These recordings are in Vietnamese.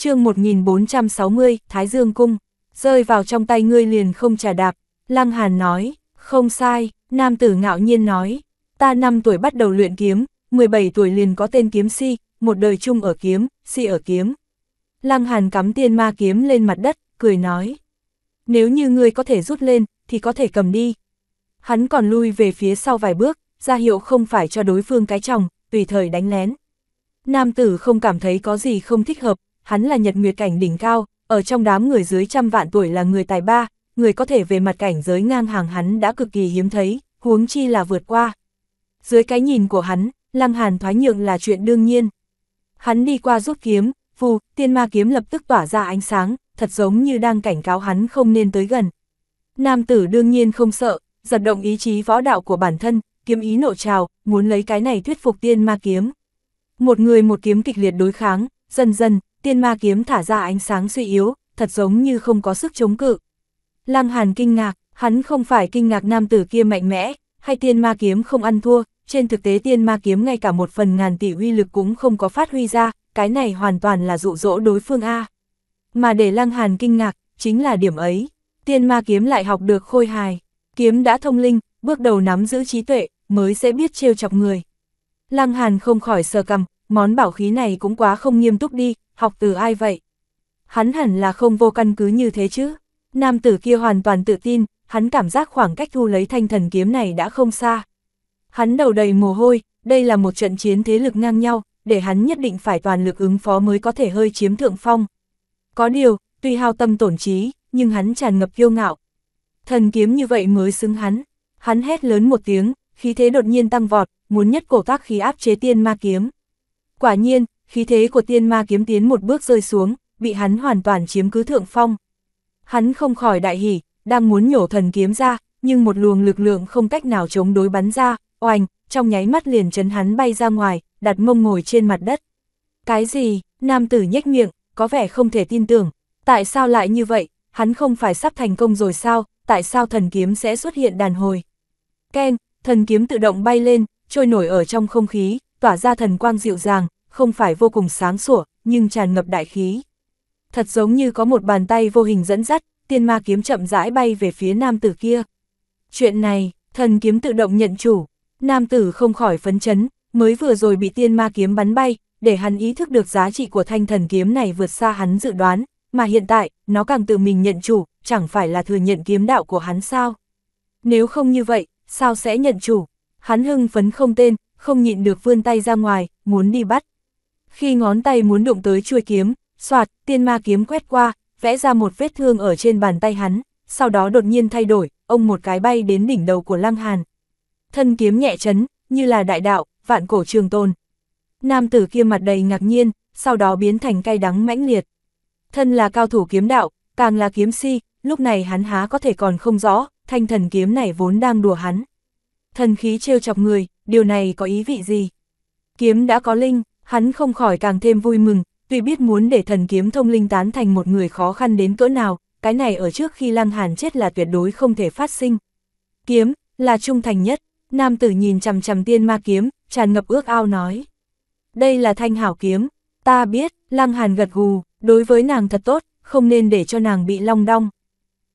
chương 1460, Thái Dương Cung, rơi vào trong tay ngươi liền không trả đạp, Lăng Hàn nói, không sai, nam tử ngạo nhiên nói, ta 5 tuổi bắt đầu luyện kiếm, 17 tuổi liền có tên kiếm si, một đời chung ở kiếm, si ở kiếm. Lăng Hàn cắm tiên ma kiếm lên mặt đất, cười nói, nếu như ngươi có thể rút lên, thì có thể cầm đi. Hắn còn lui về phía sau vài bước, ra hiệu không phải cho đối phương cái chồng, tùy thời đánh lén. Nam tử không cảm thấy có gì không thích hợp, hắn là nhật nguyệt cảnh đỉnh cao, ở trong đám người dưới trăm vạn tuổi là người tài ba, người có thể về mặt cảnh giới ngang hàng hắn đã cực kỳ hiếm thấy, huống chi là vượt qua. Dưới cái nhìn của hắn, Lăng Hàn thoái nhượng là chuyện đương nhiên. Hắn đi qua rút kiếm, phù, tiên ma kiếm lập tức tỏa ra ánh sáng, thật giống như đang cảnh cáo hắn không nên tới gần. Nam tử đương nhiên không sợ, giật động ý chí võ đạo của bản thân, kiếm ý nộ trào, muốn lấy cái này thuyết phục tiên ma kiếm. Một người một kiếm kịch liệt đối kháng, dần dần, tiên ma kiếm thả ra ánh sáng suy yếu, thật giống như không có sức chống cự. Lăng Hàn kinh ngạc, hắn không phải kinh ngạc nam tử kia mạnh mẽ, hay tiên ma kiếm không ăn thua, trên thực tế tiên ma kiếm ngay cả một phần ngàn tỷ uy lực cũng không có phát huy ra, cái này hoàn toàn là dụ dỗ đối phương A. Mà để Lăng Hàn kinh ngạc, chính là điểm ấy, tiên ma kiếm lại học được khôi hài, kiếm đã thông linh, bước đầu nắm giữ trí tuệ, mới sẽ biết trêu chọc người. Lăng Hàn không khỏi sờ cầm, món bảo khí này cũng quá không nghiêm túc đi, học từ ai vậy? Hắn hẳn là không vô căn cứ như thế chứ. Nam tử kia hoàn toàn tự tin, hắn cảm giác khoảng cách thu lấy thanh thần kiếm này đã không xa. Hắn đầu đầy mồ hôi, đây là một trận chiến thế lực ngang nhau, để hắn nhất định phải toàn lực ứng phó mới có thể hơi chiếm thượng phong. Có điều, tuy hao tâm tổn trí, nhưng hắn tràn ngập kiêu ngạo. Thần kiếm như vậy mới xứng hắn. Hắn hét lớn một tiếng, khí thế đột nhiên tăng vọt, muốn nhất cổ tác khí áp chế tiên ma kiếm. Quả nhiên, khí thế của tiên ma kiếm tiến một bước rơi xuống, bị hắn hoàn toàn chiếm cứ thượng phong. Hắn không khỏi đại hỉ, đang muốn nhổ thần kiếm ra, nhưng một luồng lực lượng không cách nào chống đối bắn ra, Oanh! trong nháy mắt liền chấn hắn bay ra ngoài, đặt mông ngồi trên mặt đất. Cái gì, nam tử nhếch miệng, có vẻ không thể tin tưởng, tại sao lại như vậy, hắn không phải sắp thành công rồi sao, tại sao thần kiếm sẽ xuất hiện đàn hồi. Ken, thần kiếm tự động bay lên, trôi nổi ở trong không khí, tỏa ra thần quang dịu dàng, không phải vô cùng sáng sủa, nhưng tràn ngập đại khí. Thật giống như có một bàn tay vô hình dẫn dắt, tiên ma kiếm chậm rãi bay về phía nam tử kia. Chuyện này, thần kiếm tự động nhận chủ, nam tử không khỏi phấn chấn, mới vừa rồi bị tiên ma kiếm bắn bay, để hắn ý thức được giá trị của thanh thần kiếm này vượt xa hắn dự đoán, mà hiện tại, nó càng tự mình nhận chủ, chẳng phải là thừa nhận kiếm đạo của hắn sao. Nếu không như vậy, sao sẽ nhận chủ? Hắn hưng phấn không tên, không nhịn được vươn tay ra ngoài, muốn đi bắt. Khi ngón tay muốn đụng tới chuôi kiếm, soạt, tiên ma kiếm quét qua, vẽ ra một vết thương ở trên bàn tay hắn, sau đó đột nhiên thay đổi, ông một cái bay đến đỉnh đầu của Lăng Hàn. Thân kiếm nhẹ chấn, như là đại đạo, vạn cổ trường tồn Nam tử kia mặt đầy ngạc nhiên, sau đó biến thành cay đắng mãnh liệt. Thân là cao thủ kiếm đạo, càng là kiếm si, lúc này hắn há có thể còn không rõ, thanh thần kiếm này vốn đang đùa hắn. Thần khí trêu chọc người, điều này có ý vị gì? Kiếm đã có linh, hắn không khỏi càng thêm vui mừng, tuy biết muốn để thần kiếm thông linh tán thành một người khó khăn đến cỡ nào, cái này ở trước khi Lăng Hàn chết là tuyệt đối không thể phát sinh. Kiếm, là trung thành nhất, nam tử nhìn chằm chằm tiên ma kiếm, tràn ngập ước ao nói. Đây là thanh hảo kiếm, ta biết, Lăng Hàn gật gù, đối với nàng thật tốt, không nên để cho nàng bị long đong.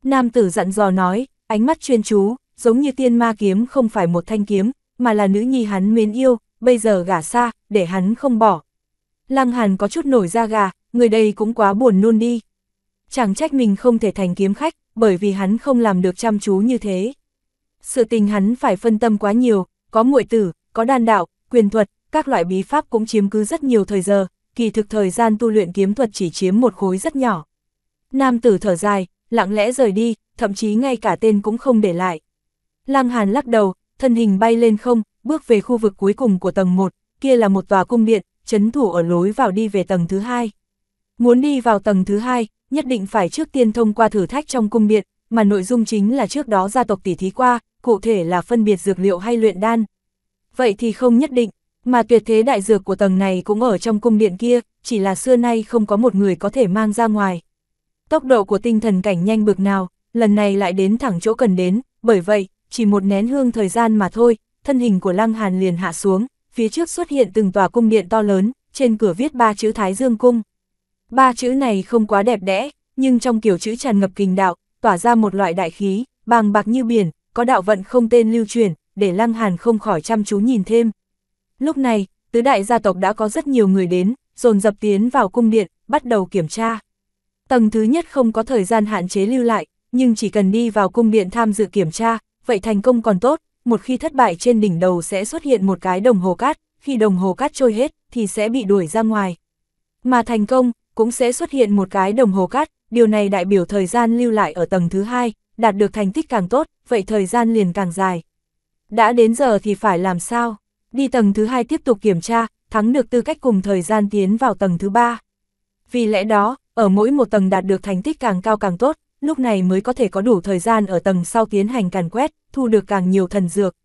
Nam tử dặn dò nói, ánh mắt chuyên chú, giống như tiên ma kiếm không phải một thanh kiếm, mà là nữ nhi hắn mến yêu, bây giờ gả xa, để hắn không bỏ. Lăng Hàn có chút nổi da gà, người đây cũng quá buồn nôn đi. Chẳng trách mình không thể thành kiếm khách, bởi vì hắn không làm được chăm chú như thế. Sự tình hắn phải phân tâm quá nhiều, có muội tử, có đan đạo, quyền thuật, các loại bí pháp cũng chiếm cứ rất nhiều thời giờ, kỳ thực thời gian tu luyện kiếm thuật chỉ chiếm một khối rất nhỏ. Nam tử thở dài, lặng lẽ rời đi, thậm chí ngay cả tên cũng không để lại. Lăng Hàn lắc đầu, thân hình bay lên không, bước về khu vực cuối cùng của tầng 1, kia là một tòa cung điện, chấn thủ ở lối vào đi về tầng thứ hai. Muốn đi vào tầng thứ hai, nhất định phải trước tiên thông qua thử thách trong cung điện, mà nội dung chính là trước đó gia tộc tỷ thí qua, cụ thể là phân biệt dược liệu hay luyện đan. Vậy thì không nhất định, mà tuyệt thế đại dược của tầng này cũng ở trong cung điện kia, chỉ là xưa nay không có một người có thể mang ra ngoài. Tốc độ của tinh thần cảnh nhanh bực nào, lần này lại đến thẳng chỗ cần đến, bởi vậy, chỉ một nén hương thời gian mà thôi, thân hình của Lăng Hàn liền hạ xuống, phía trước xuất hiện từng tòa cung điện to lớn, trên cửa viết ba chữ Thái Dương Cung. Ba chữ này không quá đẹp đẽ, nhưng trong kiểu chữ tràn ngập kình đạo, tỏa ra một loại đại khí, bàng bạc như biển, có đạo vận không tên lưu truyền, để Lăng Hàn không khỏi chăm chú nhìn thêm. Lúc này, tứ đại gia tộc đã có rất nhiều người đến, dồn dập tiến vào cung điện, bắt đầu kiểm tra. Tầng thứ nhất không có thời gian hạn chế lưu lại, nhưng chỉ cần đi vào cung điện tham dự kiểm tra, vậy thành công còn tốt, một khi thất bại trên đỉnh đầu sẽ xuất hiện một cái đồng hồ cát, khi đồng hồ cát trôi hết thì sẽ bị đuổi ra ngoài. Mà thành công cũng sẽ xuất hiện một cái đồng hồ cát, điều này đại biểu thời gian lưu lại ở tầng thứ hai, đạt được thành tích càng tốt, vậy thời gian liền càng dài. Đã đến giờ thì phải làm sao? Đi tầng thứ hai tiếp tục kiểm tra, thắng được tư cách cùng thời gian tiến vào tầng thứ ba. Vì lẽ đó, ở mỗi một tầng đạt được thành tích càng cao càng tốt, lúc này mới có thể có đủ thời gian ở tầng sau tiến hành càn quét, thu được càng nhiều thần dược.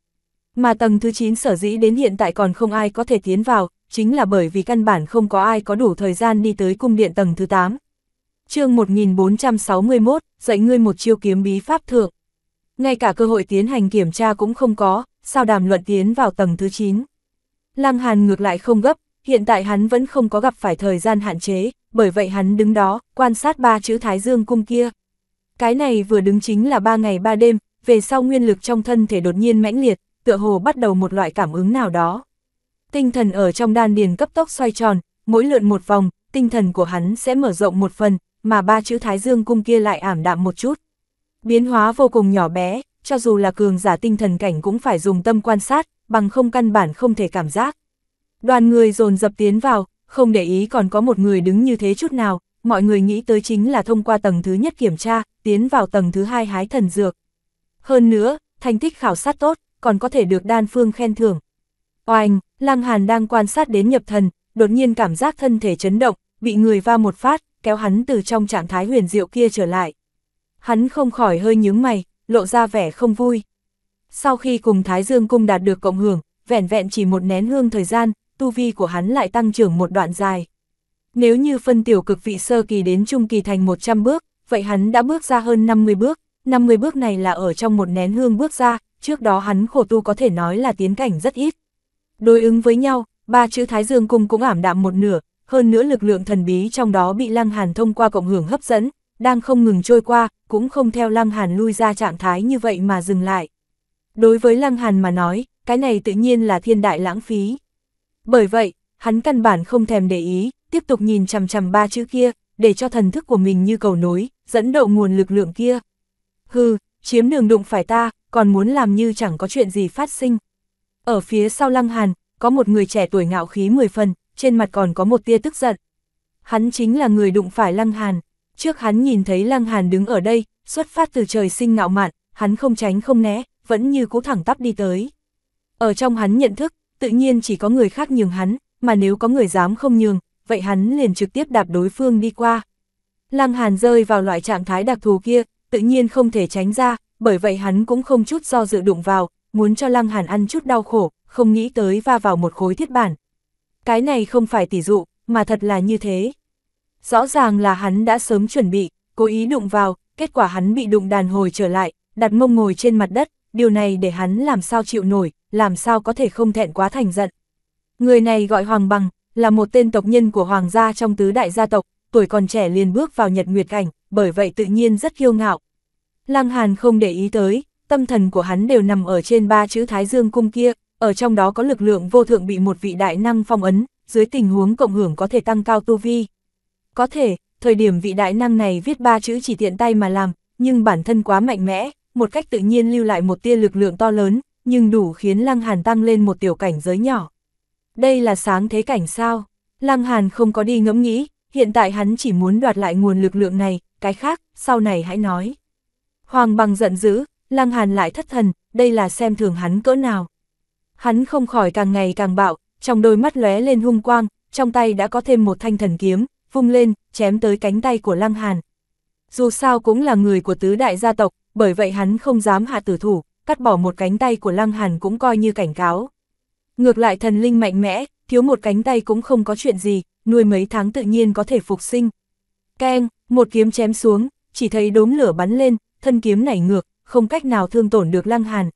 Mà tầng thứ 9 sở dĩ đến hiện tại còn không ai có thể tiến vào, chính là bởi vì căn bản không có ai có đủ thời gian đi tới cung điện tầng thứ 8. chương 1461, dạy ngươi một chiêu kiếm bí pháp thượng. Ngay cả cơ hội tiến hành kiểm tra cũng không có, sao đàm luận tiến vào tầng thứ 9. Lăng Hàn ngược lại không gấp, hiện tại hắn vẫn không có gặp phải thời gian hạn chế, bởi vậy hắn đứng đó, quan sát ba chữ Thái Dương cung kia. Cái này vừa đứng chính là ba ngày ba đêm, về sau nguyên lực trong thân thể đột nhiên mãnh liệt, tựa hồ bắt đầu một loại cảm ứng nào đó. Tinh thần ở trong đan điền cấp tốc xoay tròn, mỗi lượn một vòng, tinh thần của hắn sẽ mở rộng một phần, mà ba chữ Thái Dương cung kia lại ảm đạm một chút. Biến hóa vô cùng nhỏ bé, cho dù là cường giả tinh thần cảnh cũng phải dùng tâm quan sát, bằng không căn bản không thể cảm giác. Đoàn người dồn dập tiến vào, không để ý còn có một người đứng như thế chút nào, mọi người nghĩ tới chính là thông qua tầng thứ nhất kiểm tra, tiến vào tầng thứ hai hái thần dược. Hơn nữa, thành tích khảo sát tốt, còn có thể được đan phương khen thưởng. Oanh, Lăng Hàn đang quan sát đến nhập thần, đột nhiên cảm giác thân thể chấn động, bị người va một phát, kéo hắn từ trong trạng thái huyền diệu kia trở lại. Hắn không khỏi hơi nhướng mày, lộ ra vẻ không vui. Sau khi cùng Thái Dương Cung đạt được cộng hưởng, vẻn vẹn chỉ một nén hương thời gian, tu vi của hắn lại tăng trưởng một đoạn dài. Nếu như phân tiểu cực vị sơ kỳ đến trung kỳ thành 100 bước, vậy hắn đã bước ra hơn 50 bước, 50 bước này là ở trong một nén hương bước ra, trước đó hắn khổ tu có thể nói là tiến cảnh rất ít. Đối ứng với nhau, ba chữ Thái Dương Cung cũng ảm đạm một nửa, hơn nữa lực lượng thần bí trong đó bị Lăng Hàn thông qua cộng hưởng hấp dẫn, đang không ngừng trôi qua, cũng không theo Lăng Hàn lui ra trạng thái như vậy mà dừng lại. Đối với Lăng Hàn mà nói, cái này tự nhiên là thiên đại lãng phí. Bởi vậy, hắn căn bản không thèm để ý, tiếp tục nhìn chằm chằm ba chữ kia, để cho thần thức của mình như cầu nối, dẫn đậu nguồn lực lượng kia. Hừ, chiếm đường đụng phải ta, còn muốn làm như chẳng có chuyện gì phát sinh. Ở phía sau Lăng Hàn, có một người trẻ tuổi ngạo khí 10 phần, trên mặt còn có một tia tức giận. Hắn chính là người đụng phải Lăng Hàn. Trước hắn nhìn thấy Lăng Hàn đứng ở đây, xuất phát từ trời sinh ngạo mạn, hắn không tránh không né, vẫn như cũ thẳng tắp đi tới. Ở trong hắn nhận thức, tự nhiên chỉ có người khác nhường hắn, mà nếu có người dám không nhường, vậy hắn liền trực tiếp đạp đối phương đi qua. Lăng Hàn rơi vào loại trạng thái đặc thù kia, tự nhiên không thể tránh ra, bởi vậy hắn cũng không chút do dự đụng vào, muốn cho Lăng Hàn ăn chút đau khổ, không nghĩ tới va vào một khối thiết bản. Cái này không phải tỉ dụ, mà thật là như thế. Rõ ràng là hắn đã sớm chuẩn bị, cố ý đụng vào, kết quả hắn bị đụng đàn hồi trở lại, đặt mông ngồi trên mặt đất, điều này để hắn làm sao chịu nổi, làm sao có thể không thẹn quá thành giận. Người này gọi Hoàng Bằng, là một tên tộc nhân của hoàng gia trong tứ đại gia tộc, tuổi còn trẻ liền bước vào nhật nguyệt cảnh, bởi vậy tự nhiên rất kiêu ngạo. Lăng Hàn không để ý tới, tâm thần của hắn đều nằm ở trên ba chữ Thái Dương Cung kia, ở trong đó có lực lượng vô thượng bị một vị đại năng phong ấn, dưới tình huống cộng hưởng có thể tăng cao tu vi. Có thể, thời điểm vị đại năng này viết ba chữ chỉ tiện tay mà làm, nhưng bản thân quá mạnh mẽ, một cách tự nhiên lưu lại một tia lực lượng to lớn, nhưng đủ khiến Lăng Hàn tăng lên một tiểu cảnh giới nhỏ. Đây là sáng thế cảnh sao? Lăng Hàn không có đi ngẫm nghĩ, hiện tại hắn chỉ muốn đoạt lại nguồn lực lượng này, cái khác, sau này hãy nói. Hoàng bằng giận dữ, Lăng Hàn lại thất thần, đây là xem thường hắn cỡ nào. Hắn không khỏi càng ngày càng bạo, trong đôi mắt lóe lên hung quang, trong tay đã có thêm một thanh thần kiếm, vung lên, chém tới cánh tay của Lăng Hàn. Dù sao cũng là người của tứ đại gia tộc, bởi vậy hắn không dám hạ tử thủ, cắt bỏ một cánh tay của Lăng Hàn cũng coi như cảnh cáo. Ngược lại thần linh mạnh mẽ, thiếu một cánh tay cũng không có chuyện gì, nuôi mấy tháng tự nhiên có thể phục sinh. Keng, một kiếm chém xuống, chỉ thấy đốm lửa bắn lên, thân kiếm nảy ngược, không cách nào thương tổn được Lăng Hàn.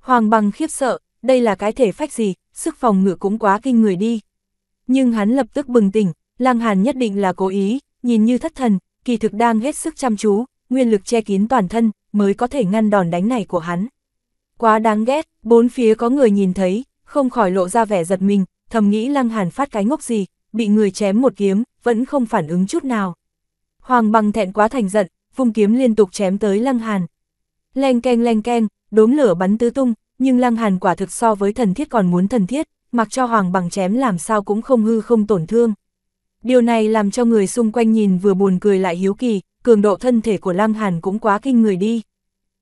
Hoàng bằng khiếp sợ, đây là cái thể phách gì, sức phòng ngự cũng quá kinh người đi. Nhưng hắn lập tức bừng tỉnh, Lăng Hàn nhất định là cố ý, nhìn như thất thần, kỳ thực đang hết sức chăm chú, nguyên lực che kín toàn thân, mới có thể ngăn đòn đánh này của hắn. Quá đáng ghét, bốn phía có người nhìn thấy, không khỏi lộ ra vẻ giật mình, thầm nghĩ Lăng Hàn phát cái ngốc gì, bị người chém một kiếm, vẫn không phản ứng chút nào. Hoàng bằng thẹn quá thành giận, vung kiếm liên tục chém tới Lăng Hàn. Leng keng leng keng, đốm lửa bắn tứ tung, nhưng Lăng Hàn quả thực so với thần thiết còn muốn thần thiết, mặc cho Hoàng bằng chém làm sao cũng không hư không tổn thương. Điều này làm cho người xung quanh nhìn vừa buồn cười lại hiếu kỳ, cường độ thân thể của Lăng Hàn cũng quá kinh người đi.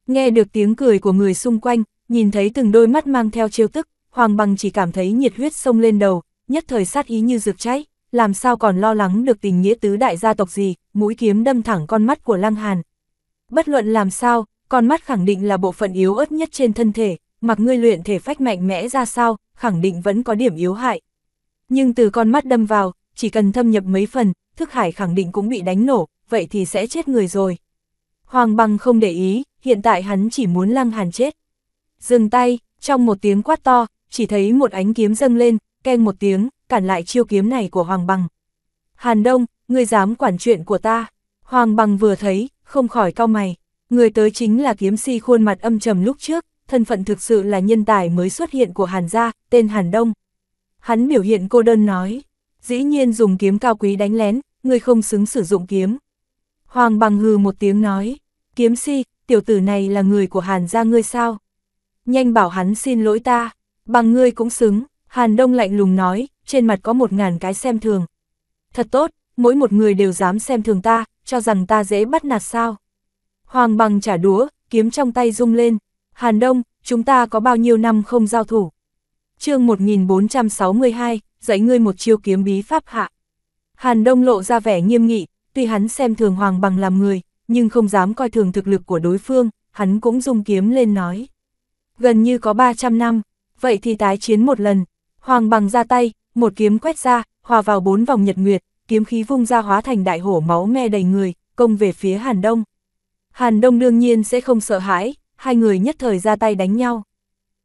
Nghe được tiếng cười của người xung quanh, nhìn thấy từng đôi mắt mang theo chiêu tức, Hoàng Bằng chỉ cảm thấy nhiệt huyết sông lên đầu, nhất thời sát ý như rực cháy, làm sao còn lo lắng được tình nghĩa tứ đại gia tộc gì, mũi kiếm đâm thẳng con mắt của Lăng Hàn. Bất luận làm sao, con mắt khẳng định là bộ phận yếu ớt nhất trên thân thể, mặc ngươi luyện thể phách mạnh mẽ ra sao, khẳng định vẫn có điểm yếu hại. Nhưng từ con mắt đâm vào, chỉ cần thâm nhập mấy phần, thức hải khẳng định cũng bị đánh nổ, vậy thì sẽ chết người rồi. Hoàng Bằng không để ý, hiện tại hắn chỉ muốn Lăng Hàn chết. Dừng tay, trong một tiếng quát to, chỉ thấy một ánh kiếm dâng lên, keng một tiếng, cản lại chiêu kiếm này của Hoàng Bằng. Hàn Đông, ngươi dám quản chuyện của ta. Hoàng Bằng vừa thấy, không khỏi cau mày. Người tới chính là kiếm si khuôn mặt âm trầm lúc trước, thân phận thực sự là nhân tài mới xuất hiện của Hàn gia, tên Hàn Đông. Hắn biểu hiện cô đơn nói, dĩ nhiên dùng kiếm cao quý đánh lén, ngươi không xứng sử dụng kiếm. Hoàng Bằng hừ một tiếng nói, kiếm si, tiểu tử này là người của Hàn gia ngươi sao? Nhanh bảo hắn xin lỗi ta, Bằng ngươi cũng xứng, Hàn Đông lạnh lùng nói, trên mặt có một ngàn cái xem thường. Thật tốt, mỗi một người đều dám xem thường ta, cho rằng ta dễ bắt nạt sao. Hoàng bằng trả đũa kiếm trong tay rung lên. Hàn Đông, chúng ta có bao nhiêu năm không giao thủ. chương 1462, dạy ngươi một chiêu kiếm bí pháp hạ. Hàn Đông lộ ra vẻ nghiêm nghị, tuy hắn xem thường Hoàng bằng làm người, nhưng không dám coi thường thực lực của đối phương, hắn cũng rung kiếm lên nói. Gần như có 300 năm, vậy thì tái chiến một lần. Hoàng bằng ra tay, một kiếm quét ra, hòa vào bốn vòng nhật nguyệt, kiếm khí vung ra hóa thành đại hổ máu me đầy người, công về phía Hàn Đông. Hàn Đông đương nhiên sẽ không sợ hãi, hai người nhất thời ra tay đánh nhau.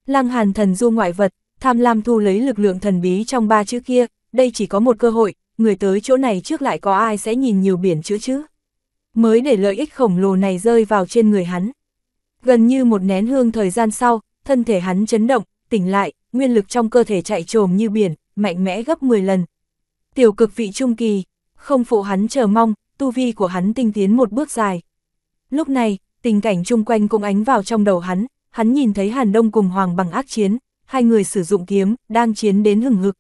Lăng Hàn thần du ngoại vật, tham lam thu lấy lực lượng thần bí trong ba chữ kia, đây chỉ có một cơ hội, người tới chỗ này trước lại có ai sẽ nhìn nhiều biển chữ chứ. Mới để lợi ích khổng lồ này rơi vào trên người hắn. Gần như một nén hương thời gian sau, thân thể hắn chấn động, tỉnh lại, nguyên lực trong cơ thể chạy trồm như biển, mạnh mẽ gấp 10 lần. Tiểu cực vị trung kỳ, không phụ hắn chờ mong, tu vi của hắn tinh tiến một bước dài. Lúc này, tình cảnh chung quanh cũng ánh vào trong đầu hắn, hắn nhìn thấy Hàn Đông cùng Hoàng bằng ác chiến, hai người sử dụng kiếm, đang chiến đến hừng hực.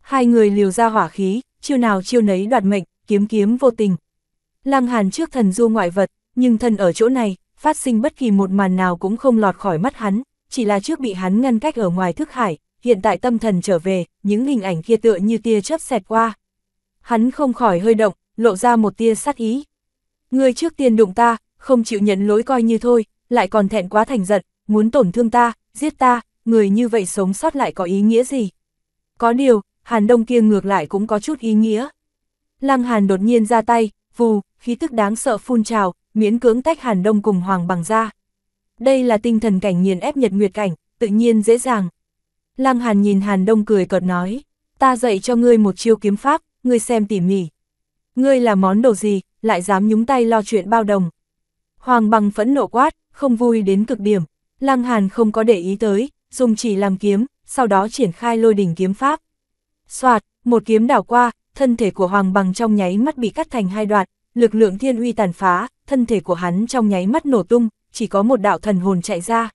Hai người liều ra hỏa khí, chiêu nào chiêu nấy đoạt mệnh, kiếm kiếm vô tình. Lăng Hàn trước thần du ngoại vật, nhưng thần ở chỗ này, phát sinh bất kỳ một màn nào cũng không lọt khỏi mắt hắn, chỉ là trước bị hắn ngăn cách ở ngoài thức hải, hiện tại tâm thần trở về, những hình ảnh kia tựa như tia chớp xẹt qua. Hắn không khỏi hơi động, lộ ra một tia sát ý. Người trước tiên đụng ta, không chịu nhận lỗi coi như thôi, lại còn thẹn quá thành giận, muốn tổn thương ta, giết ta, người như vậy sống sót lại có ý nghĩa gì? Có điều, Hàn Đông kia ngược lại cũng có chút ý nghĩa. Lăng Hàn đột nhiên ra tay, vù, khí tức đáng sợ phun trào, miễn cưỡng tách Hàn Đông cùng Hoàng bằng ra đây là tinh thần cảnh nghiền ép nhật nguyệt cảnh, tự nhiên dễ dàng. Lăng Hàn nhìn Hàn Đông cười cợt nói, ta dạy cho ngươi một chiêu kiếm pháp, ngươi xem tỉ mỉ. Ngươi là món đồ gì, lại dám nhúng tay lo chuyện bao đồng. Hoàng bằng phẫn nộ quát, không vui đến cực điểm. Lăng Hàn không có để ý tới, dùng chỉ làm kiếm, sau đó triển khai lôi đỉnh kiếm pháp. Xoạt, một kiếm đảo qua, thân thể của Hoàng bằng trong nháy mắt bị cắt thành hai đoạn, lực lượng thiên uy tàn phá, thân thể của hắn trong nháy mắt nổ tung, chỉ có một đạo thần hồn chạy ra.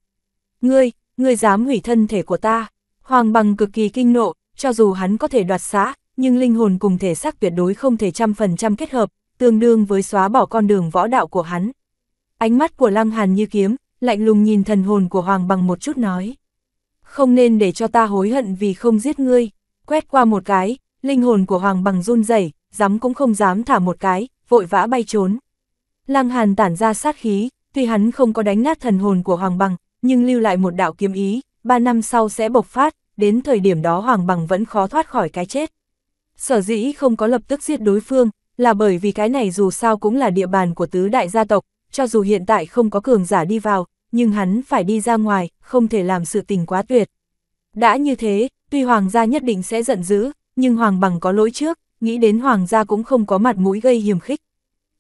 Ngươi, ngươi dám hủy thân thể của ta. Hoàng bằng cực kỳ kinh nộ, cho dù hắn có thể đoạt xã, nhưng linh hồn cùng thể xác tuyệt đối không thể trăm phần trăm kết hợp, tương đương với xóa bỏ con đường võ đạo của hắn. Ánh mắt của Lăng Hàn như kiếm, lạnh lùng nhìn thần hồn của Hoàng bằng một chút nói. Không nên để cho ta hối hận vì không giết ngươi. Quét qua một cái, linh hồn của Hoàng bằng run rẩy, dám cũng không dám thả một cái, vội vã bay trốn. Lăng Hàn tản ra sát khí, Tuy hắn không có đánh nát thần hồn của Hoàng Bằng, nhưng lưu lại một đạo kiếm ý, ba năm sau sẽ bộc phát, đến thời điểm đó Hoàng Bằng vẫn khó thoát khỏi cái chết. Sở dĩ không có lập tức giết đối phương, là bởi vì cái này dù sao cũng là địa bàn của tứ đại gia tộc, cho dù hiện tại không có cường giả đi vào, nhưng hắn phải đi ra ngoài, không thể làm sự tình quá tuyệt. Đã như thế, tuy Hoàng gia nhất định sẽ giận dữ, nhưng Hoàng Bằng có lỗi trước, nghĩ đến Hoàng gia cũng không có mặt mũi gây hiểm khích.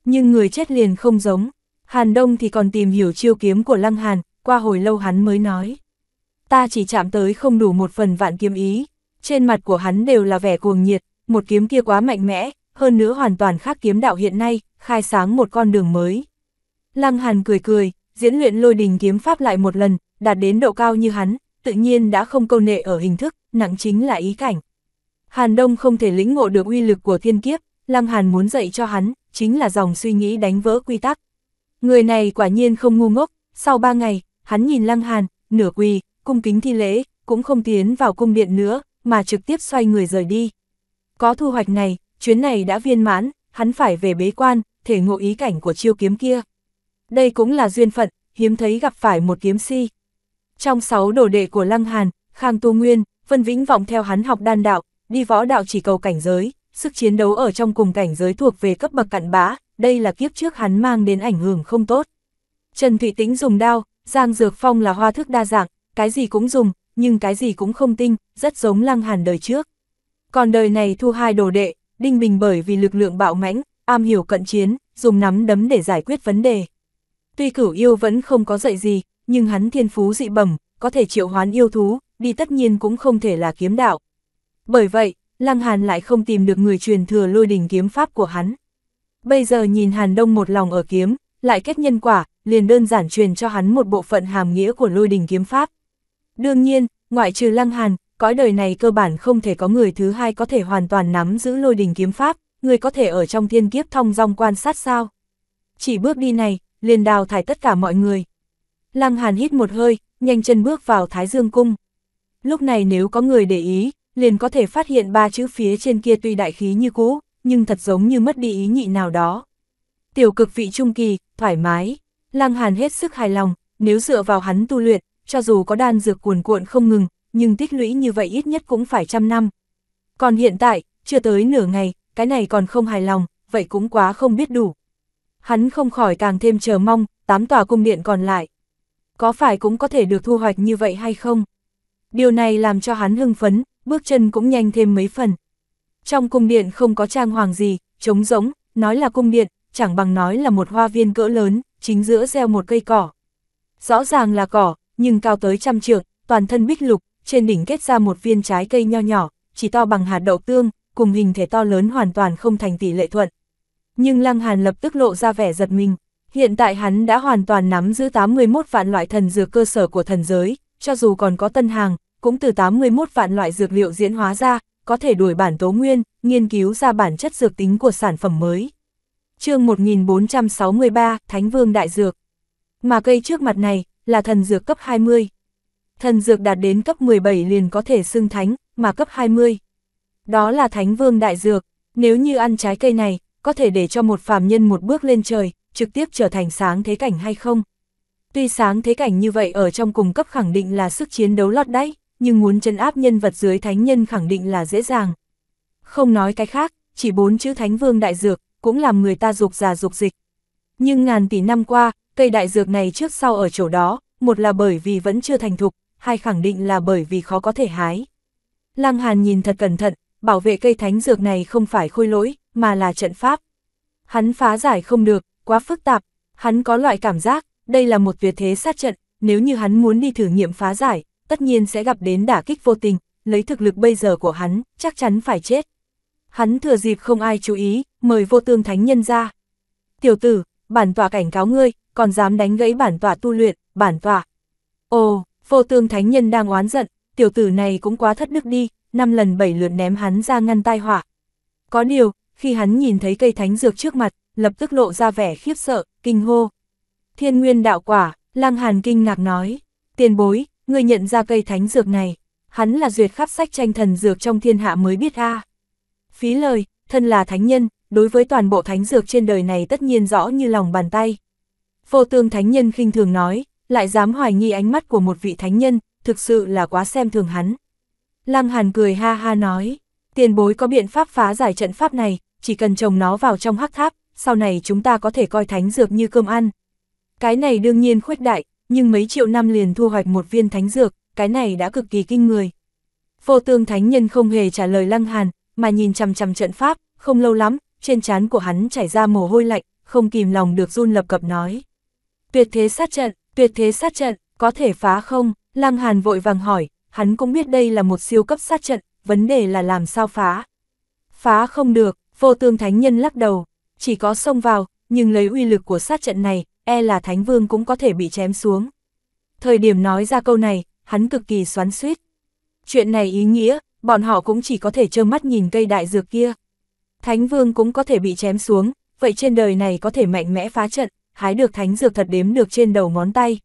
Nhưng người chết liền không giống, Hàn Đông thì còn tìm hiểu chiêu kiếm của Lăng Hàn, qua hồi lâu hắn mới nói. Ta chỉ chạm tới không đủ một phần vạn kiếm ý, trên mặt của hắn đều là vẻ cuồng nhiệt, một kiếm kia quá mạnh mẽ, hơn nữa hoàn toàn khác kiếm đạo hiện nay, khai sáng một con đường mới. Lăng Hàn cười cười, diễn luyện lôi đình kiếm pháp lại một lần, đạt đến độ cao như hắn, tự nhiên đã không câu nệ ở hình thức, nặng chính là ý cảnh. Hàn Đông không thể lĩnh ngộ được uy lực của thiên kiếp, Lăng Hàn muốn dạy cho hắn, chính là dòng suy nghĩ đánh vỡ quy tắc. Người này quả nhiên không ngu ngốc, sau ba ngày, hắn nhìn Lăng Hàn, nửa quỳ, cung kính thi lễ, cũng không tiến vào cung điện nữa, mà trực tiếp xoay người rời đi. Có thu hoạch này, chuyến này đã viên mãn, hắn phải về bế quan, thể ngộ ý cảnh của chiêu kiếm kia. Đây cũng là duyên phận, hiếm thấy gặp phải một kiếm si. Trong sáu đồ đệ của Lăng Hàn, Khang Tu Nguyên, Vân Vĩnh vọng theo hắn học đan đạo, đi võ đạo chỉ cầu cảnh giới, sức chiến đấu ở trong cùng cảnh giới thuộc về cấp bậc cặn bã, đây là kiếp trước hắn mang đến ảnh hưởng không tốt. Trần Thụy Tĩnh dùng đao, Giang Dược Phong là hoa thức đa dạng, cái gì cũng dùng, nhưng cái gì cũng không tinh, rất giống lăng hàn đời trước. Còn đời này thu hai đồ đệ, Đinh Bình bởi vì lực lượng bạo mãnh, am hiểu cận chiến, dùng nắm đấm để giải quyết vấn đề. Tuy cửu yêu vẫn không có dạy gì, nhưng hắn thiên phú dị bẩm, có thể triệu hoán yêu thú, đi tất nhiên cũng không thể là kiếm đạo. Bởi vậy, Lăng Hàn lại không tìm được người truyền thừa lôi đình kiếm pháp của hắn. Bây giờ nhìn Hàn Đông một lòng ở kiếm, lại kết nhân quả, liền đơn giản truyền cho hắn một bộ phận hàm nghĩa của lôi đình kiếm pháp. Đương nhiên, ngoại trừ Lăng Hàn, cõi đời này cơ bản không thể có người thứ hai có thể hoàn toàn nắm giữ lôi đình kiếm pháp, người có thể ở trong thiên kiếp thong dong quan sát sao. Chỉ bước đi này, liền đào thải tất cả mọi người. Lăng Hàn hít một hơi, nhanh chân bước vào Thái Dương Cung. Lúc này nếu có người để ý, liền có thể phát hiện ba chữ phía trên kia tuy đại khí như cũ, nhưng thật giống như mất đi ý nhị nào đó. Tiểu cực vị trung kỳ, thoải mái, Lăng Hàn hết sức hài lòng, nếu dựa vào hắn tu luyện, cho dù có đan dược cuồn cuộn không ngừng, nhưng tích lũy như vậy ít nhất cũng phải trăm năm. Còn hiện tại, chưa tới nửa ngày, cái này còn không hài lòng, vậy cũng quá không biết đủ. Hắn không khỏi càng thêm chờ mong, tám tòa cung điện còn lại. Có phải cũng có thể được thu hoạch như vậy hay không? Điều này làm cho hắn hưng phấn, bước chân cũng nhanh thêm mấy phần. Trong cung điện không có trang hoàng gì, trống rỗng, nói là cung điện, chẳng bằng nói là một hoa viên cỡ lớn, chính giữa gieo một cây cỏ. Rõ ràng là cỏ, nhưng cao tới trăm trượng, toàn thân bích lục, trên đỉnh kết ra một viên trái cây nho nhỏ, chỉ to bằng hạt đậu tương, cùng hình thể to lớn hoàn toàn không thành tỷ lệ thuận. Nhưng Lăng Hàn lập tức lộ ra vẻ giật mình, hiện tại hắn đã hoàn toàn nắm giữ 81 vạn loại thần dược cơ sở của thần giới, cho dù còn có tân hàng, cũng từ 81 vạn loại dược liệu diễn hóa ra, có thể đuổi bản tố nguyên, nghiên cứu ra bản chất dược tính của sản phẩm mới. chương 1463, Thánh Vương Đại Dược. Mà cây trước mặt này, là thần dược cấp 20. Thần dược đạt đến cấp 17 liền có thể xưng thánh, mà cấp 20. Đó là Thánh Vương Đại Dược, nếu như ăn trái cây này, có thể để cho một phàm nhân một bước lên trời, trực tiếp trở thành sáng thế cảnh hay không? Tuy sáng thế cảnh như vậy ở trong cùng cấp khẳng định là sức chiến đấu lót đáy, nhưng muốn chấn áp nhân vật dưới thánh nhân khẳng định là dễ dàng. Không nói cái khác, chỉ bốn chữ thánh vương đại dược, cũng làm người ta dục già dục dịch. Nhưng ngàn tỷ năm qua, cây đại dược này trước sau ở chỗ đó, một là bởi vì vẫn chưa thành thục, hai khẳng định là bởi vì khó có thể hái. Lăng Hàn nhìn thật cẩn thận, bảo vệ cây thánh dược này không phải khôi lỗi, mà là trận pháp. Hắn phá giải không được, quá phức tạp, hắn có loại cảm giác, đây là một tuyệt thế sát trận, nếu như hắn muốn đi thử nghiệm phá giải, tất nhiên sẽ gặp đến đả kích vô tình, lấy thực lực bây giờ của hắn, chắc chắn phải chết. Hắn thừa dịp không ai chú ý, mời vô tương thánh nhân ra. Tiểu tử, bản tòa cảnh cáo ngươi, còn dám đánh gãy bản tòa tu luyện, bản tòa Ồ, vô tương thánh nhân đang oán giận, tiểu tử này cũng quá thất đức đi, năm lần bảy lượt ném hắn ra ngăn tai họa. Có điều, khi hắn nhìn thấy cây thánh dược trước mặt, lập tức lộ ra vẻ khiếp sợ, kinh hô. Thiên nguyên đạo quả, lang hàn kinh ngạc nói, tiền bối, ngươi nhận ra cây thánh dược này, hắn là duyệt khắp sách tranh thần dược trong thiên hạ mới biết a. Phí lời, thân là thánh nhân, đối với toàn bộ thánh dược trên đời này tất nhiên rõ như lòng bàn tay. Vô tương thánh nhân khinh thường nói, lại dám hoài nghi ánh mắt của một vị thánh nhân, thực sự là quá xem thường hắn. Lăng Hàn cười ha ha nói, tiền bối có biện pháp phá giải trận pháp này, chỉ cần trồng nó vào trong hắc tháp, sau này chúng ta có thể coi thánh dược như cơm ăn. Cái này đương nhiên khuếch đại, nhưng mấy triệu năm liền thu hoạch một viên thánh dược, cái này đã cực kỳ kinh người. Vô tương thánh nhân không hề trả lời Lăng Hàn, mà nhìn chằm chằm trận pháp, không lâu lắm, trên trán của hắn chảy ra mồ hôi lạnh, không kìm lòng được run lập cập nói. Tuyệt thế sát trận, tuyệt thế sát trận, có thể phá không? Lăng Hàn vội vàng hỏi, hắn cũng biết đây là một siêu cấp sát trận, vấn đề là làm sao phá. Phá không được, vô tương thánh nhân lắc đầu, chỉ có xông vào, nhưng lấy uy lực của sát trận này, e là Thánh Vương cũng có thể bị chém xuống. Thời điểm nói ra câu này, hắn cực kỳ xoắn suýt. Chuyện này ý nghĩa, bọn họ cũng chỉ có thể trơ mắt nhìn cây đại dược kia. Thánh Vương cũng có thể bị chém xuống, vậy trên đời này có thể mạnh mẽ phá trận, hái được Thánh Dược thật đếm được trên đầu ngón tay.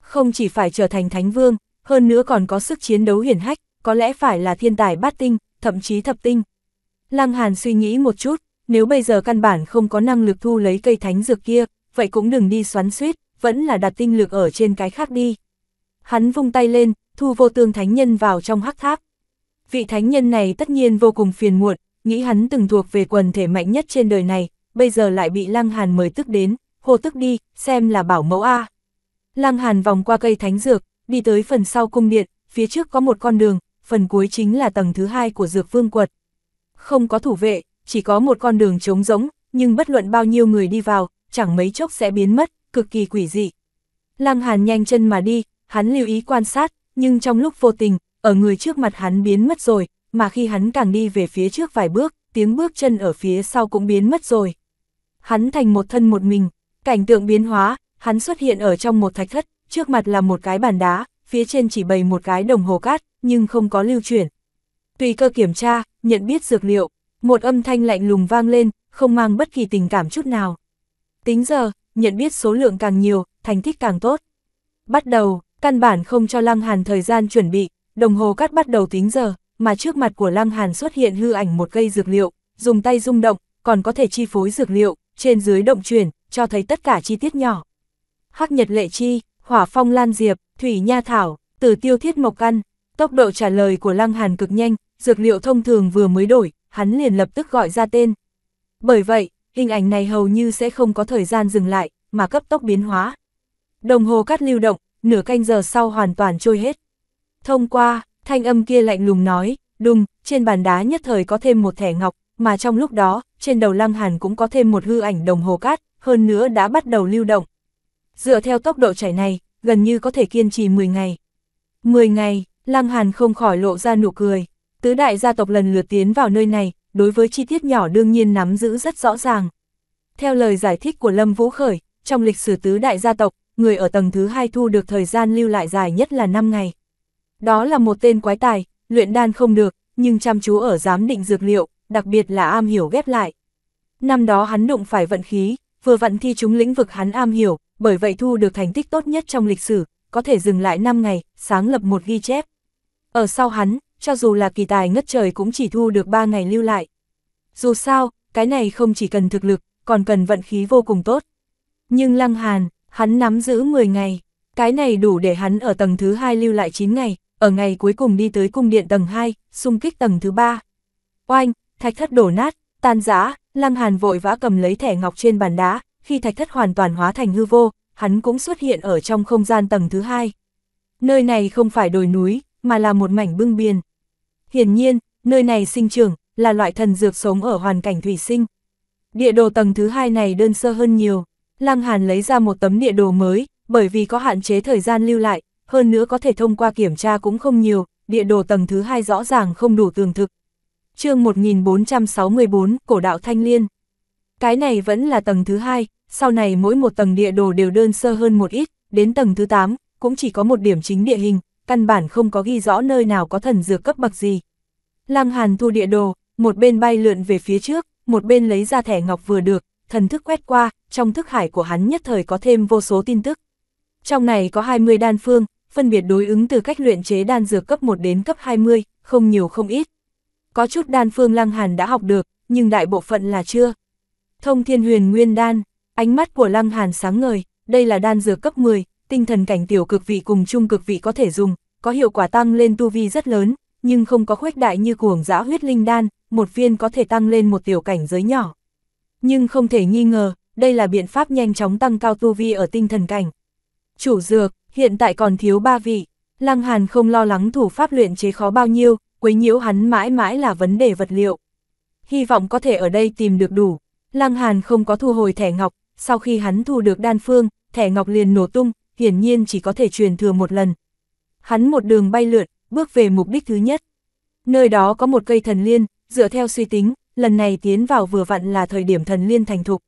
Không chỉ phải trở thành Thánh Vương, hơn nữa còn có sức chiến đấu hiển hách, có lẽ phải là thiên tài bát tinh, thậm chí thập tinh. Lăng Hàn suy nghĩ một chút, nếu bây giờ căn bản không có năng lực thu lấy cây Thánh Dược kia, vậy cũng đừng đi xoắn suýt, vẫn là đặt tinh lực ở trên cái khác đi. Hắn vung tay lên, thu vô tương thánh nhân vào trong hắc tháp. Vị thánh nhân này tất nhiên vô cùng phiền muộn, nghĩ hắn từng thuộc về quần thể mạnh nhất trên đời này, bây giờ lại bị Lăng Hàn mời tức đến, hô tức đi, xem là bảo mẫu A. Lăng Hàn vòng qua cây thánh dược, đi tới phần sau cung điện, phía trước có một con đường, phần cuối chính là tầng thứ hai của dược vương quật. Không có thủ vệ, chỉ có một con đường trống rỗng, nhưng bất luận bao nhiêu người đi vào, chẳng mấy chốc sẽ biến mất, cực kỳ quỷ dị. Lăng Hàn nhanh chân mà đi, hắn lưu ý quan sát, nhưng trong lúc vô tình, ở người trước mặt hắn biến mất rồi, mà khi hắn càng đi về phía trước vài bước, tiếng bước chân ở phía sau cũng biến mất rồi. Hắn thành một thân một mình, cảnh tượng biến hóa, hắn xuất hiện ở trong một thạch thất, trước mặt là một cái bàn đá, phía trên chỉ bày một cái đồng hồ cát, nhưng không có lưu chuyển. Tùy cơ kiểm tra, nhận biết dược liệu, một âm thanh lạnh lùng vang lên, không mang bất kỳ tình cảm chút nào. Tính giờ, nhận biết số lượng càng nhiều, thành tích càng tốt. Bắt đầu, căn bản không cho Lăng Hàn thời gian chuẩn bị, đồng hồ cắt bắt đầu tính giờ, mà trước mặt của Lăng Hàn xuất hiện hư ảnh một cây dược liệu, dùng tay rung động, còn có thể chi phối dược liệu, trên dưới động chuyển, cho thấy tất cả chi tiết nhỏ. Hắc Nhật Lệ Chi, Hỏa Phong Lan Diệp, Thủy Nha Thảo, Tử Tiêu Thiết Mộc Căn, tốc độ trả lời của Lăng Hàn cực nhanh, dược liệu thông thường vừa mới đổi, hắn liền lập tức gọi ra tên. Bởi vậy, hình ảnh này hầu như sẽ không có thời gian dừng lại, mà cấp tốc biến hóa. Đồng hồ cắt lưu động, nửa canh giờ sau hoàn toàn trôi hết. Thông qua, thanh âm kia lạnh lùng nói, đùng, trên bàn đá nhất thời có thêm một thẻ ngọc, mà trong lúc đó, trên đầu lăng hàn cũng có thêm một hư ảnh đồng hồ cát, hơn nữa đã bắt đầu lưu động. Dựa theo tốc độ chảy này, gần như có thể kiên trì 10 ngày. 10 ngày, lăng hàn không khỏi lộ ra nụ cười, tứ đại gia tộc lần lượt tiến vào nơi này, đối với chi tiết nhỏ đương nhiên nắm giữ rất rõ ràng. Theo lời giải thích của Lâm Vũ Khởi, trong lịch sử tứ đại gia tộc, người ở tầng thứ hai thu được thời gian lưu lại dài nhất là 5 ngày. Đó là một tên quái tài, luyện đan không được, nhưng chăm chú ở giám định dược liệu, đặc biệt là am hiểu ghép lại. Năm đó hắn đụng phải vận khí, vừa vận thi chúng lĩnh vực hắn am hiểu, bởi vậy thu được thành tích tốt nhất trong lịch sử, có thể dừng lại 5 ngày, sáng lập một ghi chép. Ở sau hắn, cho dù là kỳ tài ngất trời cũng chỉ thu được 3 ngày lưu lại. Dù sao, cái này không chỉ cần thực lực, còn cần vận khí vô cùng tốt. Nhưng Lăng Hàn, hắn nắm giữ 10 ngày, cái này đủ để hắn ở tầng thứ 2 lưu lại 9 ngày, ở ngày cuối cùng đi tới cung điện tầng 2, xung kích tầng thứ 3. Oanh, thạch thất đổ nát, tan rã, Lăng Hàn vội vã cầm lấy thẻ ngọc trên bàn đá, khi thạch thất hoàn toàn hóa thành hư vô, hắn cũng xuất hiện ở trong không gian tầng thứ 2. Nơi này không phải đồi núi, mà là một mảnh bưng biển. Hiển nhiên, nơi này sinh trưởng là loại thần dược sống ở hoàn cảnh thủy sinh. Địa đồ tầng thứ hai này đơn sơ hơn nhiều. Lăng Hàn lấy ra một tấm địa đồ mới, bởi vì có hạn chế thời gian lưu lại, hơn nữa có thể thông qua kiểm tra cũng không nhiều, địa đồ tầng thứ hai rõ ràng không đủ tường thực. chương 1464, Cổ đạo Thanh Liên. Cái này vẫn là tầng thứ hai, sau này mỗi một tầng địa đồ đều đơn sơ hơn một ít, đến tầng thứ 8, cũng chỉ có một điểm chính địa hình, căn bản không có ghi rõ nơi nào có thần dược cấp bậc gì. Lăng Hàn thu địa đồ, một bên bay lượn về phía trước, một bên lấy ra thẻ ngọc vừa được, thần thức quét qua, trong thức hải của hắn nhất thời có thêm vô số tin tức. Trong này có 20 đan phương, phân biệt đối ứng từ cách luyện chế đan dược cấp 1 đến cấp 20, không nhiều không ít. Có chút đan phương Lăng Hàn đã học được, nhưng đại bộ phận là chưa. Thông Thiên Huyền Nguyên Đan, ánh mắt của Lăng Hàn sáng ngời, đây là đan dược cấp 10, tinh thần cảnh tiểu cực vị cùng trung cực vị có thể dùng, có hiệu quả tăng lên tu vi rất lớn, nhưng không có khuếch đại như cuồng giã huyết linh đan, một viên có thể tăng lên một tiểu cảnh giới nhỏ. Nhưng không thể nghi ngờ, đây là biện pháp nhanh chóng tăng cao tu vi ở tinh thần cảnh. Chủ dược, hiện tại còn thiếu ba vị, Lăng Hàn không lo lắng thủ pháp luyện chế khó bao nhiêu, quấy nhiễu hắn mãi mãi là vấn đề vật liệu. Hy vọng có thể ở đây tìm được đủ. Lăng Hàn không có thu hồi thẻ ngọc, sau khi hắn thu được đan phương, thẻ ngọc liền nổ tung, hiển nhiên chỉ có thể truyền thừa một lần. Hắn một đường bay lượn, bước về mục đích thứ nhất. Nơi đó có một cây thần liên, dựa theo suy tính, lần này tiến vào vừa vặn là thời điểm thần liên thành thục.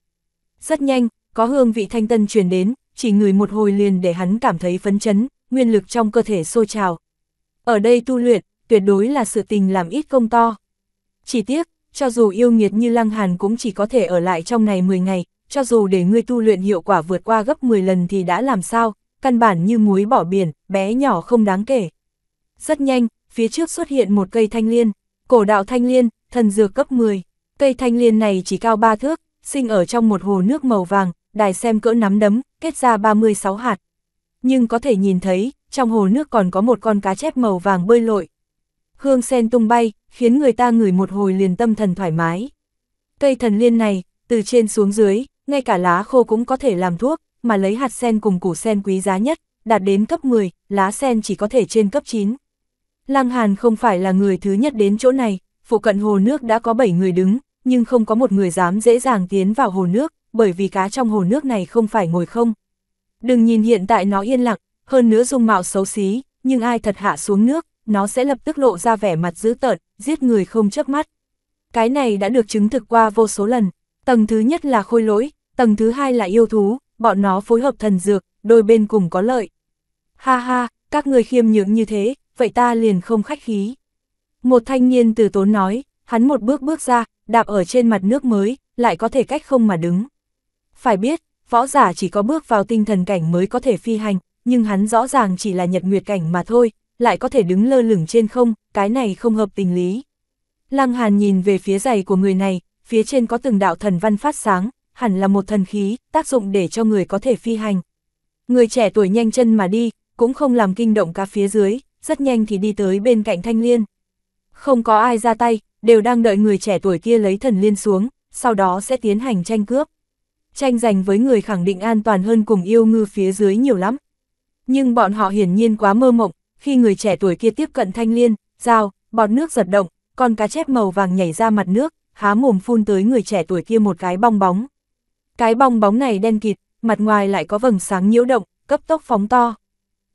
Rất nhanh, có hương vị thanh tân truyền đến, chỉ người một hồi liền để hắn cảm thấy phấn chấn, nguyên lực trong cơ thể sôi trào. Ở đây tu luyện, tuyệt đối là sự tình làm ít công to. Chỉ tiếc, cho dù yêu nghiệt như Lăng Hàn cũng chỉ có thể ở lại trong này 10 ngày, cho dù để ngươi tu luyện hiệu quả vượt qua gấp 10 lần thì đã làm sao, căn bản như muối bỏ biển, bé nhỏ không đáng kể. Rất nhanh, phía trước xuất hiện một cây thanh liên, cổ đạo thanh liên, thần dược cấp 10. Cây thanh liên này chỉ cao 3 thước, sinh ở trong một hồ nước màu vàng, đài xem cỡ nắm đấm, kết ra 36 hạt. Nhưng có thể nhìn thấy, trong hồ nước còn có một con cá chép màu vàng bơi lội. Hương sen tung bay, khiến người ta ngửi một hồi liền tâm thần thoải mái. Cây thần liên này, từ trên xuống dưới, ngay cả lá khô cũng có thể làm thuốc, mà lấy hạt sen cùng củ sen quý giá nhất, đạt đến cấp 10, lá sen chỉ có thể trên cấp 9. Lăng Hàn không phải là người thứ nhất đến chỗ này, phụ cận hồ nước đã có 7 người đứng, nhưng không có một người dám dễ dàng tiến vào hồ nước, bởi vì cá trong hồ nước này không phải ngồi không. Đừng nhìn hiện tại nó yên lặng, hơn nữa dung mạo xấu xí, nhưng ai thật hạ xuống nước, nó sẽ lập tức lộ ra vẻ mặt dữ tợn, giết người không chớp mắt. Cái này đã được chứng thực qua vô số lần, tầng thứ nhất là khôi lỗi, tầng thứ hai là yêu thú, bọn nó phối hợp thần dược, đôi bên cùng có lợi. Ha ha, các người khiêm nhượng như thế, vậy ta liền không khách khí. Một thanh niên từ tốn nói, hắn một bước bước ra, đạp ở trên mặt nước mới, lại có thể cách không mà đứng. Phải biết, võ giả chỉ có bước vào tinh thần cảnh mới có thể phi hành, nhưng hắn rõ ràng chỉ là nhật nguyệt cảnh mà thôi, lại có thể đứng lơ lửng trên không, cái này không hợp tình lý. Lăng Hàn nhìn về phía giày của người này, phía trên có từng đạo thần văn phát sáng, hẳn là một thần khí, tác dụng để cho người có thể phi hành. Người trẻ tuổi nhanh chân mà đi, cũng không làm kinh động cá phía dưới, rất nhanh thì đi tới bên cạnh thanh liên. Không có ai ra tay, đều đang đợi người trẻ tuổi kia lấy thần liên xuống, sau đó sẽ tiến hành tranh cướp. Tranh giành với người khẳng định an toàn hơn cùng yêu ngư phía dưới nhiều lắm. Nhưng bọn họ hiển nhiên quá mơ mộng, khi người trẻ tuổi kia tiếp cận thanh liên, dao, bọt nước giật động, con cá chép màu vàng nhảy ra mặt nước, há mồm phun tới người trẻ tuổi kia một cái bong bóng. Cái bong bóng này đen kịt, mặt ngoài lại có vầng sáng nhiễu động, cấp tốc phóng to.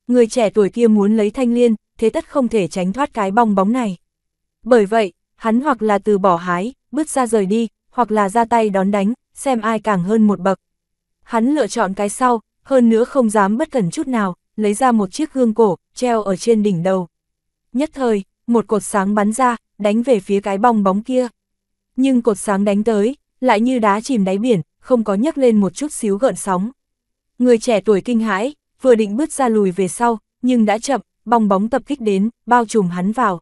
Người trẻ tuổi kia muốn lấy thanh liên, thế tất không thể tránh thoát cái bong bóng này. Bởi vậy, hắn hoặc là từ bỏ hái, bước ra rời đi, hoặc là ra tay đón đánh, xem ai càng hơn một bậc. Hắn lựa chọn cái sau, hơn nữa không dám bất cẩn chút nào, lấy ra một chiếc gương cổ, treo ở trên đỉnh đầu. Nhất thời, một cột sáng bắn ra, đánh về phía cái bong bóng kia. Nhưng cột sáng đánh tới, lại như đá chìm đáy biển, không có nhấc lên một chút xíu gợn sóng. Người trẻ tuổi kinh hãi, vừa định bước ra lùi về sau, nhưng đã chậm, bong bóng tập kích đến, bao trùm hắn vào.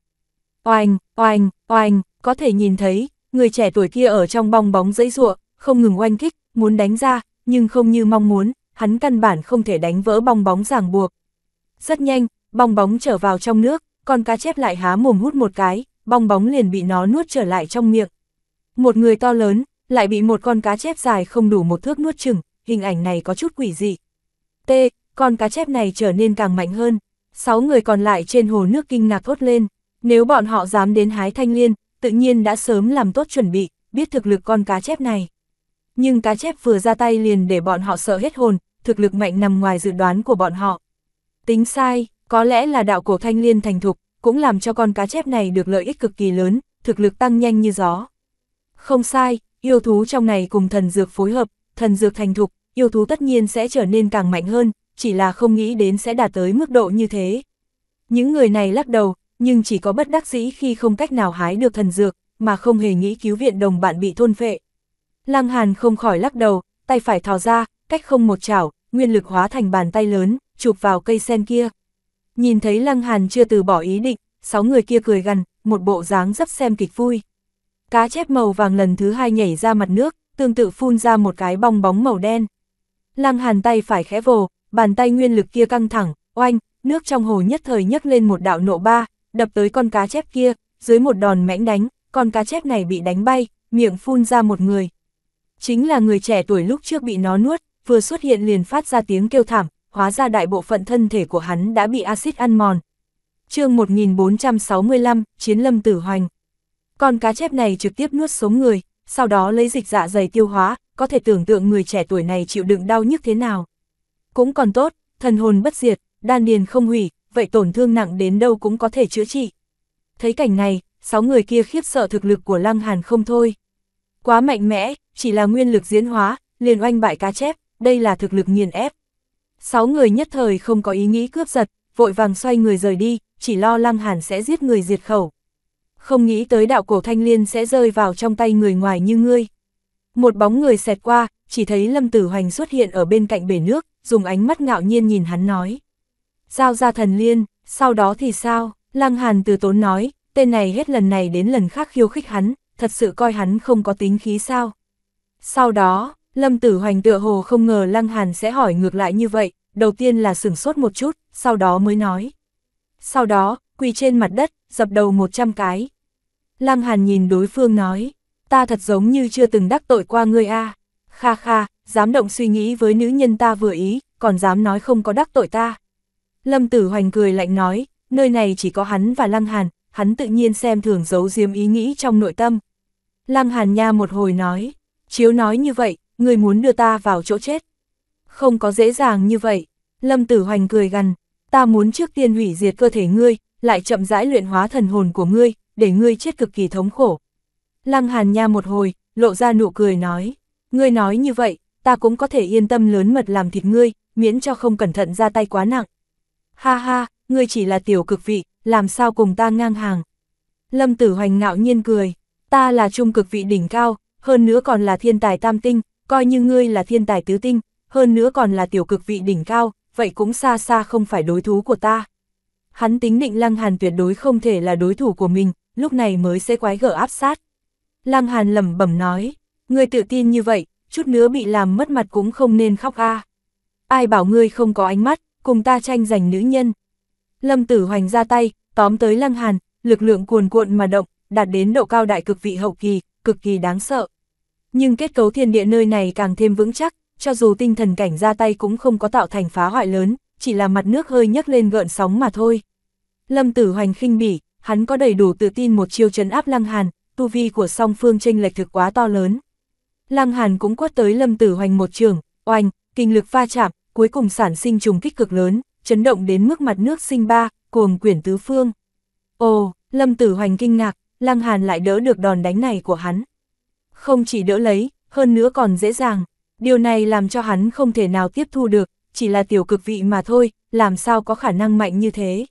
Oanh, oanh, oanh, có thể nhìn thấy, người trẻ tuổi kia ở trong bong bóng dãy ruộng, không ngừng oanh kích, muốn đánh ra, nhưng không như mong muốn, hắn căn bản không thể đánh vỡ bong bóng ràng buộc. Rất nhanh, bong bóng trở vào trong nước, con cá chép lại há mồm hút một cái, bong bóng liền bị nó nuốt trở lại trong miệng. Một người to lớn, lại bị một con cá chép dài không đủ một thước nuốt chừng, hình ảnh này có chút quỷ dị. T, con cá chép này trở nên càng mạnh hơn, sáu người còn lại trên hồ nước kinh ngạc thốt lên, nếu bọn họ dám đến hái thanh liên, tự nhiên đã sớm làm tốt chuẩn bị, biết thực lực con cá chép này. Nhưng cá chép vừa ra tay liền để bọn họ sợ hết hồn, thực lực mạnh nằm ngoài dự đoán của bọn họ. Tính sai, có lẽ là đạo cổ thanh liên thành thục, cũng làm cho con cá chép này được lợi ích cực kỳ lớn, thực lực tăng nhanh như gió. Không sai, yêu thú trong này cùng thần dược phối hợp, thần dược thành thục, yêu thú tất nhiên sẽ trở nên càng mạnh hơn, chỉ là không nghĩ đến sẽ đạt tới mức độ như thế. Những người này lắc đầu, nhưng chỉ có bất đắc dĩ khi không cách nào hái được thần dược, mà không hề nghĩ cứu viện đồng bạn bị thôn phệ. Lăng Hàn không khỏi lắc đầu, tay phải thò ra, cách không một chảo, nguyên lực hóa thành bàn tay lớn, chụp vào cây sen kia. Nhìn thấy Lăng Hàn chưa từ bỏ ý định, sáu người kia cười gần, một bộ dáng rất xem kịch vui cá chép màu vàng lần thứ hai nhảy ra mặt nước, tương tự phun ra một cái bong bóng màu đen. Lăng hàn tay phải khẽ vồ, bàn tay nguyên lực kia căng thẳng, oanh, nước trong hồ nhất thời nhấc lên một đạo nộ ba, đập tới con cá chép kia, dưới một đòn mãnh đánh, con cá chép này bị đánh bay, miệng phun ra một người. Chính là người trẻ tuổi lúc trước bị nó nuốt, vừa xuất hiện liền phát ra tiếng kêu thảm, hóa ra đại bộ phận thân thể của hắn đã bị axit ăn mòn. chương 1465, Chiến lâm tử hoành con cá chép này trực tiếp nuốt sống người, sau đó lấy dịch dạ dày tiêu hóa, có thể tưởng tượng người trẻ tuổi này chịu đựng đau nhức thế nào. Cũng còn tốt, thần hồn bất diệt, đan điền không hủy, vậy tổn thương nặng đến đâu cũng có thể chữa trị. Thấy cảnh này, sáu người kia khiếp sợ thực lực của Lăng Hàn không thôi. Quá mạnh mẽ, chỉ là nguyên lực diễn hóa, liền oanh bại cá chép, đây là thực lực nghiền ép. Sáu người nhất thời không có ý nghĩ cướp giật, vội vàng xoay người rời đi, chỉ lo Lăng Hàn sẽ giết người diệt khẩu không nghĩ tới đạo cổ thanh liên sẽ rơi vào trong tay người ngoài như ngươi. Một bóng người xẹt qua, chỉ thấy Lâm Tử Hoành xuất hiện ở bên cạnh bể nước, dùng ánh mắt ngạo nhiên nhìn hắn nói. Giao ra thần liên, sau đó thì sao? Lăng Hàn từ tốn nói, tên này hết lần này đến lần khác khiêu khích hắn, thật sự coi hắn không có tính khí sao. Sau đó, Lâm Tử Hoành tựa hồ không ngờ Lăng Hàn sẽ hỏi ngược lại như vậy, đầu tiên là sửng sốt một chút, sau đó mới nói. Sau đó, quỳ trên mặt đất, dập đầu 100 cái. Lăng Hàn nhìn đối phương nói, ta thật giống như chưa từng đắc tội qua ngươi a. Kha kha, dám động suy nghĩ với nữ nhân ta vừa ý, còn dám nói không có đắc tội ta. Lâm Tử Hoành cười lạnh nói, nơi này chỉ có hắn và Lăng Hàn, hắn tự nhiên xem thường giấu diếm ý nghĩ trong nội tâm. Lăng Hàn Nha một hồi nói, chiếu nói như vậy, ngươi muốn đưa ta vào chỗ chết. Không có dễ dàng như vậy, Lâm Tử Hoành cười gần: ta muốn trước tiên hủy diệt cơ thể ngươi, lại chậm rãi luyện hóa thần hồn của ngươi, để ngươi chết cực kỳ thống khổ. Lăng Hàn Nha một hồi, lộ ra nụ cười nói, ngươi nói như vậy, ta cũng có thể yên tâm lớn mật làm thịt ngươi, miễn cho không cẩn thận ra tay quá nặng. Ha ha, ngươi chỉ là tiểu cực vị, làm sao cùng ta ngang hàng. Lâm Tử Hoành ngạo nhiên cười, ta là trung cực vị đỉnh cao, hơn nữa còn là thiên tài tam tinh, coi như ngươi là thiên tài tứ tinh, hơn nữa còn là tiểu cực vị đỉnh cao, vậy cũng xa xa không phải đối thủ của ta hắn tính định Lăng Hàn tuyệt đối không thể là đối thủ của mình, lúc này mới sẽ quái gở áp sát. Lăng Hàn lẩm bẩm nói, ngươi tự tin như vậy, chút nữa bị làm mất mặt cũng không nên khóc a. Ai bảo ngươi không có ánh mắt, cùng ta tranh giành nữ nhân. Lâm Tử Hoành ra tay, tóm tới Lăng Hàn, lực lượng cuồn cuộn mà động, đạt đến độ cao đại cực vị hậu kỳ, cực kỳ đáng sợ. Nhưng kết cấu thiên địa nơi này càng thêm vững chắc, cho dù tinh thần cảnh ra tay cũng không có tạo thành phá hoại lớn, chỉ là mặt nước hơi nhấc lên gợn sóng mà thôi. Lâm Tử Hoành khinh bỉ, hắn có đầy đủ tự tin một chiêu trấn áp Lăng Hàn, tu vi của song phương chênh lệch thực quá to lớn. Lăng Hàn cũng quát tới Lâm Tử Hoành một trường, oanh, kinh lực va chạm, cuối cùng sản sinh trùng kích cực lớn, chấn động đến mức mặt nước sinh ba, cuồng quyển tứ phương. Ồ, Lâm Tử Hoành kinh ngạc, Lăng Hàn lại đỡ được đòn đánh này của hắn. Không chỉ đỡ lấy, hơn nữa còn dễ dàng, điều này làm cho hắn không thể nào tiếp thu được, chỉ là tiểu cực vị mà thôi, làm sao có khả năng mạnh như thế.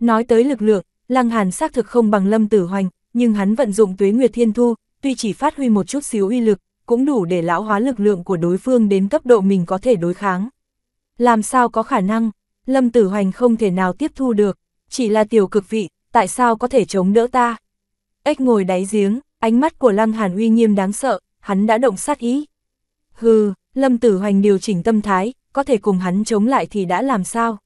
Nói tới lực lượng, Lăng Hàn xác thực không bằng Lâm Tử Hoành, nhưng hắn vận dụng Tuế Nguyệt Thiên Thu, tuy chỉ phát huy một chút xíu uy lực, cũng đủ để lão hóa lực lượng của đối phương đến cấp độ mình có thể đối kháng. Làm sao có khả năng, Lâm Tử Hoành không thể nào tiếp thu được, chỉ là tiểu cực vị, tại sao có thể chống đỡ ta? Ếch ngồi đáy giếng, ánh mắt của Lăng Hàn uy nghiêm đáng sợ, hắn đã động sát ý. Hừ, Lâm Tử Hoành điều chỉnh tâm thái, có thể cùng hắn chống lại thì đã làm sao?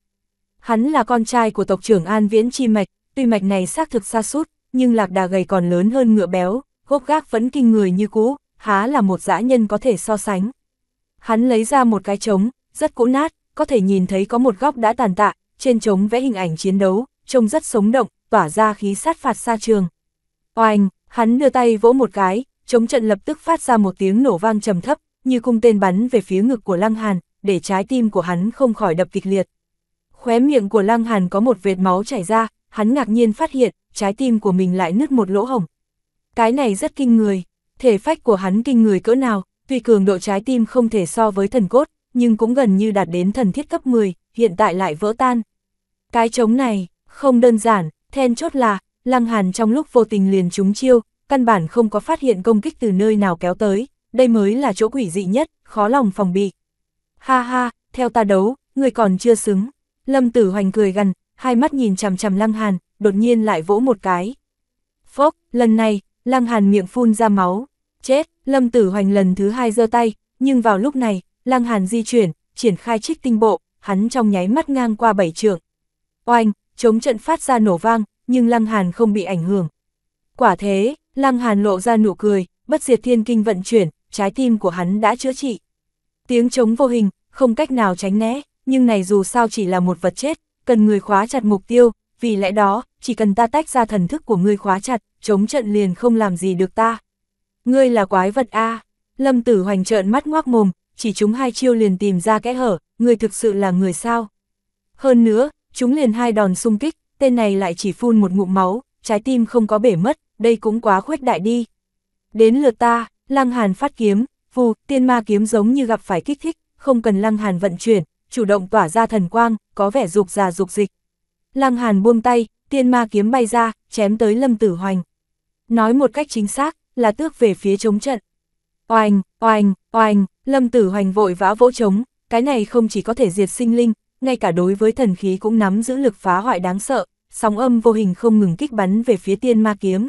Hắn là con trai của tộc trưởng An Viễn Chi Mạch, tuy mạch này xác thực xa sút nhưng lạc đà gầy còn lớn hơn ngựa béo, gốc gác vẫn kinh người như cũ, há là một dã nhân có thể so sánh. Hắn lấy ra một cái trống, rất cũ nát, có thể nhìn thấy có một góc đã tàn tạ, trên trống vẽ hình ảnh chiến đấu, trông rất sống động, tỏa ra khí sát phạt xa trường. Oanh, hắn đưa tay vỗ một cái, trống trận lập tức phát ra một tiếng nổ vang trầm thấp, như cung tên bắn về phía ngực của Lăng Hàn, để trái tim của hắn không khỏi đập kịch liệt. Khóe miệng của Lăng Hàn có một vệt máu chảy ra, hắn ngạc nhiên phát hiện, trái tim của mình lại nứt một lỗ hồng. Cái này rất kinh người, thể phách của hắn kinh người cỡ nào, tuy cường độ trái tim không thể so với thần cốt, nhưng cũng gần như đạt đến thần thiết cấp 10, hiện tại lại vỡ tan. Cái trống này, không đơn giản, then chốt là, Lăng Hàn trong lúc vô tình liền trúng chiêu, căn bản không có phát hiện công kích từ nơi nào kéo tới, đây mới là chỗ quỷ dị nhất, khó lòng phòng bị ha ha, theo ta đấu, người còn chưa xứng. Lâm Tử Hoành cười gần, hai mắt nhìn chằm chằm Lăng Hàn, đột nhiên lại vỗ một cái. Phốc, lần này, Lăng Hàn miệng phun ra máu. Chết, Lâm Tử Hoành lần thứ hai giơ tay, nhưng vào lúc này, Lăng Hàn di chuyển, triển khai trích tinh bộ, hắn trong nháy mắt ngang qua bảy trường. Oanh, chống trận phát ra nổ vang, nhưng Lăng Hàn không bị ảnh hưởng. Quả thế, Lăng Hàn lộ ra nụ cười, bất diệt thiên kinh vận chuyển, trái tim của hắn đã chữa trị. Tiếng chống vô hình, không cách nào tránh né, nhưng này dù sao chỉ là một vật chết, cần người khóa chặt mục tiêu, vì lẽ đó, chỉ cần ta tách ra thần thức của ngươi khóa chặt, chống trận liền không làm gì được ta. Ngươi là quái vật A, lâm tử hoành trợn mắt ngoác mồm, chỉ chúng hai chiêu liền tìm ra kẽ hở, ngươi thực sự là người sao. Hơn nữa, chúng liền hai đòn xung kích, tên này lại chỉ phun một ngụm máu, trái tim không có bể mất, đây cũng quá khuếch đại đi. Đến lượt ta, lăng hàn phát kiếm, Vù, tiên ma kiếm giống như gặp phải kích thích, không cần Lăng Hàn vận chuyển, chủ động tỏa ra thần quang, có vẻ dục già dục dịch. Lăng Hàn buông tay, tiên ma kiếm bay ra, chém tới Lâm Tử Hoành. Nói một cách chính xác, là tước về phía chống trận. Oanh, oanh, oanh, Lâm Tử Hoành vội vã vỗ chống, cái này không chỉ có thể diệt sinh linh, ngay cả đối với thần khí cũng nắm giữ lực phá hoại đáng sợ, sóng âm vô hình không ngừng kích bắn về phía tiên ma kiếm.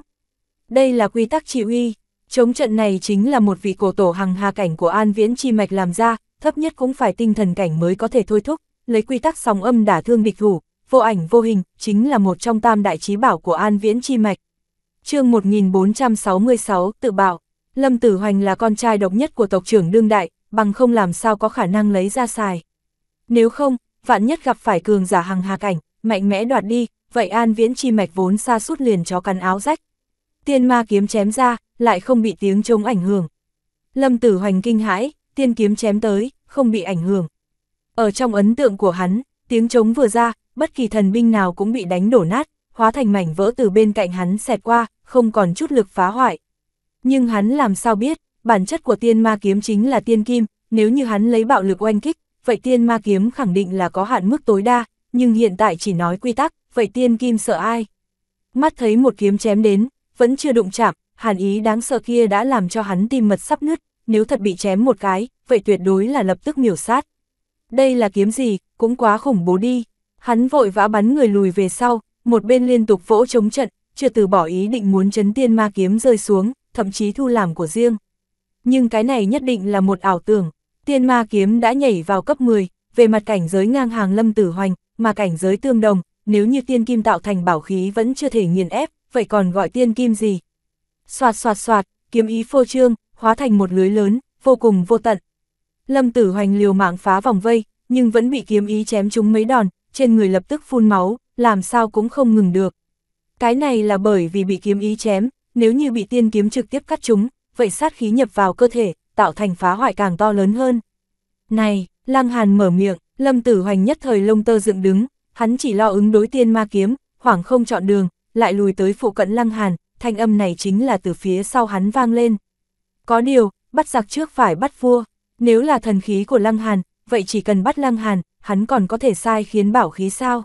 Đây là quy tắc chỉ uy. Chống trận này chính là một vị cổ tổ hằng hà cảnh của An Viễn Chi Mạch làm ra, thấp nhất cũng phải tinh thần cảnh mới có thể thôi thúc, lấy quy tắc sóng âm đả thương địch thủ, vô ảnh vô hình, chính là một trong tam đại trí bảo của An Viễn Chi Mạch. chương 1466, tự bảo, Lâm Tử Hoành là con trai độc nhất của tộc trưởng đương đại, bằng không làm sao có khả năng lấy ra xài. Nếu không, vạn nhất gặp phải cường giả hằng hà cảnh, mạnh mẽ đoạt đi, vậy An Viễn Chi Mạch vốn xa sút liền cho cắn áo rách. Tiên ma kiếm chém ra, lại không bị tiếng trống ảnh hưởng. Lâm Tử Hoành kinh hãi, tiên kiếm chém tới, không bị ảnh hưởng. Ở trong ấn tượng của hắn, tiếng trống vừa ra, bất kỳ thần binh nào cũng bị đánh đổ nát, hóa thành mảnh vỡ từ bên cạnh hắn xẹt qua, không còn chút lực phá hoại. Nhưng hắn làm sao biết, bản chất của tiên ma kiếm chính là tiên kim, nếu như hắn lấy bạo lực oanh kích, vậy tiên ma kiếm khẳng định là có hạn mức tối đa, nhưng hiện tại chỉ nói quy tắc, vậy tiên kim sợ ai? Mắt thấy một kiếm chém đến, vẫn chưa đụng chạm, hàn ý đáng sợ kia đã làm cho hắn tim mật sắp nứt, nếu thật bị chém một cái, vậy tuyệt đối là lập tức miểu sát. Đây là kiếm gì, cũng quá khủng bố đi. Hắn vội vã bắn người lùi về sau, một bên liên tục vỗ chống trận, chưa từ bỏ ý định muốn chấn tiên ma kiếm rơi xuống, thậm chí thu làm của riêng. Nhưng cái này nhất định là một ảo tưởng, tiên ma kiếm đã nhảy vào cấp 10, về mặt cảnh giới ngang hàng lâm tử hoành, mà cảnh giới tương đồng, nếu như tiên kim tạo thành bảo khí vẫn chưa thể nghiền ép, vậy còn gọi tiên kim gì, soạt soạt soạt, kiếm ý phô trương, hóa thành một lưới lớn, vô cùng vô tận. Lâm Tử Hoành liều mạng phá vòng vây, nhưng vẫn bị kiếm ý chém trúng mấy đòn, trên người lập tức phun máu, làm sao cũng không ngừng được. Cái này là bởi vì bị kiếm ý chém, nếu như bị tiên kiếm trực tiếp cắt chúng, vậy sát khí nhập vào cơ thể, tạo thành phá hoại càng to lớn hơn. Này, Lăng Hàn mở miệng, Lâm Tử Hoành nhất thời lông tơ dựng đứng, hắn chỉ lo ứng đối tiên ma kiếm, hoảng không chọn đường, lại lùi tới phụ cận Lăng Hàn, thanh âm này chính là từ phía sau hắn vang lên. Có điều, bắt giặc trước phải bắt vua, nếu là thần khí của Lăng Hàn, vậy chỉ cần bắt Lăng Hàn, hắn còn có thể sai khiến bảo khí sao.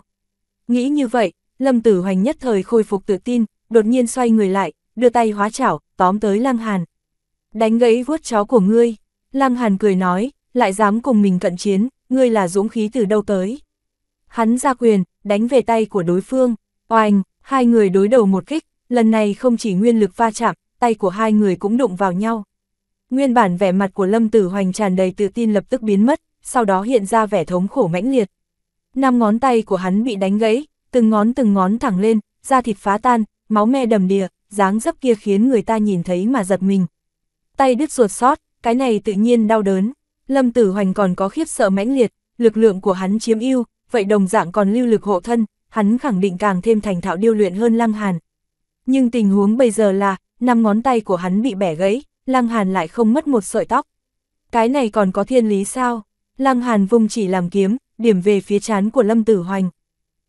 Nghĩ như vậy, Lâm Tử Hoành nhất thời khôi phục tự tin, đột nhiên xoay người lại, đưa tay hóa chảo, tóm tới Lăng Hàn. Đánh gãy vuốt chó của ngươi, Lăng Hàn cười nói, lại dám cùng mình cận chiến, ngươi là dũng khí từ đâu tới. Hắn ra quyền, đánh về tay của đối phương, oanh, hai người đối đầu một kích, Lần này không chỉ nguyên lực va chạm, tay của hai người cũng đụng vào nhau. Nguyên bản vẻ mặt của Lâm Tử Hoành tràn đầy tự tin lập tức biến mất, sau đó hiện ra vẻ thống khổ mãnh liệt. Năm ngón tay của hắn bị đánh gãy, từng ngón từng ngón thẳng lên, da thịt phá tan, máu me đầm đìa, dáng dấp kia khiến người ta nhìn thấy mà giật mình. Tay đứt ruột sót, cái này tự nhiên đau đớn. Lâm Tử Hoành còn có khiếp sợ mãnh liệt, lực lượng của hắn chiếm ưu, vậy đồng dạng còn lưu lực hộ thân, hắn khẳng định càng thêm thành thạo điêu luyện hơn Lăng Hàn. Nhưng tình huống bây giờ là, năm ngón tay của hắn bị bẻ gãy, Lăng Hàn lại không mất một sợi tóc. Cái này còn có thiên lý sao? Lăng Hàn vung chỉ làm kiếm, điểm về phía chán của Lâm Tử Hoành.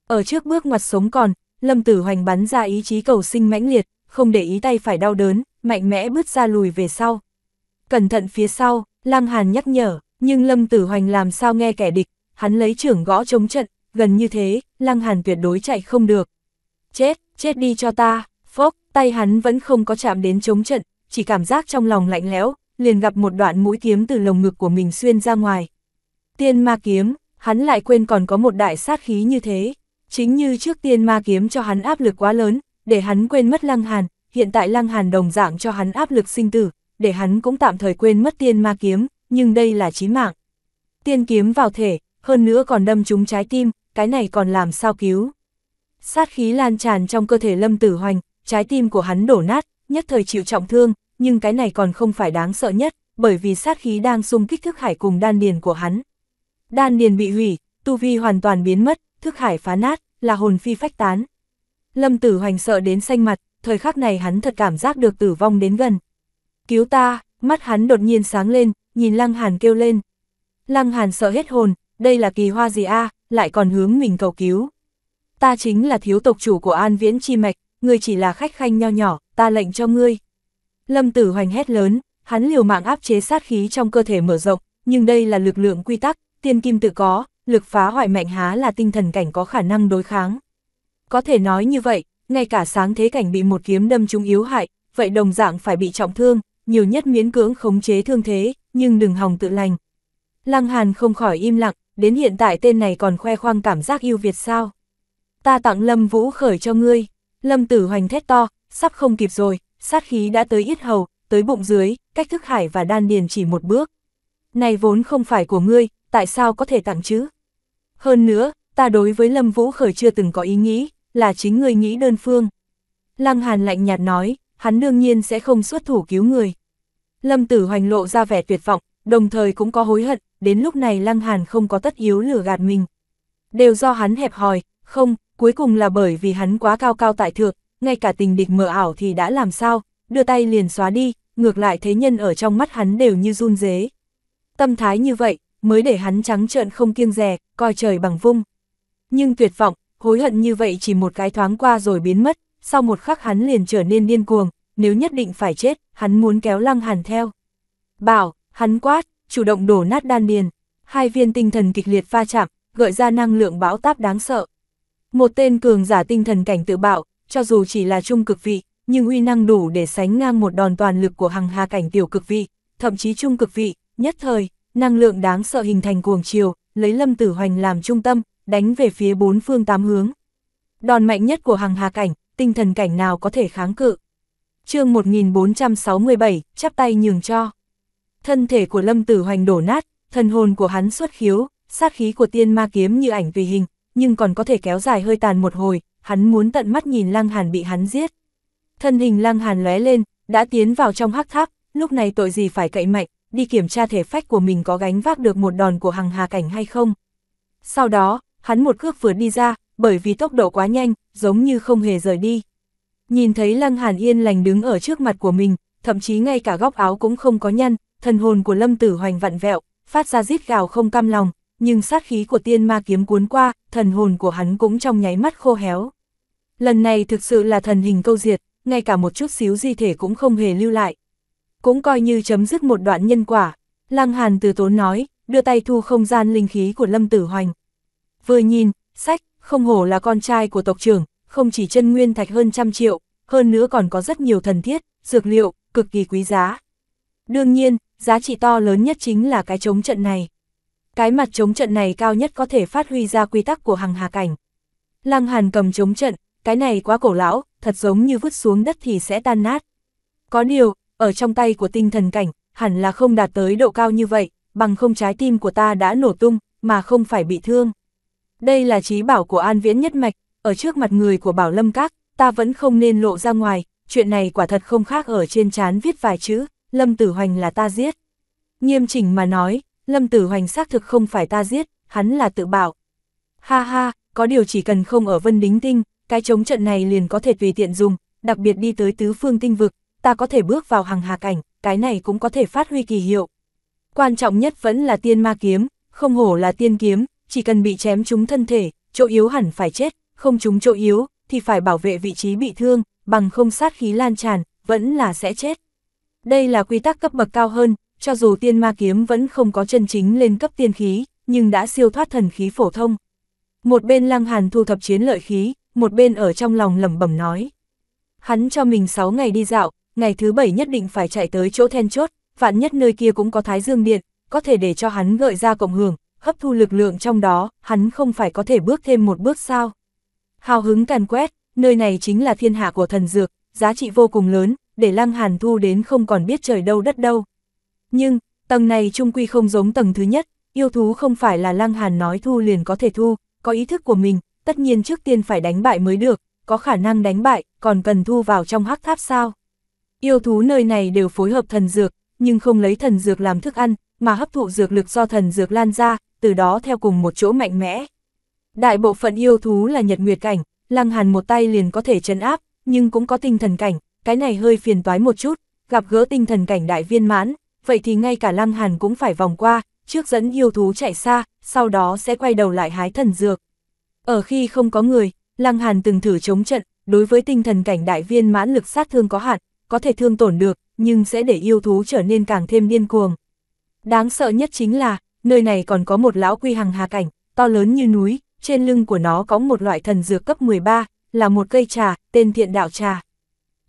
Ở trước bước ngoặt sống còn, Lâm Tử Hoành bắn ra ý chí cầu sinh mãnh liệt, không để ý tay phải đau đớn, mạnh mẽ bước ra lùi về sau. Cẩn thận phía sau, Lăng Hàn nhắc nhở, nhưng Lâm Tử Hoành làm sao nghe kẻ địch, hắn lấy trưởng gõ chống trận, gần như thế, Lăng Hàn tuyệt đối chạy không được. Chết, chết đi cho ta, tay hắn vẫn không có chạm đến chống trận, chỉ cảm giác trong lòng lạnh lẽo, liền gặp một đoạn mũi kiếm từ lồng ngực của mình xuyên ra ngoài. Tiên ma kiếm, hắn lại quên còn có một đại sát khí như thế. Chính như trước tiên ma kiếm cho hắn áp lực quá lớn, để hắn quên mất lăng hàn, hiện tại lăng hàn đồng dạng cho hắn áp lực sinh tử, để hắn cũng tạm thời quên mất tiên ma kiếm, nhưng đây là chí mạng. Tiên kiếm vào thể, hơn nữa còn đâm trúng trái tim, cái này còn làm sao cứu. Sát khí lan tràn trong cơ thể lâm tử hoành, trái tim của hắn đổ nát, nhất thời chịu trọng thương, nhưng cái này còn không phải đáng sợ nhất, bởi vì sát khí đang xung kích thức hải cùng đan điền của hắn. Đan điền bị hủy, tu vi hoàn toàn biến mất, thức hải phá nát, là hồn phi phách tán. Lâm tử hoành sợ đến xanh mặt, thời khắc này hắn thật cảm giác được tử vong đến gần. Cứu ta, mắt hắn đột nhiên sáng lên, nhìn Lăng Hàn kêu lên. Lăng Hàn sợ hết hồn, đây là kỳ hoa gì a lại còn hướng mình cầu cứu. Ta chính là thiếu tộc chủ của An Viễn Chi Mạch, ngươi chỉ là khách khanh nho nhỏ, ta lệnh cho ngươi. Lâm tử hoành hét lớn, hắn liều mạng áp chế sát khí trong cơ thể mở rộng, nhưng đây là lực lượng quy tắc, tiên kim tự có, lực phá hoại mạnh há là tinh thần cảnh có khả năng đối kháng. Có thể nói như vậy, ngay cả sáng thế cảnh bị một kiếm đâm trúng yếu hại, vậy đồng dạng phải bị trọng thương, nhiều nhất miễn cưỡng khống chế thương thế, nhưng đừng hòng tự lành. Lăng Hàn không khỏi im lặng, đến hiện tại tên này còn khoe khoang cảm giác yêu Việt sao. Ta tặng Lâm Vũ khởi cho ngươi. Lâm Tử Hoành thét to, sắp không kịp rồi, sát khí đã tới yết hầu, tới bụng dưới, cách thức hải và đan điền chỉ một bước. Này vốn không phải của ngươi, tại sao có thể tặng chứ? Hơn nữa, ta đối với Lâm Vũ Khởi chưa từng có ý nghĩ, là chính ngươi nghĩ đơn phương. Lăng Hàn lạnh nhạt nói, hắn đương nhiên sẽ không xuất thủ cứu người. Lâm Tử Hoành lộ ra vẻ tuyệt vọng, đồng thời cũng có hối hận, đến lúc này Lăng Hàn không có tất yếu lửa gạt mình. Đều do hắn hẹp hòi, không, cuối cùng là bởi vì hắn quá cao cao tại thượng, ngay cả tình địch mờ ảo thì đã làm sao, đưa tay liền xóa đi, ngược lại thế nhân ở trong mắt hắn đều như run dế. Tâm thái như vậy, mới để hắn trắng trợn không kiêng rè, coi trời bằng vung. Nhưng tuyệt vọng, hối hận như vậy chỉ một cái thoáng qua rồi biến mất, sau một khắc hắn liền trở nên điên cuồng, nếu nhất định phải chết, hắn muốn kéo lăng hàn theo. Bảo, hắn quát, chủ động đổ nát đan điền, hai viên tinh thần kịch liệt va chạm, gợi ra năng lượng bão táp đáng sợ. Một tên cường giả tinh thần cảnh tự bạo, cho dù chỉ là trung cực vị, nhưng uy năng đủ để sánh ngang một đòn toàn lực của hằng hà cảnh tiểu cực vị, thậm chí trung cực vị, nhất thời, năng lượng đáng sợ hình thành cuồng chiều, lấy lâm tử hoành làm trung tâm, đánh về phía bốn phương tám hướng. Đòn mạnh nhất của hằng hà cảnh, tinh thần cảnh nào có thể kháng cự. chương 1467, chắp tay nhường cho. Thân thể của lâm tử hoành đổ nát, thần hồn của hắn xuất khiếu, sát khí của tiên ma kiếm như ảnh tùy hình, nhưng còn có thể kéo dài hơi tàn một hồi, hắn muốn tận mắt nhìn Lăng Hàn bị hắn giết. Thân hình Lăng Hàn lóe lên, đã tiến vào trong hắc tháp, lúc này tội gì phải cậy mạnh, đi kiểm tra thể phách của mình có gánh vác được một đòn của hằng hà cảnh hay không. Sau đó, hắn một cước vừa đi ra, bởi vì tốc độ quá nhanh, giống như không hề rời đi. Nhìn thấy Lăng Hàn yên lành đứng ở trước mặt của mình, thậm chí ngay cả góc áo cũng không có nhăn, thần hồn của Lâm Tử Hoành vặn vẹo, phát ra rít gào không cam lòng, nhưng sát khí của tiên ma kiếm cuốn qua, thần hồn của hắn cũng trong nháy mắt khô héo. Lần này thực sự là thần hình câu diệt, ngay cả một chút xíu di thể cũng không hề lưu lại. Cũng coi như chấm dứt một đoạn nhân quả, Lăng Hàn từ tốn nói, đưa tay thu không gian linh khí của Lâm Tử Hoành. Vừa nhìn, sách, không hổ là con trai của tộc trưởng, không chỉ chân nguyên thạch hơn trăm triệu, hơn nữa còn có rất nhiều thần thiết, dược liệu, cực kỳ quý giá. Đương nhiên, giá trị to lớn nhất chính là cái chống trận này cái mặt chống trận này cao nhất có thể phát huy ra quy tắc của hằng hà cảnh. Lăng Hàn cầm chống trận, cái này quá cổ lão, thật giống như vứt xuống đất thì sẽ tan nát. Có điều, ở trong tay của tinh thần cảnh, hẳn là không đạt tới độ cao như vậy, bằng không trái tim của ta đã nổ tung, mà không phải bị thương. Đây là trí bảo của An Viễn nhất mạch, ở trước mặt người của Bảo Lâm Các, ta vẫn không nên lộ ra ngoài, chuyện này quả thật không khác ở trên trán viết vài chữ, Lâm Tử Hoành là ta giết. Nghiêm chỉnh mà nói, Lâm Tử Hoành xác thực không phải ta giết, hắn là tự bảo. Ha ha, có điều chỉ cần không ở Vân Đính Tinh, cái chống trận này liền có thể tùy tiện dùng, đặc biệt đi tới tứ phương tinh vực, ta có thể bước vào hàng hà cảnh, cái này cũng có thể phát huy kỳ hiệu. Quan trọng nhất vẫn là tiên ma kiếm, không hổ là tiên kiếm, chỉ cần bị chém trúng thân thể, chỗ yếu hẳn phải chết, không trúng chỗ yếu, thì phải bảo vệ vị trí bị thương, bằng không sát khí lan tràn, vẫn là sẽ chết. Đây là quy tắc cấp bậc cao hơn, cho dù tiên ma kiếm vẫn không có chân chính lên cấp tiên khí, nhưng đã siêu thoát thần khí phổ thông. Một bên Lăng Hàn thu thập chiến lợi khí, một bên ở trong lòng lẩm bẩm nói. Hắn cho mình 6 ngày đi dạo, ngày thứ 7 nhất định phải chạy tới chỗ then chốt, vạn nhất nơi kia cũng có thái dương điện, có thể để cho hắn gợi ra cộng hưởng, hấp thu lực lượng trong đó, hắn không phải có thể bước thêm một bước sao. Hào hứng càn quét, nơi này chính là thiên hạ của thần dược, giá trị vô cùng lớn, để Lăng Hàn thu đến không còn biết trời đâu đất đâu. Nhưng, tầng này trung quy không giống tầng thứ nhất, yêu thú không phải là Lăng Hàn nói thu liền có thể thu, có ý thức của mình, tất nhiên trước tiên phải đánh bại mới được, có khả năng đánh bại, còn cần thu vào trong hắc tháp sao. Yêu thú nơi này đều phối hợp thần dược, nhưng không lấy thần dược làm thức ăn, mà hấp thụ dược lực do thần dược lan ra, từ đó theo cùng một chỗ mạnh mẽ. Đại bộ phận yêu thú là nhật nguyệt cảnh, Lăng Hàn một tay liền có thể chấn áp, nhưng cũng có tinh thần cảnh, cái này hơi phiền toái một chút, gặp gỡ tinh thần cảnh đại viên mãn, vậy thì ngay cả Lăng Hàn cũng phải vòng qua, trước dẫn yêu thú chạy xa, sau đó sẽ quay đầu lại hái thần dược. Ở khi không có người, Lăng Hàn từng thử chống trận, đối với tinh thần cảnh đại viên mãn lực sát thương có hạn, có thể thương tổn được, nhưng sẽ để yêu thú trở nên càng thêm điên cuồng. Đáng sợ nhất chính là, nơi này còn có một lão quy hằng hà cảnh, to lớn như núi, trên lưng của nó có một loại thần dược cấp 13, là một cây trà, tên thiện đạo trà.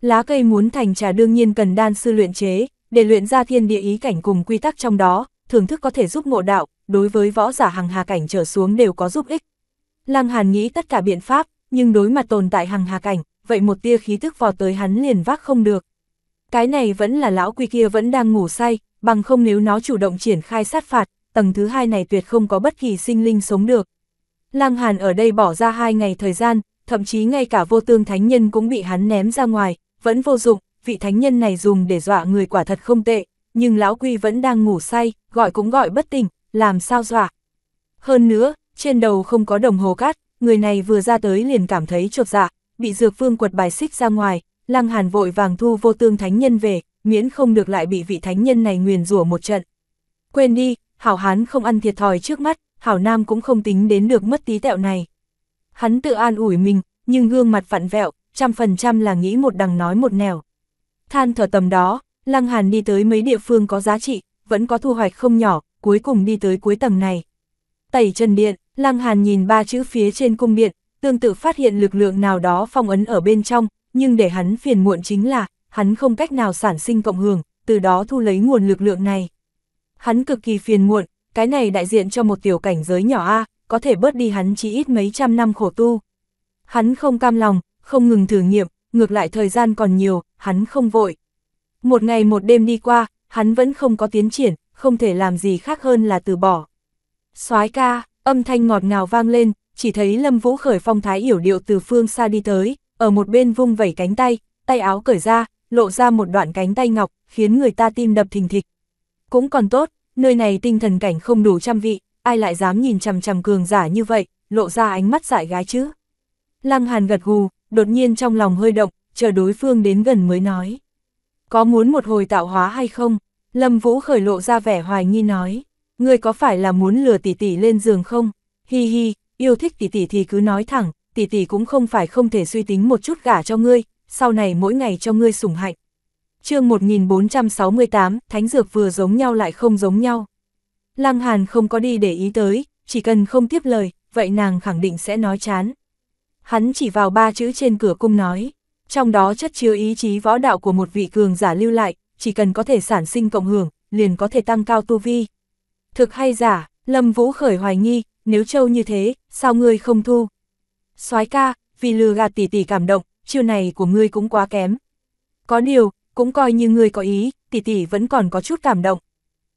Lá cây muốn thành trà đương nhiên cần đan sư luyện chế, để luyện ra thiên địa ý cảnh cùng quy tắc trong đó, thưởng thức có thể giúp ngộ đạo, đối với võ giả hằng hà cảnh trở xuống đều có giúp ích. Lăng Hàn nghĩ tất cả biện pháp, nhưng đối mặt tồn tại hằng hà cảnh, vậy một tia khí tức vò tới hắn liền vác không được. Cái này vẫn là lão quy kia vẫn đang ngủ say, bằng không nếu nó chủ động triển khai sát phạt, tầng thứ hai này tuyệt không có bất kỳ sinh linh sống được. Lăng Hàn ở đây bỏ ra hai ngày thời gian, thậm chí ngay cả vô tương thánh nhân cũng bị hắn ném ra ngoài, vẫn vô dụng, vị thánh nhân này dùng để dọa người quả thật không tệ, nhưng lão quy vẫn đang ngủ say, gọi cũng gọi bất tỉnh, làm sao dọa. Hơn nữa, trên đầu không có đồng hồ cát, người này vừa ra tới liền cảm thấy chột dạ, bị dược vương quật bài xích ra ngoài, lăng hàn vội vàng thu vô tương thánh nhân về, miễn không được lại bị vị thánh nhân này nguyền rủa một trận. Quên đi, hảo hán không ăn thiệt thòi trước mắt, hảo nam cũng không tính đến được mất tí tẹo này. Hắn tự an ủi mình, nhưng gương mặt vặn vẹo, trăm phần trăm là nghĩ một đằng nói một nẻo. Than thở tầm đó, Lăng Hàn đi tới mấy địa phương có giá trị, vẫn có thu hoạch không nhỏ, cuối cùng đi tới cuối tầng này. Tẩy chân điện, Lăng Hàn nhìn ba chữ phía trên cung điện, tương tự phát hiện lực lượng nào đó phong ấn ở bên trong, nhưng để hắn phiền muộn chính là, hắn không cách nào sản sinh cộng hưởng, từ đó thu lấy nguồn lực lượng này. Hắn cực kỳ phiền muộn, cái này đại diện cho một tiểu cảnh giới nhỏ A, có thể bớt đi hắn chỉ ít mấy trăm năm khổ tu. Hắn không cam lòng, không ngừng thử nghiệm, ngược lại thời gian còn nhiều, hắn không vội. Một ngày một đêm đi qua, hắn vẫn không có tiến triển, không thể làm gì khác hơn là từ bỏ. soái ca, âm thanh ngọt ngào vang lên, chỉ thấy Lâm Vũ khởi phong thái yểu điệu từ phương xa đi tới, ở một bên vung vẩy cánh tay, tay áo cởi ra, lộ ra một đoạn cánh tay ngọc, khiến người ta tim đập thình thịch. Cũng còn tốt, nơi này tinh thần cảnh không đủ trăm vị, ai lại dám nhìn chằm chằm cường giả như vậy, lộ ra ánh mắt dại gái chứ. Lăng Hàn gật gù, đột nhiên trong lòng hơi động, chờ đối phương đến gần mới nói. Có muốn một hồi tạo hóa hay không? Lâm Vũ khởi lộ ra vẻ hoài nghi nói, ngươi có phải là muốn lừa tỷ tỷ lên giường không? Hi hi, yêu thích tỷ tỷ thì cứ nói thẳng, tỷ tỷ cũng không phải không thể suy tính một chút gả cho ngươi, sau này mỗi ngày cho ngươi sủng hạnh. Chương 1468, Thánh dược vừa giống nhau lại không giống nhau. Lăng Hàn không có đi để ý tới, chỉ cần không tiếp lời, vậy nàng khẳng định sẽ nói chán. Hắn chỉ vào ba chữ trên cửa cung nói, trong đó chất chứa ý chí võ đạo của một vị cường giả lưu lại, chỉ cần có thể sản sinh cộng hưởng, liền có thể tăng cao tu vi. Thực hay giả, Lâm Vũ khởi hoài nghi, nếu châu như thế, sao ngươi không thu? soái ca, vì lừa gạt tỷ tỷ cảm động, chiêu này của ngươi cũng quá kém. Có điều, cũng coi như ngươi có ý, tỷ tỷ vẫn còn có chút cảm động.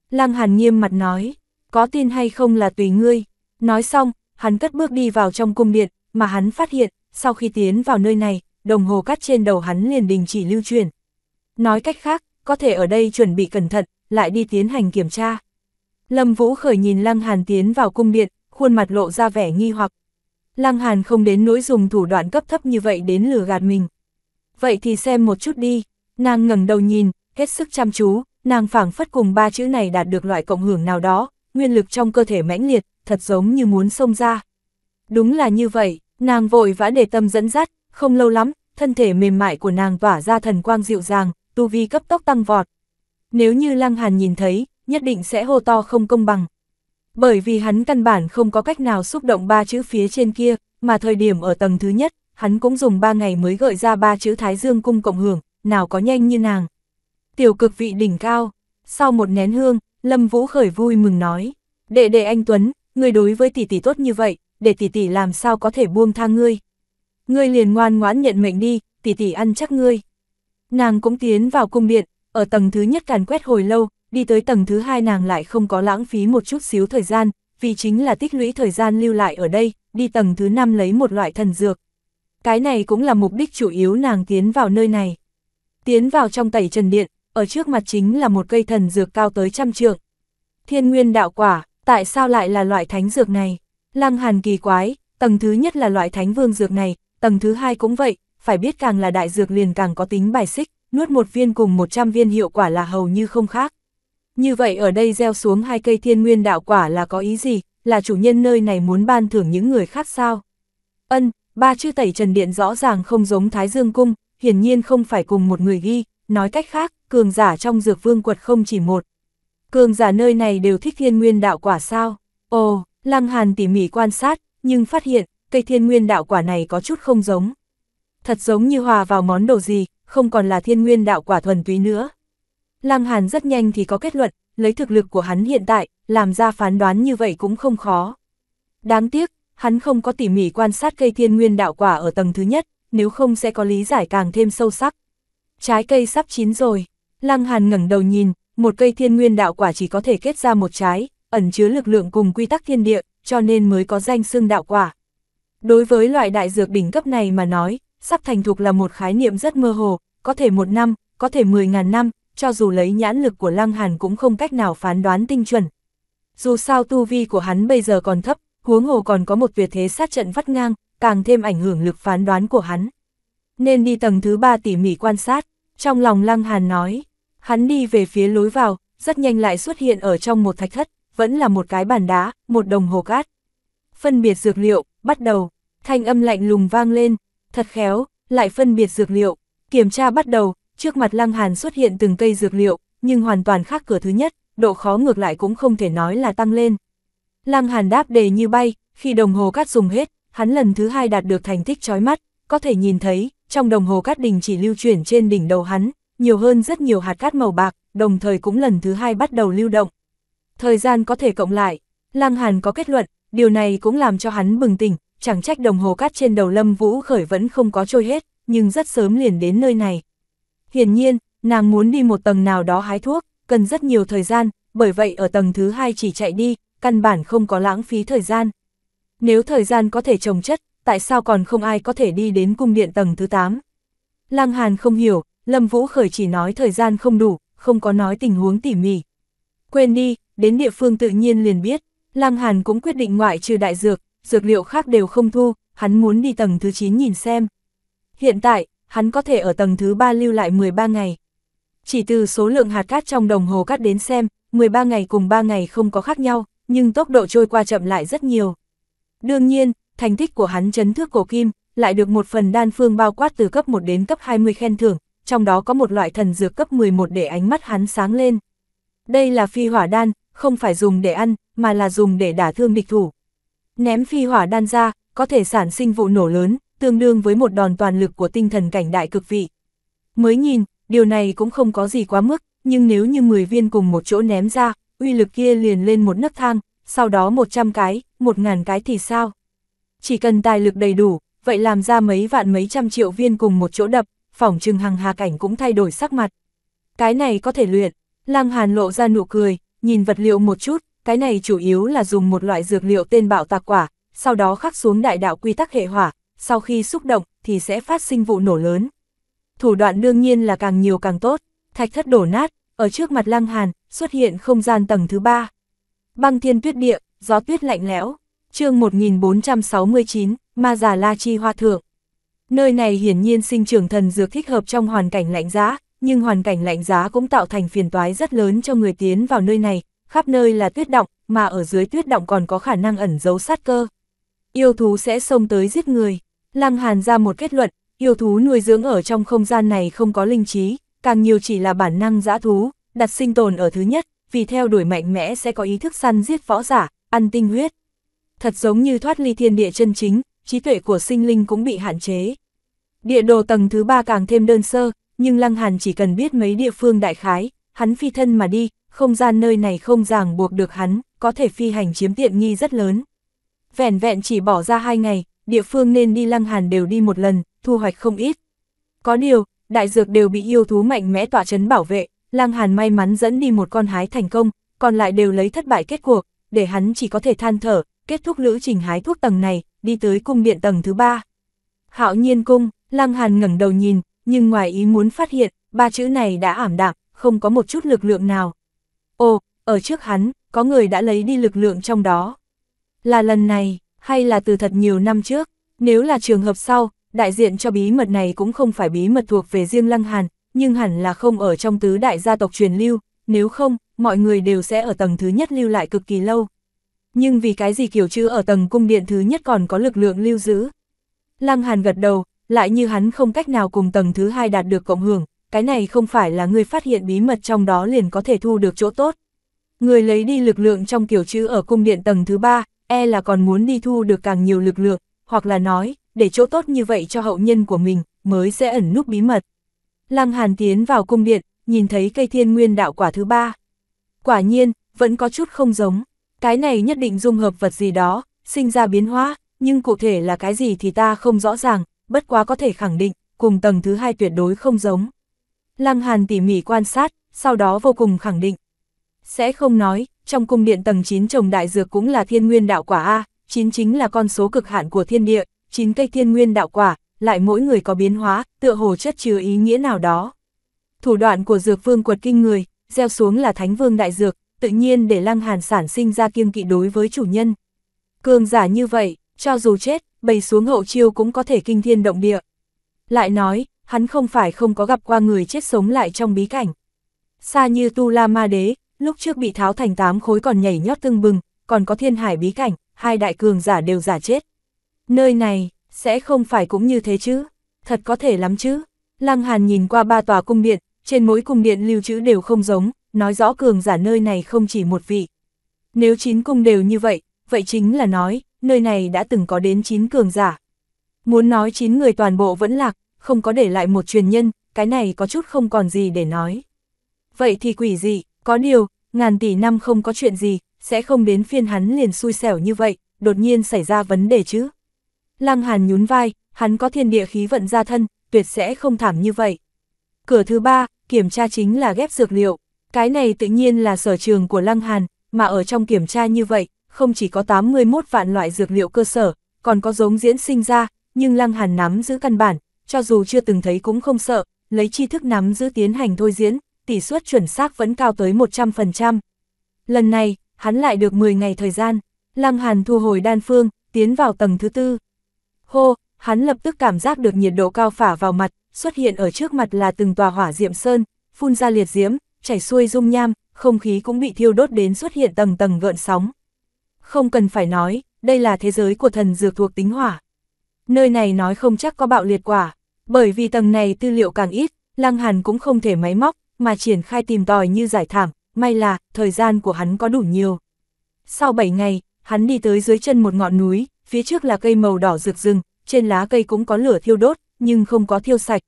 Lăng Hàn nghiêm mặt nói, có tin hay không là tùy ngươi. Nói xong, hắn cất bước đi vào trong cung điện, mà hắn phát hiện, sau khi tiến vào nơi này, đồng hồ cắt trên đầu hắn liền đình chỉ lưu truyền. Nói cách khác, có thể ở đây chuẩn bị cẩn thận, lại đi tiến hành kiểm tra. Lâm Vũ khởi nhìn Lăng Hàn tiến vào cung điện, khuôn mặt lộ ra vẻ nghi hoặc. Lăng Hàn không đến nỗi dùng thủ đoạn cấp thấp như vậy đến lừa gạt mình. Vậy thì xem một chút đi, nàng ngẩng đầu nhìn, hết sức chăm chú, nàng phảng phất cùng ba chữ này đạt được loại cộng hưởng nào đó, nguyên lực trong cơ thể mãnh liệt, thật giống như muốn xông ra. Đúng là như vậy, nàng vội vã để tâm dẫn dắt, không lâu lắm, thân thể mềm mại của nàng tỏa ra thần quang dịu dàng, tu vi cấp tốc tăng vọt. Nếu như Lăng Hàn nhìn thấy, nhất định sẽ hô to không công bằng. Bởi vì hắn căn bản không có cách nào xúc động ba chữ phía trên kia, mà thời điểm ở tầng thứ nhất, hắn cũng dùng ba ngày mới gợi ra ba chữ Thái Dương Cung Cộng Hưởng, nào có nhanh như nàng. Tiểu cực vị đỉnh cao, sau một nén hương, Lâm Vũ khởi vui mừng nói, đệ đệ anh Tuấn, người đối với tỷ tỷ tốt như vậy, để tỷ tỷ làm sao có thể buông tha ngươi. Ngươi liền ngoan ngoãn nhận mệnh đi, tỷ tỷ ăn chắc ngươi. Nàng cũng tiến vào cung điện, ở tầng thứ nhất càn quét hồi lâu, đi tới tầng thứ hai nàng lại không có lãng phí một chút xíu thời gian, vì chính là tích lũy thời gian lưu lại ở đây, đi tầng thứ năm lấy một loại thần dược. Cái này cũng là mục đích chủ yếu nàng tiến vào nơi này. Tiến vào trong tẩy trần điện, ở trước mặt chính là một cây thần dược cao tới trăm trượng. Thiên nguyên đạo quả, tại sao lại là loại thánh dược này? Lăng hàn kỳ quái, tầng thứ nhất là loại thánh vương dược này, tầng thứ hai cũng vậy, phải biết càng là đại dược liền càng có tính bài xích, nuốt một viên cùng 100 viên hiệu quả là hầu như không khác. Như vậy ở đây gieo xuống hai cây thiên nguyên đạo quả là có ý gì, là chủ nhân nơi này muốn ban thưởng những người khác sao? Ân, ba chư tẩy trần điện rõ ràng không giống Thái Dương Cung, hiển nhiên không phải cùng một người ghi, nói cách khác, cường giả trong dược vương quật không chỉ một. Cường giả nơi này đều thích thiên nguyên đạo quả sao? Ồ, Lăng Hàn tỉ mỉ quan sát, nhưng phát hiện, cây thiên nguyên đạo quả này có chút không giống. Thật giống như hòa vào món đồ gì, không còn là thiên nguyên đạo quả thuần túy nữa. Lăng Hàn rất nhanh thì có kết luận, lấy thực lực của hắn hiện tại, làm ra phán đoán như vậy cũng không khó. Đáng tiếc, hắn không có tỉ mỉ quan sát cây thiên nguyên đạo quả ở tầng thứ nhất, nếu không sẽ có lý giải càng thêm sâu sắc. Trái cây sắp chín rồi, Lăng Hàn ngẩng đầu nhìn, một cây thiên nguyên đạo quả chỉ có thể kết ra một trái, ẩn chứa lực lượng cùng quy tắc thiên địa, cho nên mới có danh xương đạo quả. Đối với loại đại dược đỉnh cấp này mà nói, sắp thành thục là một khái niệm rất mơ hồ, có thể một năm, có thể 10.000 năm, cho dù lấy nhãn lực của Lăng Hàn cũng không cách nào phán đoán tinh chuẩn. Dù sao tu vi của hắn bây giờ còn thấp, huống hồ còn có một tuyệt thế sát trận vắt ngang, càng thêm ảnh hưởng lực phán đoán của hắn. Nên đi tầng thứ ba tỉ mỉ quan sát, trong lòng Lăng Hàn nói, hắn đi về phía lối vào, rất nhanh lại xuất hiện ở trong một thạch thất, vẫn là một cái bàn đá, một đồng hồ cát. Phân biệt dược liệu, bắt đầu thanh âm lạnh lùng vang lên, thật khéo, lại phân biệt dược liệu. Kiểm tra bắt đầu, trước mặt Lăng Hàn xuất hiện từng cây dược liệu, nhưng hoàn toàn khác cửa thứ nhất, độ khó ngược lại cũng không thể nói là tăng lên. Lăng Hàn đáp đề như bay, khi đồng hồ cát dùng hết, hắn lần thứ hai đạt được thành tích chói mắt, có thể nhìn thấy, trong đồng hồ cát đình chỉ lưu chuyển trên đỉnh đầu hắn, nhiều hơn rất nhiều hạt cát màu bạc, đồng thời cũng lần thứ hai bắt đầu lưu động. Thời gian có thể cộng lại, Lăng Hàn có kết luận, điều này cũng làm cho hắn bừng tỉnh, chẳng trách đồng hồ cát trên đầu Lâm Vũ Khởi vẫn không có trôi hết, nhưng rất sớm liền đến nơi này. Hiển nhiên, nàng muốn đi một tầng nào đó hái thuốc, cần rất nhiều thời gian, bởi vậy ở tầng thứ hai chỉ chạy đi, căn bản không có lãng phí thời gian. Nếu thời gian có thể trồng chất, tại sao còn không ai có thể đi đến cung điện tầng thứ 8? Lăng Hàn không hiểu, Lâm Vũ Khởi chỉ nói thời gian không đủ, không có nói tình huống tỉ mỉ. Quên đi, đến địa phương tự nhiên liền biết, Lăng Hàn cũng quyết định ngoại trừ đại dược, dược liệu khác đều không thu, hắn muốn đi tầng thứ 9 nhìn xem. Hiện tại, hắn có thể ở tầng thứ 3 lưu lại 13 ngày. Chỉ từ số lượng hạt cát trong đồng hồ cát đến xem, 13 ngày cùng 3 ngày không có khác nhau, nhưng tốc độ trôi qua chậm lại rất nhiều. Đương nhiên, thành tích của hắn chấn thước cổ kim, lại được một phần đan phương bao quát từ cấp 1 đến cấp 20 khen thưởng, trong đó có một loại thần dược cấp 11 để ánh mắt hắn sáng lên. Đây là phi hỏa đan, không phải dùng để ăn, mà là dùng để đả thương địch thủ. Ném phi hỏa đan ra, có thể sản sinh vụ nổ lớn, tương đương với một đòn toàn lực của tinh thần cảnh đại cực vị. Mới nhìn, điều này cũng không có gì quá mức, nhưng nếu như 10 viên cùng một chỗ ném ra, uy lực kia liền lên một nấc thang, sau đó 100 cái, 1.000 cái thì sao? Chỉ cần tài lực đầy đủ, vậy làm ra mấy vạn mấy trăm triệu viên cùng một chỗ đập, phỏng trừng hằng hà cảnh cũng thay đổi sắc mặt. Cái này có thể luyện, lang hàn lộ ra nụ cười, nhìn vật liệu một chút, cái này chủ yếu là dùng một loại dược liệu tên bạo tạc quả, sau đó khắc xuống đại đạo quy tắc hệ hỏa, sau khi xúc động thì sẽ phát sinh vụ nổ lớn. Thủ đoạn đương nhiên là càng nhiều càng tốt, thạch thất đổ nát, ở trước mặt Lăng Hàn xuất hiện không gian tầng thứ ba. Băng thiên tuyết địa, gió tuyết lạnh lẽo, chương 1469, Ma Già La Chi Hoa Thượng. Nơi này hiển nhiên sinh trưởng thần dược thích hợp trong hoàn cảnh lạnh giá, nhưng hoàn cảnh lạnh giá cũng tạo thành phiền toái rất lớn cho người tiến vào nơi này, khắp nơi là tuyết động, mà ở dưới tuyết động còn có khả năng ẩn giấu sát cơ. Yêu thú sẽ xông tới giết người. Lăng Hàn ra một kết luận, yêu thú nuôi dưỡng ở trong không gian này không có linh trí, càng nhiều chỉ là bản năng dã thú, đặt sinh tồn ở thứ nhất, vì theo đuổi mạnh mẽ sẽ có ý thức săn giết võ giả, ăn tinh huyết. Thật giống như thoát ly thiên địa chân chính, trí tuệ của sinh linh cũng bị hạn chế. Địa đồ tầng thứ ba càng thêm đơn sơ, nhưng Lăng Hàn chỉ cần biết mấy địa phương đại khái, hắn phi thân mà đi, không gian nơi này không ràng buộc được hắn, có thể phi hành chiếm tiện nghi rất lớn. vẹn vẹn chỉ bỏ ra hai ngày, địa phương nên đi lăng hàn đều đi một lần, thu hoạch không ít. Có điều, đại dược đều bị yêu thú mạnh mẽ tỏa chấn bảo vệ, lăng hàn may mắn dẫn đi một con hái thành công, còn lại đều lấy thất bại kết cuộc, để hắn chỉ có thể than thở, kết thúc lữ trình hái thuốc tầng này, đi tới cung điện tầng thứ ba. Hạo nhiên cung, lăng hàn ngẩng đầu nhìn, nhưng ngoài ý muốn phát hiện, ba chữ này đã ảm đạm, không có một chút lực lượng nào. Ồ, ở trước hắn, có người đã lấy đi lực lượng trong đó. Là lần này, hay là từ thật nhiều năm trước, nếu là trường hợp sau, đại diện cho bí mật này cũng không phải bí mật thuộc về riêng Lăng Hàn, nhưng hẳn là không ở trong tứ đại gia tộc truyền lưu, nếu không, mọi người đều sẽ ở tầng thứ nhất lưu lại cực kỳ lâu. Nhưng vì cái gì kiểu chữ ở tầng cung điện thứ nhất còn có lực lượng lưu giữ. Lăng Hàn gật đầu, lại như hắn không cách nào cùng tầng thứ hai đạt được cộng hưởng, cái này không phải là người phát hiện bí mật trong đó liền có thể thu được chỗ tốt. Người lấy đi lực lượng trong kiểu chữ ở cung điện tầng thứ ba, e là còn muốn đi thu được càng nhiều lực lượng, hoặc là nói, để chỗ tốt như vậy cho hậu nhân của mình, mới sẽ ẩn núp bí mật. Lăng Hàn tiến vào cung điện, nhìn thấy cây thiên nguyên đạo quả thứ ba. Quả nhiên, vẫn có chút không giống, cái này nhất định dung hợp vật gì đó, sinh ra biến hóa, nhưng cụ thể là cái gì thì ta không rõ ràng, bất quá có thể khẳng định, cùng tầng thứ hai tuyệt đối không giống. Lăng Hàn tỉ mỉ quan sát, sau đó vô cùng khẳng định. Sẽ không nói, trong cung điện tầng 9 trồng đại dược cũng là thiên nguyên đạo quả A, 9 chính là con số cực hạn của thiên địa, 9 cây thiên nguyên đạo quả, lại mỗi người có biến hóa, tựa hồ chất chứa ý nghĩa nào đó. Thủ đoạn của dược vương quật kinh người, gieo xuống là thánh vương đại dược, tự nhiên để lăng hàn sản sinh ra kiêng kỵ đối với chủ nhân. Cường giả như vậy, cho dù chết, bày xuống hậu chiêu cũng có thể kinh thiên động địa. Lại nói, hắn không phải không có gặp qua người chết sống lại trong bí cảnh. Xa như Tu La Ma Đế, lúc trước bị tháo thành tám khối còn nhảy nhót tương bừng, còn có thiên hải bí cảnh, hai đại cường giả đều giả chết. Nơi này, sẽ không phải cũng như thế chứ, thật có thể lắm chứ. Lăng Hàn nhìn qua ba tòa cung điện, trên mỗi cung điện lưu trữ đều không giống, nói rõ cường giả nơi này không chỉ một vị. Nếu chín cung đều như vậy, vậy chính là nói, nơi này đã từng có đến chín cường giả. Muốn nói chín người toàn bộ vẫn lạc, không có để lại một truyền nhân, cái này có chút không còn gì để nói. Vậy thì quỷ gì, có điều, ngàn tỷ năm không có chuyện gì, sẽ không đến phiên hắn liền xui xẻo như vậy, đột nhiên xảy ra vấn đề chứ. Lăng Hàn nhún vai, hắn có thiên địa khí vận ra thân, tuyệt sẽ không thảm như vậy. Cửa thứ ba, kiểm tra chính là ghép dược liệu. Cái này tự nhiên là sở trường của Lăng Hàn, mà ở trong kiểm tra như vậy, không chỉ có 81 vạn loại dược liệu cơ sở, còn có giống diễn sinh ra, nhưng Lăng Hàn nắm giữ căn bản, cho dù chưa từng thấy cũng không sợ, lấy tri thức nắm giữ tiến hành thôi diễn, tỷ suất chuẩn xác vẫn cao tới 100%. Lần này, hắn lại được 10 ngày thời gian, Lăng Hàn thu hồi đan phương, tiến vào tầng thứ tư. Hô, hắn lập tức cảm giác được nhiệt độ cao phả vào mặt, xuất hiện ở trước mặt là từng tòa hỏa diệm sơn, phun ra liệt diễm, chảy xuôi dung nham, không khí cũng bị thiêu đốt đến xuất hiện tầng tầng gợn sóng. Không cần phải nói, đây là thế giới của thần dược thuộc tính hỏa, Nơi này nói không chắc có bạo liệt quả, bởi vì tầng này tư liệu càng ít, Lăng Hàn cũng không thể máy móc, mà triển khai tìm tòi như giải thảm, may là thời gian của hắn có đủ nhiều. Sau 7 ngày, hắn đi tới dưới chân một ngọn núi, phía trước là cây màu đỏ rực rừng, trên lá cây cũng có lửa thiêu đốt, nhưng không có thiêu sạch.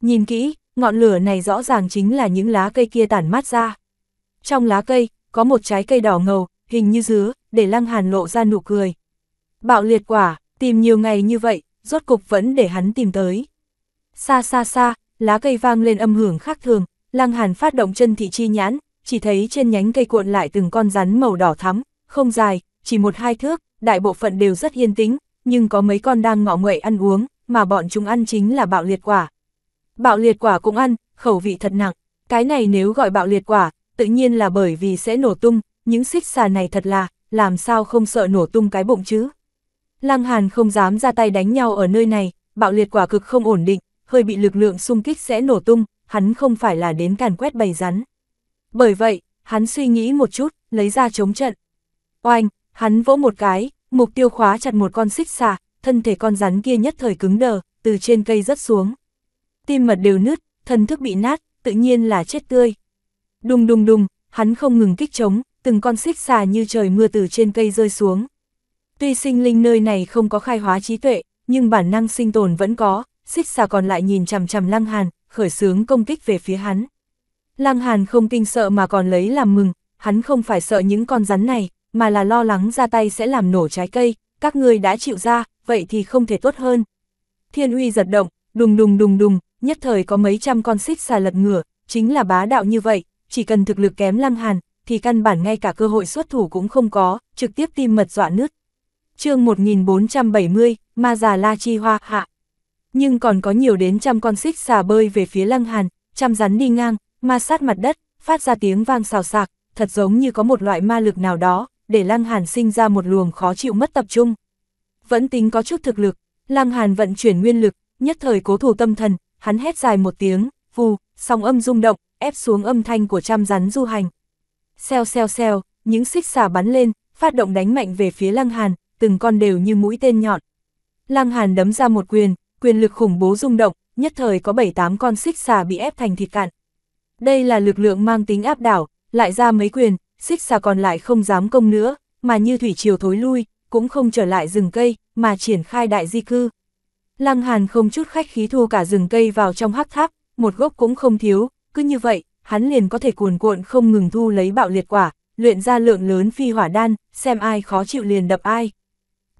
Nhìn kỹ, ngọn lửa này rõ ràng chính là những lá cây kia tản mát ra. Trong lá cây, có một trái cây đỏ ngầu, hình như dứa, để Lăng Hàn lộ ra nụ cười. Bạo liệt quả, Tìm nhiều ngày như vậy, rốt cục vẫn để hắn tìm tới. Xa xa xa, lá cây vang lên âm hưởng khác thường, Lăng Hàn phát động chân thị chi nhãn, chỉ thấy trên nhánh cây cuộn lại từng con rắn màu đỏ thắm, không dài, chỉ một hai thước, đại bộ phận đều rất yên tĩnh, nhưng có mấy con đang ngọ nguậy ăn uống, mà bọn chúng ăn chính là bạo liệt quả. Bạo liệt quả cũng ăn, khẩu vị thật nặng, cái này nếu gọi bạo liệt quả, tự nhiên là bởi vì sẽ nổ tung, những xích xà này thật là, làm sao không sợ nổ tung cái bụng chứ. Lăng Hàn không dám ra tay đánh nhau ở nơi này, bạo liệt quả cực không ổn định, hơi bị lực lượng xung kích sẽ nổ tung, hắn không phải là đến càn quét bầy rắn. Bởi vậy, hắn suy nghĩ một chút, lấy ra chống trận. Oanh, hắn vỗ một cái, mục tiêu khóa chặt một con xích xà, thân thể con rắn kia nhất thời cứng đờ, từ trên cây rớt xuống. Tim mật đều nứt, thân thức bị nát, tự nhiên là chết tươi. Đùng đùng đùng, hắn không ngừng kích chống, từng con xích xà như trời mưa từ trên cây rơi xuống. Tuy sinh linh nơi này không có khai hóa trí tuệ, nhưng bản năng sinh tồn vẫn có, xích xà còn lại nhìn chằm chằm Lăng Hàn, khởi sướng công kích về phía hắn. Lăng Hàn không kinh sợ mà còn lấy làm mừng, hắn không phải sợ những con rắn này, mà là lo lắng ra tay sẽ làm nổ trái cây, các ngươi đã chịu ra, vậy thì không thể tốt hơn. Thiên uy giật động, đùng đùng đùng đùng, nhất thời có mấy trăm con xích xà lật ngửa, chính là bá đạo như vậy, chỉ cần thực lực kém Lăng Hàn, thì căn bản ngay cả cơ hội xuất thủ cũng không có, trực tiếp tim mật dọa nứt chương 1470, ma già la chi hoa hạ. Nhưng còn có nhiều đến trăm con xích xà bơi về phía lăng hàn, trăm rắn đi ngang, ma sát mặt đất, phát ra tiếng vang xào sạc, thật giống như có một loại ma lực nào đó, để lăng hàn sinh ra một luồng khó chịu mất tập trung. Vẫn tính có chút thực lực, lăng hàn vận chuyển nguyên lực, nhất thời cố thủ tâm thần, hắn hét dài một tiếng, vù, song âm rung động, ép xuống âm thanh của trăm rắn du hành. Xeo xeo xeo, những xích xà bắn lên, phát động đánh mạnh về phía lăng hàn, từng con đều như mũi tên nhọn. Lăng Hàn đấm ra một quyền, quyền lực khủng bố rung động, nhất thời có 7-8 con xích xà bị ép thành thịt cạn. Đây là lực lượng mang tính áp đảo, lại ra mấy quyền, xích xà còn lại không dám công nữa, mà như thủy triều thối lui, cũng không trở lại rừng cây, mà triển khai đại di cư. Lăng Hàn không chút khách khí thu cả rừng cây vào trong hắc tháp, một gốc cũng không thiếu, cứ như vậy, hắn liền có thể cuồn cuộn không ngừng thu lấy bạo liệt quả, luyện ra lượng lớn phi hỏa đan, xem ai khó chịu liền đập ai.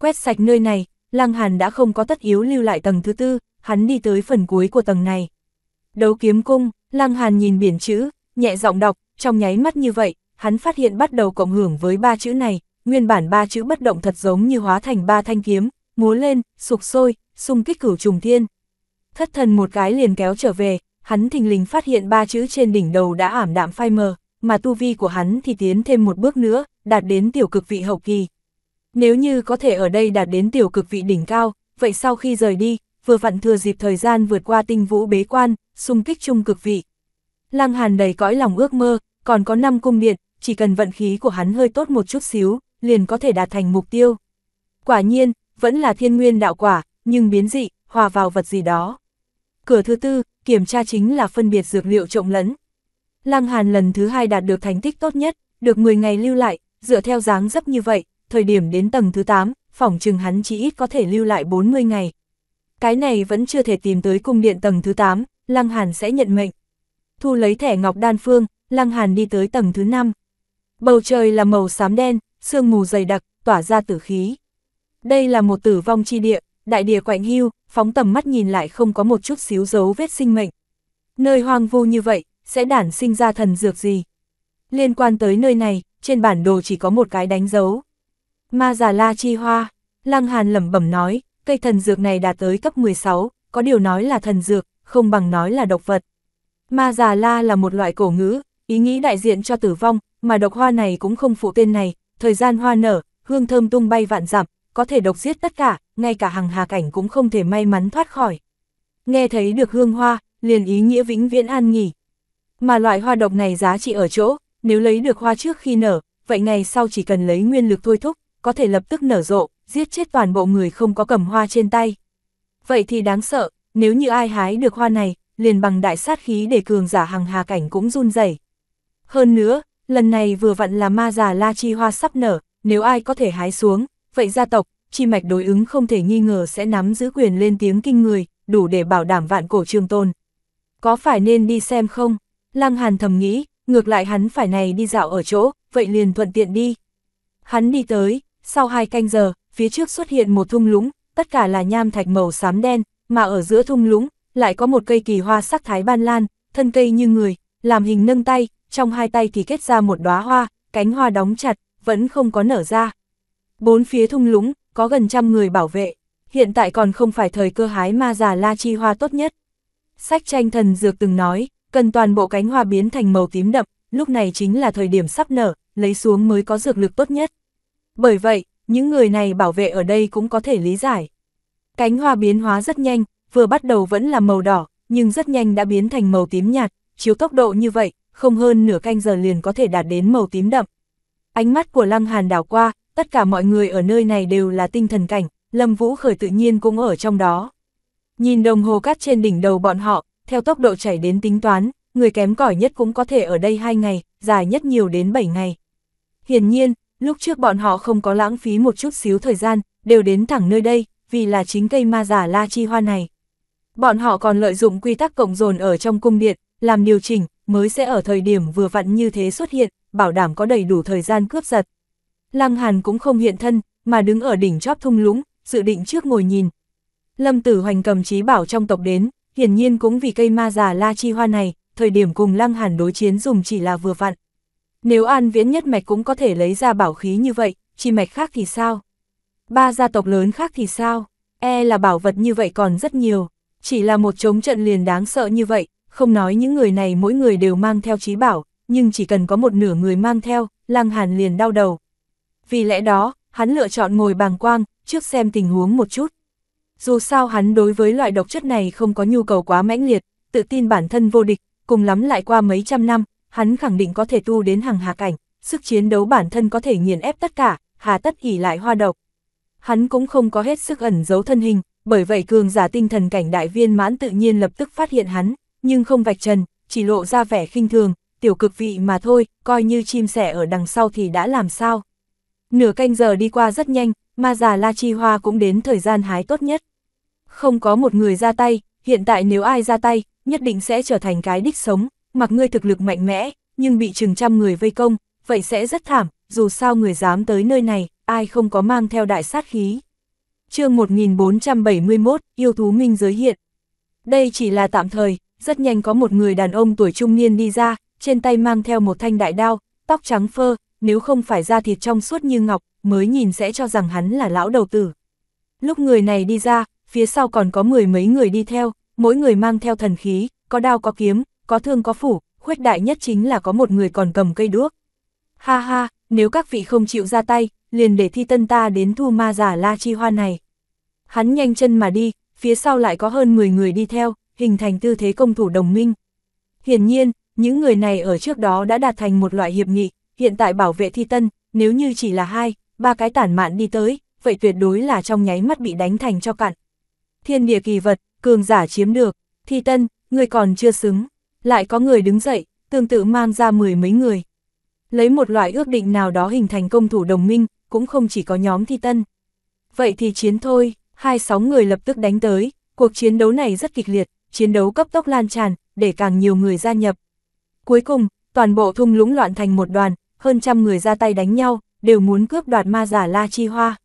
Quét sạch nơi này, Lăng Hàn đã không có tất yếu lưu lại tầng thứ tư, hắn đi tới phần cuối của tầng này. Đấu kiếm cung, Lăng Hàn nhìn biển chữ, nhẹ giọng đọc, trong nháy mắt như vậy, hắn phát hiện bắt đầu cộng hưởng với ba chữ này, nguyên bản ba chữ bất động thật giống như hóa thành ba thanh kiếm, múa lên, sục sôi, xung kích cửu trùng thiên. Thất thần một cái liền kéo trở về, hắn thình lình phát hiện ba chữ trên đỉnh đầu đã ảm đạm phai mờ, mà tu vi của hắn thì tiến thêm một bước nữa, đạt đến tiểu cực vị hậu kỳ. Nếu như có thể ở đây đạt đến tiểu cực vị đỉnh cao, vậy sau khi rời đi, vừa vặn thừa dịp thời gian vượt qua tinh vũ bế quan, xung kích trung cực vị. Lăng Hàn đầy cõi lòng ước mơ, còn có năm cung điện, chỉ cần vận khí của hắn hơi tốt một chút xíu, liền có thể đạt thành mục tiêu. Quả nhiên, vẫn là thiên nguyên đạo quả, nhưng biến dị, hòa vào vật gì đó. Cửa thứ tư, kiểm tra chính là phân biệt dược liệu trộn lẫn. Lăng Hàn lần thứ hai đạt được thành tích tốt nhất, được 10 ngày lưu lại, dựa theo dáng dấp như vậy, thời điểm đến tầng thứ 8, phỏng chừng hắn chỉ ít có thể lưu lại 40 ngày. Cái này vẫn chưa thể tìm tới cung điện tầng thứ 8, Lăng Hàn sẽ nhận mệnh. Thu lấy thẻ ngọc đan phương, Lăng Hàn đi tới tầng thứ 5. Bầu trời là màu xám đen, sương mù dày đặc, tỏa ra tử khí. Đây là một tử vong chi địa, đại địa quạnh hưu, phóng tầm mắt nhìn lại không có một chút xíu dấu vết sinh mệnh. Nơi hoang vu như vậy, sẽ đản sinh ra thần dược gì? Liên quan tới nơi này, trên bản đồ chỉ có một cái đánh dấu. Ma giả la chi hoa, Lăng Hàn lẩm bẩm nói, cây thần dược này đạt tới cấp 16, có điều nói là thần dược, không bằng nói là độc vật. Ma già la là một loại cổ ngữ, ý nghĩ đại diện cho tử vong, mà độc hoa này cũng không phụ tên này, thời gian hoa nở, hương thơm tung bay vạn dặm, có thể độc giết tất cả, ngay cả hàng hà cảnh cũng không thể may mắn thoát khỏi. Nghe thấy được hương hoa, liền ý nghĩa vĩnh viễn an nghỉ. Mà loại hoa độc này giá trị ở chỗ, nếu lấy được hoa trước khi nở, vậy ngày sau chỉ cần lấy nguyên lực thôi thúc, có thể lập tức nở rộ, giết chết toàn bộ người không có cầm hoa trên tay. Vậy thì đáng sợ, nếu như ai hái được hoa này, liền bằng đại sát khí để cường giả hằng hà cảnh cũng run rẩy. Hơn nữa, lần này vừa vặn là ma già la chi hoa sắp nở, nếu ai có thể hái xuống, vậy gia tộc, chi mạch đối ứng không thể nghi ngờ sẽ nắm giữ quyền lên tiếng kinh người, đủ để bảo đảm vạn cổ trường tôn. Có phải nên đi xem không? Lăng Hàn thầm nghĩ, ngược lại hắn phải này đi dạo ở chỗ, vậy liền thuận tiện đi. Hắn đi tới, sau hai canh giờ, phía trước xuất hiện một thung lũng, tất cả là nham thạch màu xám đen, mà ở giữa thung lũng, lại có một cây kỳ hoa sắc thái ban lan, thân cây như người, làm hình nâng tay, trong hai tay thì kết ra một đóa hoa, cánh hoa đóng chặt, vẫn không có nở ra. Bốn phía thung lũng, có gần trăm người bảo vệ, hiện tại còn không phải thời cơ hái ma già la chi hoa tốt nhất. Sách tranh thần dược từng nói, cần toàn bộ cánh hoa biến thành màu tím đậm, lúc này chính là thời điểm sắp nở, lấy xuống mới có dược lực tốt nhất. Bởi vậy, những người này bảo vệ ở đây cũng có thể lý giải. Cánh hoa biến hóa rất nhanh, vừa bắt đầu vẫn là màu đỏ, nhưng rất nhanh đã biến thành màu tím nhạt, chiếu tốc độ như vậy, không hơn nửa canh giờ liền có thể đạt đến màu tím đậm. Ánh mắt của Lăng Hàn đảo qua, tất cả mọi người ở nơi này đều là tinh thần cảnh, Lâm Vũ Khởi tự nhiên cũng ở trong đó. Nhìn đồng hồ cát trên đỉnh đầu bọn họ, theo tốc độ chảy đến tính toán, người kém cỏi nhất cũng có thể ở đây 2 ngày, dài nhất nhiều đến 7 ngày. Hiển nhiên, Lúc trước bọn họ không có lãng phí một chút xíu thời gian, đều đến thẳng nơi đây, vì là chính cây ma giả la chi hoa này. Bọn họ còn lợi dụng quy tắc cộng dồn ở trong cung điện, làm điều chỉnh, mới sẽ ở thời điểm vừa vặn như thế xuất hiện, bảo đảm có đầy đủ thời gian cướp giật. Lăng Hàn cũng không hiện thân, mà đứng ở đỉnh chóp thung lũng, dự định trước ngồi nhìn. Lâm Tử Hoành cầm trí bảo trong tộc đến, hiển nhiên cũng vì cây ma già la chi hoa này, thời điểm cùng Lăng Hàn đối chiến dùng chỉ là vừa vặn. Nếu An Viễn nhất mạch cũng có thể lấy ra bảo khí như vậy, chi mạch khác thì sao? Ba gia tộc lớn khác thì sao? E là bảo vật như vậy còn rất nhiều, chỉ là một chống trận liền đáng sợ như vậy, không nói những người này mỗi người đều mang theo trí bảo, nhưng chỉ cần có một nửa người mang theo, Lăng Hàn liền đau đầu. Vì lẽ đó, hắn lựa chọn ngồi bàng quang, trước xem tình huống một chút. Dù sao hắn đối với loại độc chất này không có nhu cầu quá mãnh liệt, tự tin bản thân vô địch, cùng lắm lại qua mấy trăm năm, hắn khẳng định có thể tu đến hàng hạ cảnh, sức chiến đấu bản thân có thể nghiền ép tất cả, hà tất ỉ lại hoa độc. Hắn cũng không có hết sức ẩn giấu thân hình, bởi vậy cường giả tinh thần cảnh đại viên mãn tự nhiên lập tức phát hiện hắn, nhưng không vạch trần, chỉ lộ ra vẻ khinh thường, tiểu cực vị mà thôi, coi như chim sẻ ở đằng sau thì đã làm sao. Nửa canh giờ đi qua rất nhanh, mà già La Chi Hoa cũng đến thời gian hái tốt nhất. Không có một người ra tay, hiện tại nếu ai ra tay, nhất định sẽ trở thành cái đích sống, mặc ngươi thực lực mạnh mẽ, nhưng bị chừng trăm người vây công, vậy sẽ rất thảm, dù sao người dám tới nơi này, ai không có mang theo đại sát khí. chương 1471, yêu thú minh giới hiện. Đây chỉ là tạm thời, rất nhanh có một người đàn ông tuổi trung niên đi ra, trên tay mang theo một thanh đại đao, tóc trắng phơ, nếu không phải da thịt trong suốt như ngọc, mới nhìn sẽ cho rằng hắn là lão đầu tử. Lúc người này đi ra, phía sau còn có mười mấy người đi theo, mỗi người mang theo thần khí, có đao có kiếm, có thương có phủ, khuyết đại nhất chính là có một người còn cầm cây đuốc. Ha ha, nếu các vị không chịu ra tay, liền để thi tân ta đến thu ma giả la chi hoa này. Hắn nhanh chân mà đi, phía sau lại có hơn 10 người đi theo, hình thành tư thế công thủ đồng minh. Hiển nhiên, những người này ở trước đó đã đạt thành một loại hiệp nghị, hiện tại bảo vệ thi tân, nếu như chỉ là hai, ba cái tản mạn đi tới, vậy tuyệt đối là trong nháy mắt bị đánh thành cho cạn. Thiên địa kỳ vật, cường giả chiếm được, thi tân, người còn chưa xứng lại có người đứng dậy, tương tự mang ra mười mấy người. Lấy một loại ước định nào đó hình thành công thủ đồng minh, cũng không chỉ có nhóm thi tân. Vậy thì chiến thôi, hai sáu người lập tức đánh tới, cuộc chiến đấu này rất kịch liệt, chiến đấu cấp tốc lan tràn, để càng nhiều người gia nhập. Cuối cùng, toàn bộ thung lũng loạn thành một đoàn, hơn trăm người ra tay đánh nhau, đều muốn cướp đoạt ma giả La Chi Hoa.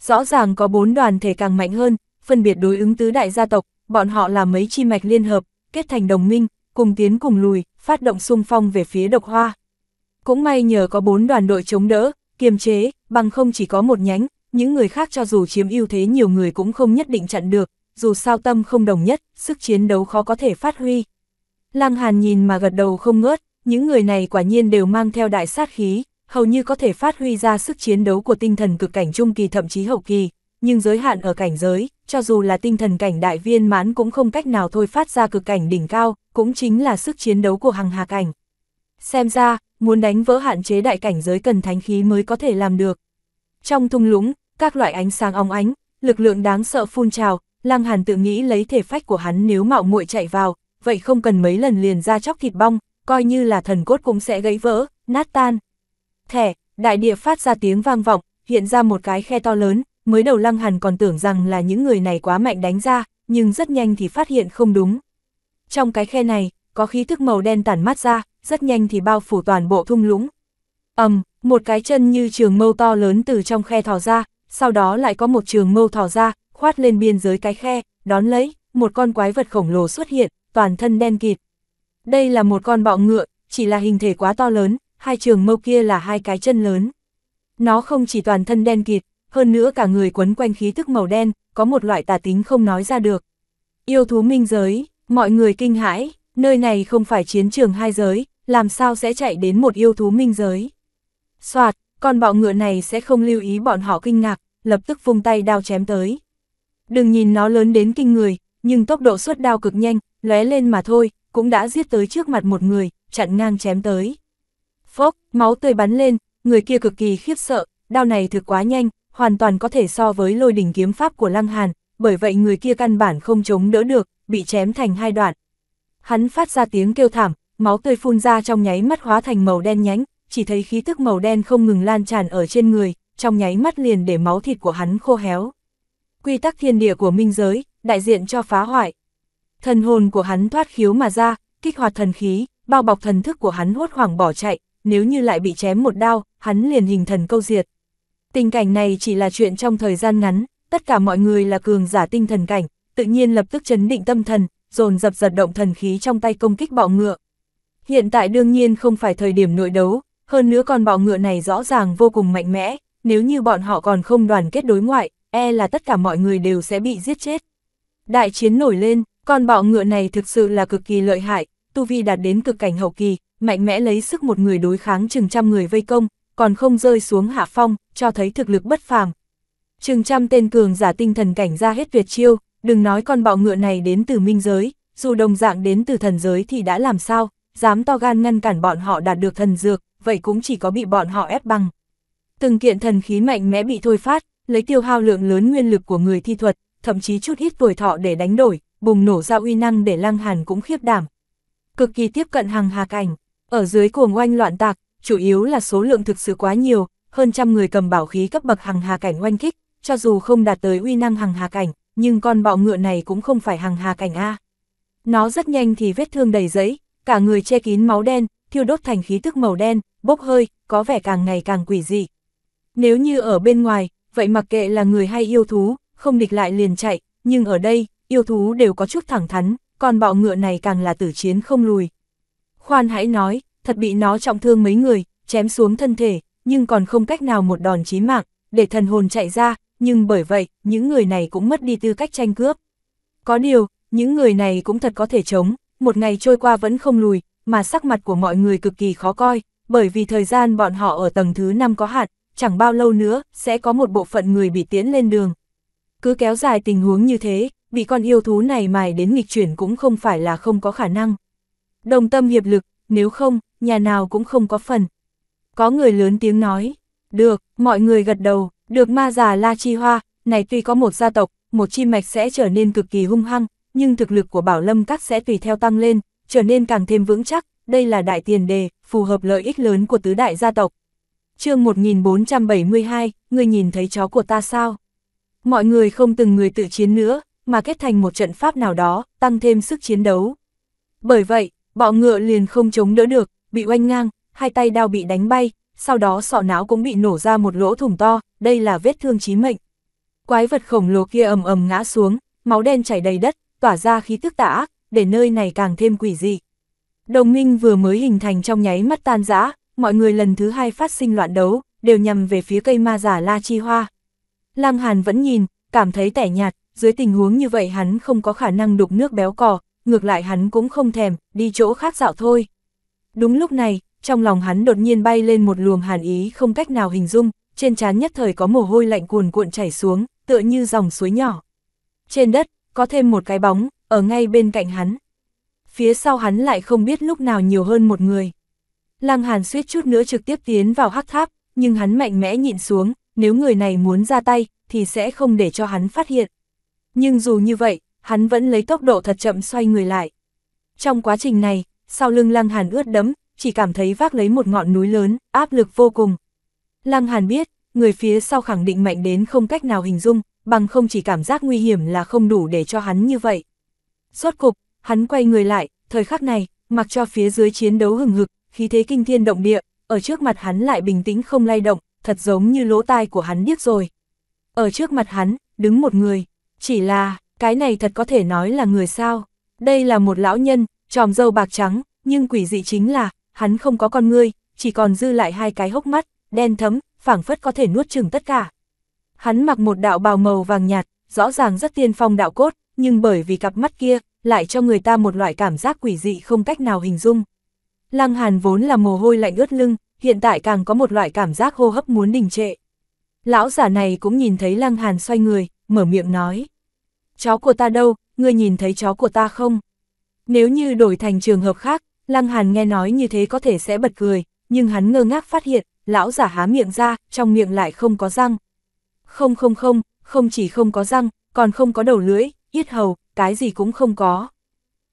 Rõ ràng có bốn đoàn thể càng mạnh hơn, phân biệt đối ứng tứ đại gia tộc, bọn họ là mấy chi mạch liên hợp, kết thành đồng minh, cùng tiến cùng lùi, phát động xung phong về phía độc hoa. Cũng may nhờ có bốn đoàn đội chống đỡ, kiềm chế, bằng không chỉ có một nhánh, những người khác cho dù chiếm ưu thế nhiều người cũng không nhất định chặn được, dù sao tâm không đồng nhất, sức chiến đấu khó có thể phát huy. Lăng Hàn nhìn mà gật đầu không ngớt, những người này quả nhiên đều mang theo đại sát khí, hầu như có thể phát huy ra sức chiến đấu của tinh thần cực cảnh trung kỳ thậm chí hậu kỳ, nhưng giới hạn ở cảnh giới, cho dù là tinh thần cảnh đại viên mãn cũng không cách nào thôi phát ra cực cảnh đỉnh cao, cũng chính là sức chiến đấu của hằng hà cảnh. Xem ra, muốn đánh vỡ hạn chế đại cảnh giới cần thánh khí mới có thể làm được. Trong thung lũng, các loại ánh sáng óng ánh, lực lượng đáng sợ phun trào, Lăng Hàn tự nghĩ lấy thể phách của hắn nếu mạo muội chạy vào, vậy không cần mấy lần liền ra chóc thịt bong, coi như là thần cốt cũng sẽ gãy vỡ, nát tan. Thẻ, đại địa phát ra tiếng vang vọng, hiện ra một cái khe to lớn, mới đầu Lăng Hàn còn tưởng rằng là những người này quá mạnh đánh ra, nhưng rất nhanh thì phát hiện không đúng. Trong cái khe này, có khí thức màu đen tản mắt ra, rất nhanh thì bao phủ toàn bộ thung lũng. ầm, um, một cái chân như trường mâu to lớn từ trong khe thò ra, sau đó lại có một trường mâu thò ra, khoát lên biên giới cái khe, đón lấy, một con quái vật khổng lồ xuất hiện, toàn thân đen kịt. Đây là một con bọ ngựa, chỉ là hình thể quá to lớn, hai trường mâu kia là hai cái chân lớn. Nó không chỉ toàn thân đen kịt, hơn nữa cả người quấn quanh khí thức màu đen, có một loại tà tính không nói ra được. Yêu thú minh giới, mọi người kinh hãi, nơi này không phải chiến trường hai giới, làm sao sẽ chạy đến một yêu thú minh giới. Soạt, con bọ ngựa này sẽ không lưu ý bọn họ kinh ngạc, lập tức vung tay đao chém tới. Đừng nhìn nó lớn đến kinh người, nhưng tốc độ xuất đao cực nhanh, lóe lên mà thôi, cũng đã giết tới trước mặt một người, chặn ngang chém tới. Phốc, máu tươi bắn lên, người kia cực kỳ khiếp sợ, đao này thực quá nhanh, hoàn toàn có thể so với lôi đỉnh kiếm pháp của Lăng Hàn, bởi vậy người kia căn bản không chống đỡ được, bị chém thành hai đoạn. Hắn phát ra tiếng kêu thảm, máu tươi phun ra trong nháy mắt hóa thành màu đen nhánh, chỉ thấy khí tức màu đen không ngừng lan tràn ở trên người, trong nháy mắt liền để máu thịt của hắn khô héo. Quy tắc thiên địa của minh giới, đại diện cho phá hoại. Thần hồn của hắn thoát khiếu mà ra, kích hoạt thần khí, bao bọc thần thức của hắn hốt hoảng bỏ chạy, nếu như lại bị chém một đao, hắn liền hình thần câu diệt. Tình cảnh này chỉ là chuyện trong thời gian ngắn, tất cả mọi người là cường giả tinh thần cảnh, tự nhiên lập tức chấn định tâm thần, dồn dập giật động thần khí trong tay công kích bọ ngựa. Hiện tại đương nhiên không phải thời điểm nội đấu, hơn nữa con bọ ngựa này rõ ràng vô cùng mạnh mẽ, nếu như bọn họ còn không đoàn kết đối ngoại, e là tất cả mọi người đều sẽ bị giết chết. Đại chiến nổi lên, con bọ ngựa này thực sự là cực kỳ lợi hại, tu vi đạt đến cực cảnh hậu kỳ, mạnh mẽ lấy sức một người đối kháng chừng trăm người vây công, còn không rơi xuống hạ phong, cho thấy thực lực bất phàm. Chừng trăm tên cường giả tinh thần cảnh ra hết việt chiêu, đừng nói con bọ ngựa này đến từ minh giới, dù đồng dạng đến từ thần giới thì đã làm sao, dám to gan ngăn cản bọn họ đạt được thần dược, vậy cũng chỉ có bị bọn họ ép bằng. Từng kiện thần khí mạnh mẽ bị thôi phát, lấy tiêu hao lượng lớn nguyên lực của người thi thuật, thậm chí chút ít tuổi thọ để đánh đổi, bùng nổ ra uy năng để Lăng Hàn cũng khiếp đảm. Cực kỳ tiếp cận hàng hà cảnh, ở dưới cuồng oanh loạn tạc, chủ yếu là số lượng thực sự quá nhiều, hơn trăm người cầm bảo khí cấp bậc hàng hà cảnh oanh kích, cho dù không đạt tới uy năng hàng hà cảnh, nhưng con bọ ngựa này cũng không phải hàng hà cảnh A. Nó rất nhanh thì vết thương đầy giấy, cả người che kín máu đen, thiêu đốt thành khí tức màu đen, bốc hơi, có vẻ càng ngày càng quỷ dị. Nếu như ở bên ngoài, vậy mặc kệ là người hay yêu thú, không địch lại liền chạy, nhưng ở đây, yêu thú đều có chút thẳng thắn, còn bọ ngựa này càng là tử chiến không lùi. Khoan hãy nói, thật bị nó trọng thương mấy người, chém xuống thân thể, nhưng còn không cách nào một đòn chí mạng, để thần hồn chạy ra, nhưng bởi vậy, những người này cũng mất đi tư cách tranh cướp. Có điều, những người này cũng thật có thể chống, một ngày trôi qua vẫn không lùi, mà sắc mặt của mọi người cực kỳ khó coi, bởi vì thời gian bọn họ ở tầng thứ 5 có hạn, chẳng bao lâu nữa, sẽ có một bộ phận người bị tiến lên đường. Cứ kéo dài tình huống như thế, bị con yêu thú này mài đến nghịch chuyển cũng không phải là không có khả năng. Đồng tâm hiệp lực, nếu không, nhà nào cũng không có phần. Có người lớn tiếng nói, được, mọi người gật đầu, được ma già La Chi Hoa, này tuy có một gia tộc, một chi mạch sẽ trở nên cực kỳ hung hăng, nhưng thực lực của Bảo Lâm Các sẽ tùy theo tăng lên, trở nên càng thêm vững chắc, đây là đại tiền đề, phù hợp lợi ích lớn của tứ đại gia tộc. chương 1472, người nhìn thấy chó của ta sao? Mọi người không từng người tự chiến nữa, mà kết thành một trận pháp nào đó, tăng thêm sức chiến đấu. Bởi vậy, Bọ ngựa liền không chống đỡ được, bị oanh ngang, hai tay đao bị đánh bay, sau đó sọ não cũng bị nổ ra một lỗ thủng to, đây là vết thương chí mệnh. Quái vật khổng lồ kia ầm ầm ngã xuống, máu đen chảy đầy đất, tỏa ra khí tức tà ác, để nơi này càng thêm quỷ dị. Đồng minh vừa mới hình thành trong nháy mắt tan rã, mọi người lần thứ hai phát sinh loạn đấu, đều nhằm về phía cây ma giả La Chi Hoa. Lăng Hàn vẫn nhìn, cảm thấy tẻ nhạt, dưới tình huống như vậy hắn không có khả năng đục nước béo cò, ngược lại hắn cũng không thèm, đi chỗ khác dạo thôi. Đúng lúc này, trong lòng hắn đột nhiên bay lên một luồng hàn ý không cách nào hình dung, trên trán nhất thời có mồ hôi lạnh cuồn cuộn chảy xuống, tựa như dòng suối nhỏ. Trên đất, có thêm một cái bóng, ở ngay bên cạnh hắn. Phía sau hắn lại không biết lúc nào nhiều hơn một người. Lăng Hàn suýt chút nữa trực tiếp tiến vào hắc tháp, nhưng hắn mạnh mẽ nhịn xuống, nếu người này muốn ra tay, thì sẽ không để cho hắn phát hiện. Nhưng dù như vậy, hắn vẫn lấy tốc độ thật chậm xoay người lại. Trong quá trình này, sau lưng Lăng Hàn ướt đẫm, chỉ cảm thấy vác lấy một ngọn núi lớn, áp lực vô cùng. Lăng Hàn biết, người phía sau khẳng định mạnh đến không cách nào hình dung, bằng không chỉ cảm giác nguy hiểm là không đủ để cho hắn như vậy. Rốt cục, hắn quay người lại, thời khắc này, mặc cho phía dưới chiến đấu hừng hực, khí thế kinh thiên động địa, ở trước mặt hắn lại bình tĩnh không lay động, thật giống như lỗ tai của hắn điếc rồi. Ở trước mặt hắn, đứng một người, chỉ là, cái này thật có thể nói là người sao. Đây là một lão nhân, tròm dâu bạc trắng, nhưng quỷ dị chính là, hắn không có con ngươi, chỉ còn dư lại hai cái hốc mắt, đen thấm, phảng phất có thể nuốt chừng tất cả. Hắn mặc một đạo bào màu vàng nhạt, rõ ràng rất tiên phong đạo cốt, nhưng bởi vì cặp mắt kia, lại cho người ta một loại cảm giác quỷ dị không cách nào hình dung. Lăng Hàn vốn là mồ hôi lạnh ướt lưng, hiện tại càng có một loại cảm giác hô hấp muốn đình trệ. Lão giả này cũng nhìn thấy Lăng Hàn xoay người, mở miệng nói chó của ta đâu, ngươi nhìn thấy chó của ta không? Nếu như đổi thành trường hợp khác, Lăng Hàn nghe nói như thế có thể sẽ bật cười, nhưng hắn ngơ ngác phát hiện, lão giả há miệng ra, trong miệng lại không có răng. Không không không, không chỉ không có răng, còn không có đầu lưỡi, yết hầu, cái gì cũng không có.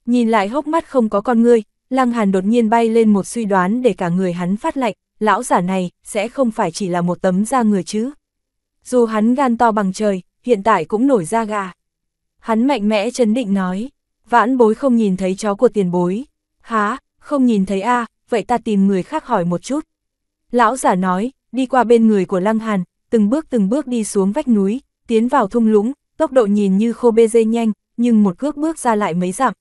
Nhìn lại hốc mắt không có con ngươi, Lăng Hàn đột nhiên bay lên một suy đoán để cả người hắn phát lạnh, lão giả này sẽ không phải chỉ là một tấm da người chứ. Dù hắn gan to bằng trời, hiện tại cũng nổi da gà. Hắn mạnh mẽ chấn định nói, vãn bối không nhìn thấy chó của tiền bối. Há, không nhìn thấy a à? vậy ta tìm người khác hỏi một chút. Lão giả nói, đi qua bên người của Lăng Hàn, từng bước từng bước đi xuống vách núi, tiến vào thung lũng, tốc độ nhìn như khô bê dê nhanh, nhưng một cước bước ra lại mấy dặm.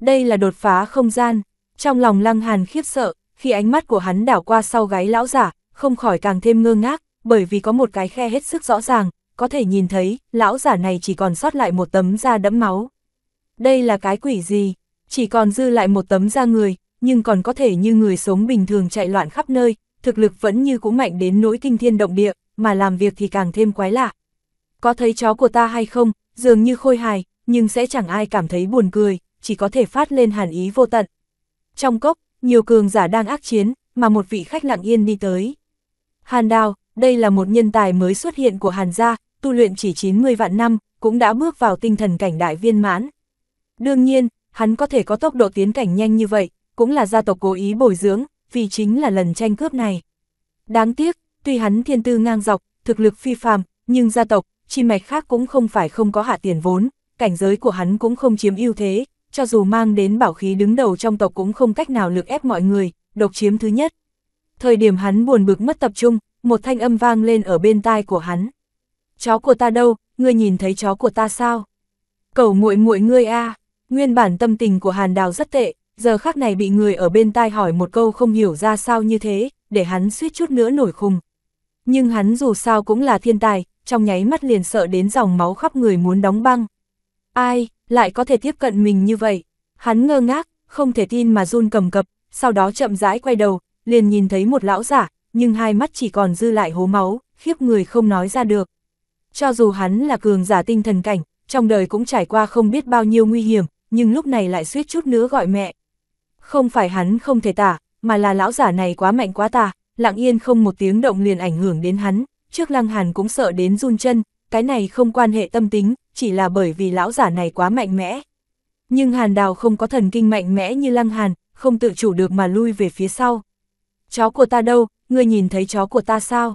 Đây là đột phá không gian, trong lòng Lăng Hàn khiếp sợ, khi ánh mắt của hắn đảo qua sau gáy lão giả, không khỏi càng thêm ngơ ngác, bởi vì có một cái khe hết sức rõ ràng, có thể nhìn thấy, lão giả này chỉ còn sót lại một tấm da đẫm máu. Đây là cái quỷ gì? Chỉ còn dư lại một tấm da người, nhưng còn có thể như người sống bình thường chạy loạn khắp nơi, thực lực vẫn như cũng mạnh đến nỗi kinh thiên động địa, mà làm việc thì càng thêm quái lạ. Có thấy chó của ta hay không, dường như khôi hài, nhưng sẽ chẳng ai cảm thấy buồn cười, chỉ có thể phát lên hàn ý vô tận. Trong cốc, nhiều cường giả đang ác chiến, mà một vị khách lặng yên đi tới. Hàn Đào, đây là một nhân tài mới xuất hiện của Hàn gia, tu luyện chỉ 90 vạn năm, cũng đã bước vào tinh thần cảnh đại viên mãn. Đương nhiên, hắn có thể có tốc độ tiến cảnh nhanh như vậy, cũng là gia tộc cố ý bồi dưỡng, vì chính là lần tranh cướp này. Đáng tiếc, tuy hắn thiên tư ngang dọc, thực lực phi phàm, nhưng gia tộc, chi mạch khác cũng không phải không có hạ tiền vốn, cảnh giới của hắn cũng không chiếm ưu thế, cho dù mang đến bảo khí đứng đầu trong tộc cũng không cách nào lực ép mọi người, độc chiếm thứ nhất. Thời điểm hắn buồn bực mất tập trung, một thanh âm vang lên ở bên tai của hắn chó của ta đâu, ngươi nhìn thấy chó của ta sao? Cẩu muội muội ngươi a. À. Nguyên bản tâm tình của Hàn Đào rất tệ, giờ khắc này bị người ở bên tai hỏi một câu không hiểu ra sao như thế, để hắn suýt chút nữa nổi khùng. Nhưng hắn dù sao cũng là thiên tài, trong nháy mắt liền sợ đến dòng máu khắp người muốn đóng băng. Ai, lại có thể tiếp cận mình như vậy? Hắn ngơ ngác, không thể tin mà run cầm cập, sau đó chậm rãi quay đầu, liền nhìn thấy một lão giả, nhưng hai mắt chỉ còn dư lại hố máu, khiếp người không nói ra được. Cho dù hắn là cường giả tinh thần cảnh, trong đời cũng trải qua không biết bao nhiêu nguy hiểm, nhưng lúc này lại suýt chút nữa gọi mẹ. Không phải hắn không thể tả, mà là lão giả này quá mạnh quá tà, lặng yên không một tiếng động liền ảnh hưởng đến hắn, trước lăng hàn cũng sợ đến run chân, cái này không quan hệ tâm tính, chỉ là bởi vì lão giả này quá mạnh mẽ. Nhưng hàn đào không có thần kinh mạnh mẽ như lăng hàn, không tự chủ được mà lui về phía sau. Chó của ta đâu, ngươi nhìn thấy chó của ta sao?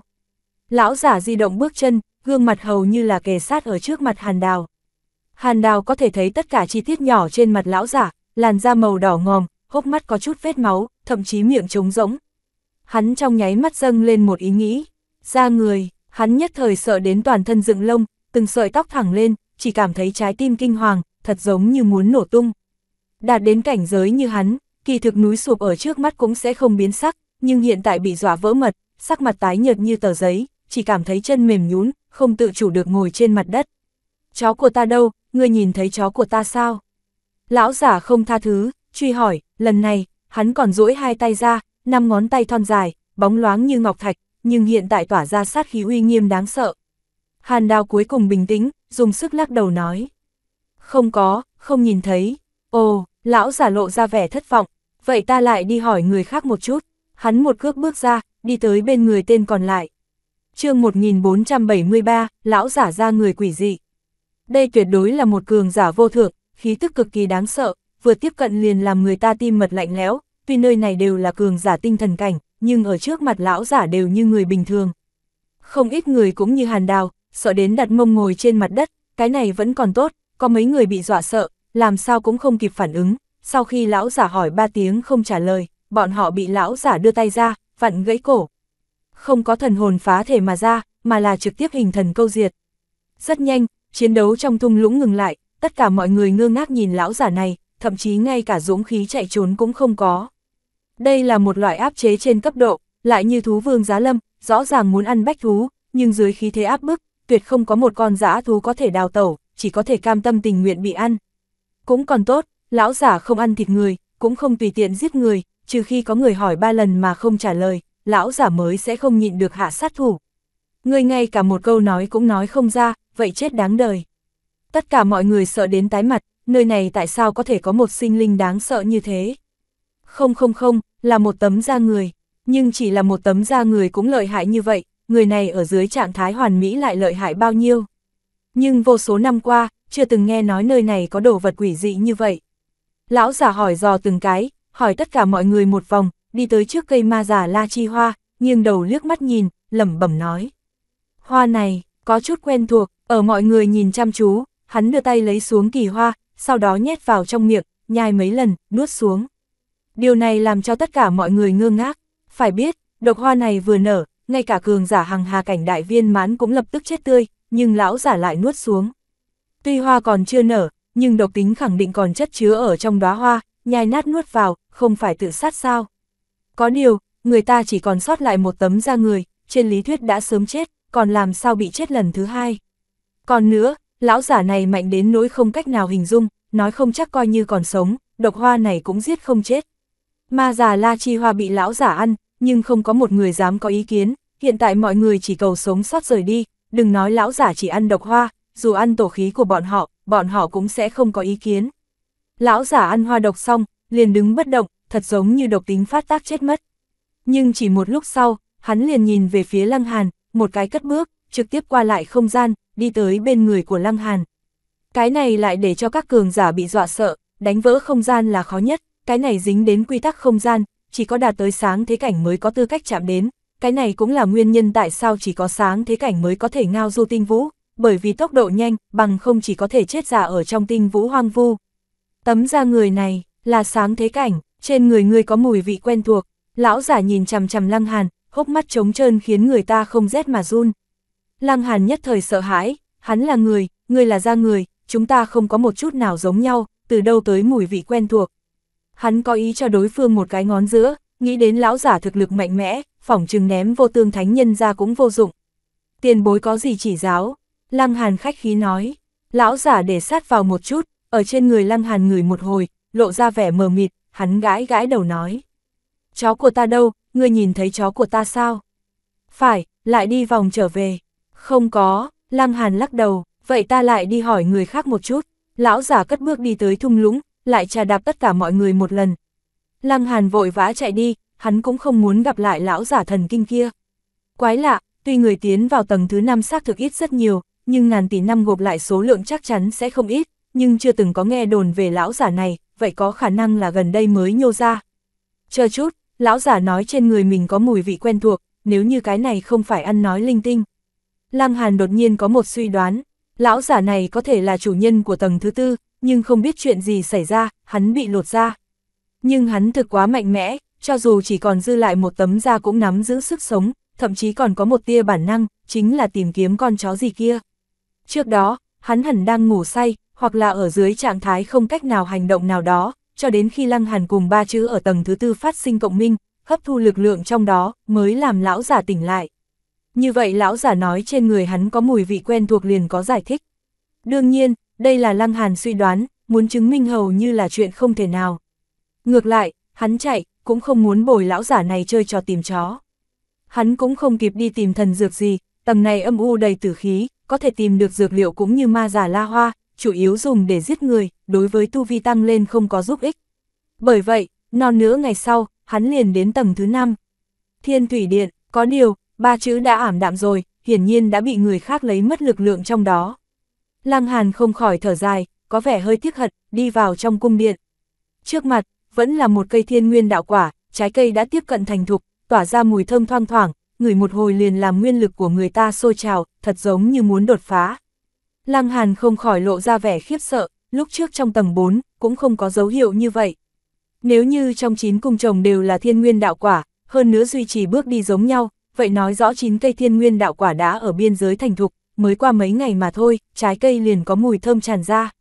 Lão giả di động bước chân, gương mặt hầu như là kề sát ở trước mặt hàn đào. Hàn đào có thể thấy tất cả chi tiết nhỏ trên mặt lão giả, làn da màu đỏ ngòm, hốc mắt có chút vết máu, thậm chí miệng trống rỗng. Hắn trong nháy mắt dâng lên một ý nghĩ, ra người, hắn nhất thời sợ đến toàn thân dựng lông, từng sợi tóc thẳng lên, chỉ cảm thấy trái tim kinh hoàng, thật giống như muốn nổ tung. Đạt đến cảnh giới như hắn, kỳ thực núi sụp ở trước mắt cũng sẽ không biến sắc, nhưng hiện tại bị dọa vỡ mật, sắc mặt tái nhợt như tờ giấy, chỉ cảm thấy chân mềm nhún, không tự chủ được ngồi trên mặt đất. Chó của ta đâu, ngươi nhìn thấy chó của ta sao? Lão giả không tha thứ, truy hỏi, lần này, hắn còn duỗi hai tay ra, năm ngón tay thon dài, bóng loáng như ngọc thạch, nhưng hiện tại tỏa ra sát khí uy nghiêm đáng sợ. Hàn Đào cuối cùng bình tĩnh, dùng sức lắc đầu nói. Không có, không nhìn thấy. Ồ, lão giả lộ ra vẻ thất vọng, vậy ta lại đi hỏi người khác một chút. Hắn một cước bước ra, đi tới bên người tên còn lại, chương 1473, lão giả ra người quỷ dị. Đây tuyệt đối là một cường giả vô thượng, khí tức cực kỳ đáng sợ, vừa tiếp cận liền làm người ta tim mật lạnh lẽo, tuy nơi này đều là cường giả tinh thần cảnh, nhưng ở trước mặt lão giả đều như người bình thường. Không ít người cũng như hàn đào, sợ đến đặt mông ngồi trên mặt đất, cái này vẫn còn tốt, có mấy người bị dọa sợ, làm sao cũng không kịp phản ứng, sau khi lão giả hỏi ba tiếng không trả lời, bọn họ bị lão giả đưa tay ra, vặn gãy cổ, không có thần hồn phá thể mà ra, mà là trực tiếp hình thần câu diệt. Rất nhanh, chiến đấu trong thung lũng ngừng lại, tất cả mọi người ngơ ngác nhìn lão giả này, thậm chí ngay cả dũng khí chạy trốn cũng không có. Đây là một loại áp chế trên cấp độ, lại như thú vương giá lâm, rõ ràng muốn ăn bách thú, nhưng dưới khí thế áp bức, tuyệt không có một con giã thú có thể đào tẩu, chỉ có thể cam tâm tình nguyện bị ăn. Cũng còn tốt, lão giả không ăn thịt người, cũng không tùy tiện giết người, trừ khi có người hỏi ba lần mà không trả lời, lão giả mới sẽ không nhịn được hạ sát thủ. Người ngay cả một câu nói cũng nói không ra, vậy chết đáng đời. Tất cả mọi người sợ đến tái mặt, nơi này tại sao có thể có một sinh linh đáng sợ như thế? Không không không, là một tấm da người, nhưng chỉ là một tấm da người cũng lợi hại như vậy, người này ở dưới trạng thái hoàn mỹ lại lợi hại bao nhiêu. Nhưng vô số năm qua, chưa từng nghe nói nơi này có đồ vật quỷ dị như vậy. Lão giả hỏi dò từng cái, hỏi tất cả mọi người một vòng, đi tới trước cây ma giả La Chi Hoa, nghiêng đầu liếc mắt nhìn, lẩm bẩm nói. Hoa này, có chút quen thuộc, ở mọi người nhìn chăm chú, hắn đưa tay lấy xuống kỳ hoa, sau đó nhét vào trong miệng, nhai mấy lần, nuốt xuống. Điều này làm cho tất cả mọi người ngơ ngác, phải biết, độc hoa này vừa nở, ngay cả cường giả hằng hà cảnh đại viên mãn cũng lập tức chết tươi, nhưng lão giả lại nuốt xuống. Tuy hoa còn chưa nở, nhưng độc tính khẳng định còn chất chứa ở trong đóa hoa, nhai nát nuốt vào, không phải tự sát sao. Có điều, người ta chỉ còn sót lại một tấm da người, trên lý thuyết đã sớm chết, còn làm sao bị chết lần thứ hai. Còn nữa, lão giả này mạnh đến nỗi không cách nào hình dung, nói không chắc coi như còn sống, độc hoa này cũng giết không chết. Ma già La Chi Hoa bị lão giả ăn, nhưng không có một người dám có ý kiến, hiện tại mọi người chỉ cầu sống sót rời đi, đừng nói lão giả chỉ ăn độc hoa, dù ăn tổ khí của bọn họ, bọn họ cũng sẽ không có ý kiến. Lão giả ăn hoa độc xong, liền đứng bất động, thật giống như độc tính phát tác chết mất. Nhưng chỉ một lúc sau, hắn liền nhìn về phía Lăng Hàn, một cái cất bước, trực tiếp qua lại không gian, đi tới bên người của Lăng Hàn. Cái này lại để cho các cường giả bị dọa sợ, đánh vỡ không gian là khó nhất, cái này dính đến quy tắc không gian, chỉ có đạt tới sáng thế cảnh mới có tư cách chạm đến, cái này cũng là nguyên nhân tại sao chỉ có sáng thế cảnh mới có thể ngao du tinh vũ, bởi vì tốc độ nhanh, bằng không chỉ có thể chết giả ở trong tinh vũ hoang vu. Tấm da người này, là sáng thế cảnh, trên người ngươi có mùi vị quen thuộc, lão giả nhìn chằm chằm lăng hàn, hốc mắt trống trơn khiến người ta không rét mà run. Lăng hàn nhất thời sợ hãi, hắn là người, ngươi là da người, chúng ta không có một chút nào giống nhau, từ đâu tới mùi vị quen thuộc. Hắn có ý cho đối phương một cái ngón giữa, nghĩ đến lão giả thực lực mạnh mẽ, phỏng chừng ném vô tương thánh nhân ra cũng vô dụng. Tiền bối có gì chỉ giáo? Lăng hàn khách khí nói. Lão giả để sát vào một chút, ở trên người lăng hàn ngửi một hồi, lộ ra vẻ mờ mịt, hắn gãi gãi đầu nói. Chó của ta đâu, ngươi nhìn thấy chó của ta sao? Phải, lại đi vòng trở về. Không có, Lăng Hàn lắc đầu, vậy ta lại đi hỏi người khác một chút. Lão giả cất bước đi tới thung lũng, lại trà đạp tất cả mọi người một lần. Lăng Hàn vội vã chạy đi, hắn cũng không muốn gặp lại lão giả thần kinh kia. Quái lạ, tuy người tiến vào tầng thứ 5 xác thực ít rất nhiều, nhưng ngàn tỷ năm gộp lại số lượng chắc chắn sẽ không ít, nhưng chưa từng có nghe đồn về lão giả này, vậy có khả năng là gần đây mới nhô ra. Chờ chút, lão giả nói trên người mình có mùi vị quen thuộc, nếu như cái này không phải ăn nói linh tinh. Lăng Hàn đột nhiên có một suy đoán, lão giả này có thể là chủ nhân của tầng thứ tư, nhưng không biết chuyện gì xảy ra, hắn bị lột ra. Nhưng hắn thực quá mạnh mẽ, cho dù chỉ còn dư lại một tấm da cũng nắm giữ sức sống, thậm chí còn có một tia bản năng, chính là tìm kiếm con chó gì kia. Trước đó, hắn hẳn đang ngủ say, hoặc là ở dưới trạng thái không cách nào hành động nào đó, cho đến khi lăng hàn cùng ba chữ ở tầng thứ tư phát sinh cộng minh, hấp thu lực lượng trong đó, mới làm lão giả tỉnh lại. Như vậy lão giả nói trên người hắn có mùi vị quen thuộc liền có giải thích. Đương nhiên, đây là lăng hàn suy đoán, muốn chứng minh hầu như là chuyện không thể nào. Ngược lại, hắn chạy, cũng không muốn bồi lão giả này chơi trò tìm chó. Hắn cũng không kịp đi tìm thần dược gì, tầng này âm u đầy tử khí, có thể tìm được dược liệu cũng như ma giả la hoa, chủ yếu dùng để giết người, đối với tu vi tăng lên không có giúp ích. Bởi vậy, non nữa ngày sau, hắn liền đến tầng thứ 5. Thiên Thủy Điện, có điều, ba chữ đã ảm đạm rồi, hiển nhiên đã bị người khác lấy mất lực lượng trong đó. Lăng Hàn không khỏi thở dài, có vẻ hơi tiếc hận, đi vào trong cung điện. Trước mặt, vẫn là một cây thiên nguyên đạo quả, trái cây đã tiếp cận thành thục, tỏa ra mùi thơm thoang thoảng, người một hồi liền làm nguyên lực của người ta sôi trào, thật giống như muốn đột phá. Lăng Hàn không khỏi lộ ra vẻ khiếp sợ, lúc trước trong tầng 4, cũng không có dấu hiệu như vậy. Nếu như trong chín cung trồng đều là thiên nguyên đạo quả, hơn nữa duy trì bước đi giống nhau, vậy nói rõ chín cây thiên nguyên đạo quả đã ở biên giới thành thục, mới qua mấy ngày mà thôi, trái cây liền có mùi thơm tràn ra.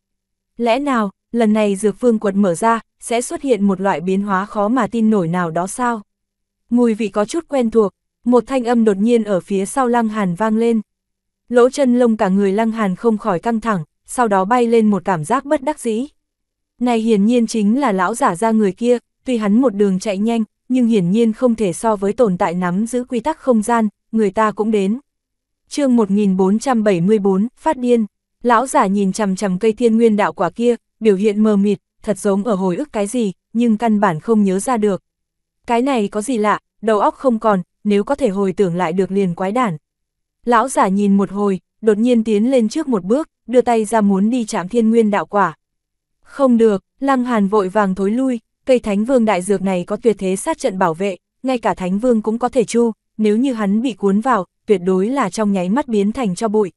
Lẽ nào, lần này dược phương quật mở ra, sẽ xuất hiện một loại biến hóa khó mà tin nổi nào đó sao? Mùi vị có chút quen thuộc, một thanh âm đột nhiên ở phía sau lăng hàn vang lên lỗ chân lông cả người lăng hàn không khỏi căng thẳng, sau đó bay lên một cảm giác bất đắc dĩ. Này hiển nhiên chính là lão giả ra người kia, tuy hắn một đường chạy nhanh, nhưng hiển nhiên không thể so với tồn tại nắm giữ quy tắc không gian, người ta cũng đến. chương 1474, Phát Điên, lão giả nhìn chằm chằm cây thiên nguyên đạo quả kia, biểu hiện mờ mịt, thật giống ở hồi ức cái gì, nhưng căn bản không nhớ ra được. Cái này có gì lạ, đầu óc không còn, nếu có thể hồi tưởng lại được liền quái đản. Lão giả nhìn một hồi, đột nhiên tiến lên trước một bước, đưa tay ra muốn đi chạm thiên nguyên đạo quả. Không được, Lăng Hàn vội vàng thối lui, cây thánh vương đại dược này có tuyệt thế sát trận bảo vệ, ngay cả thánh vương cũng có thể chu, nếu như hắn bị cuốn vào, tuyệt đối là trong nháy mắt biến thành cho bụi.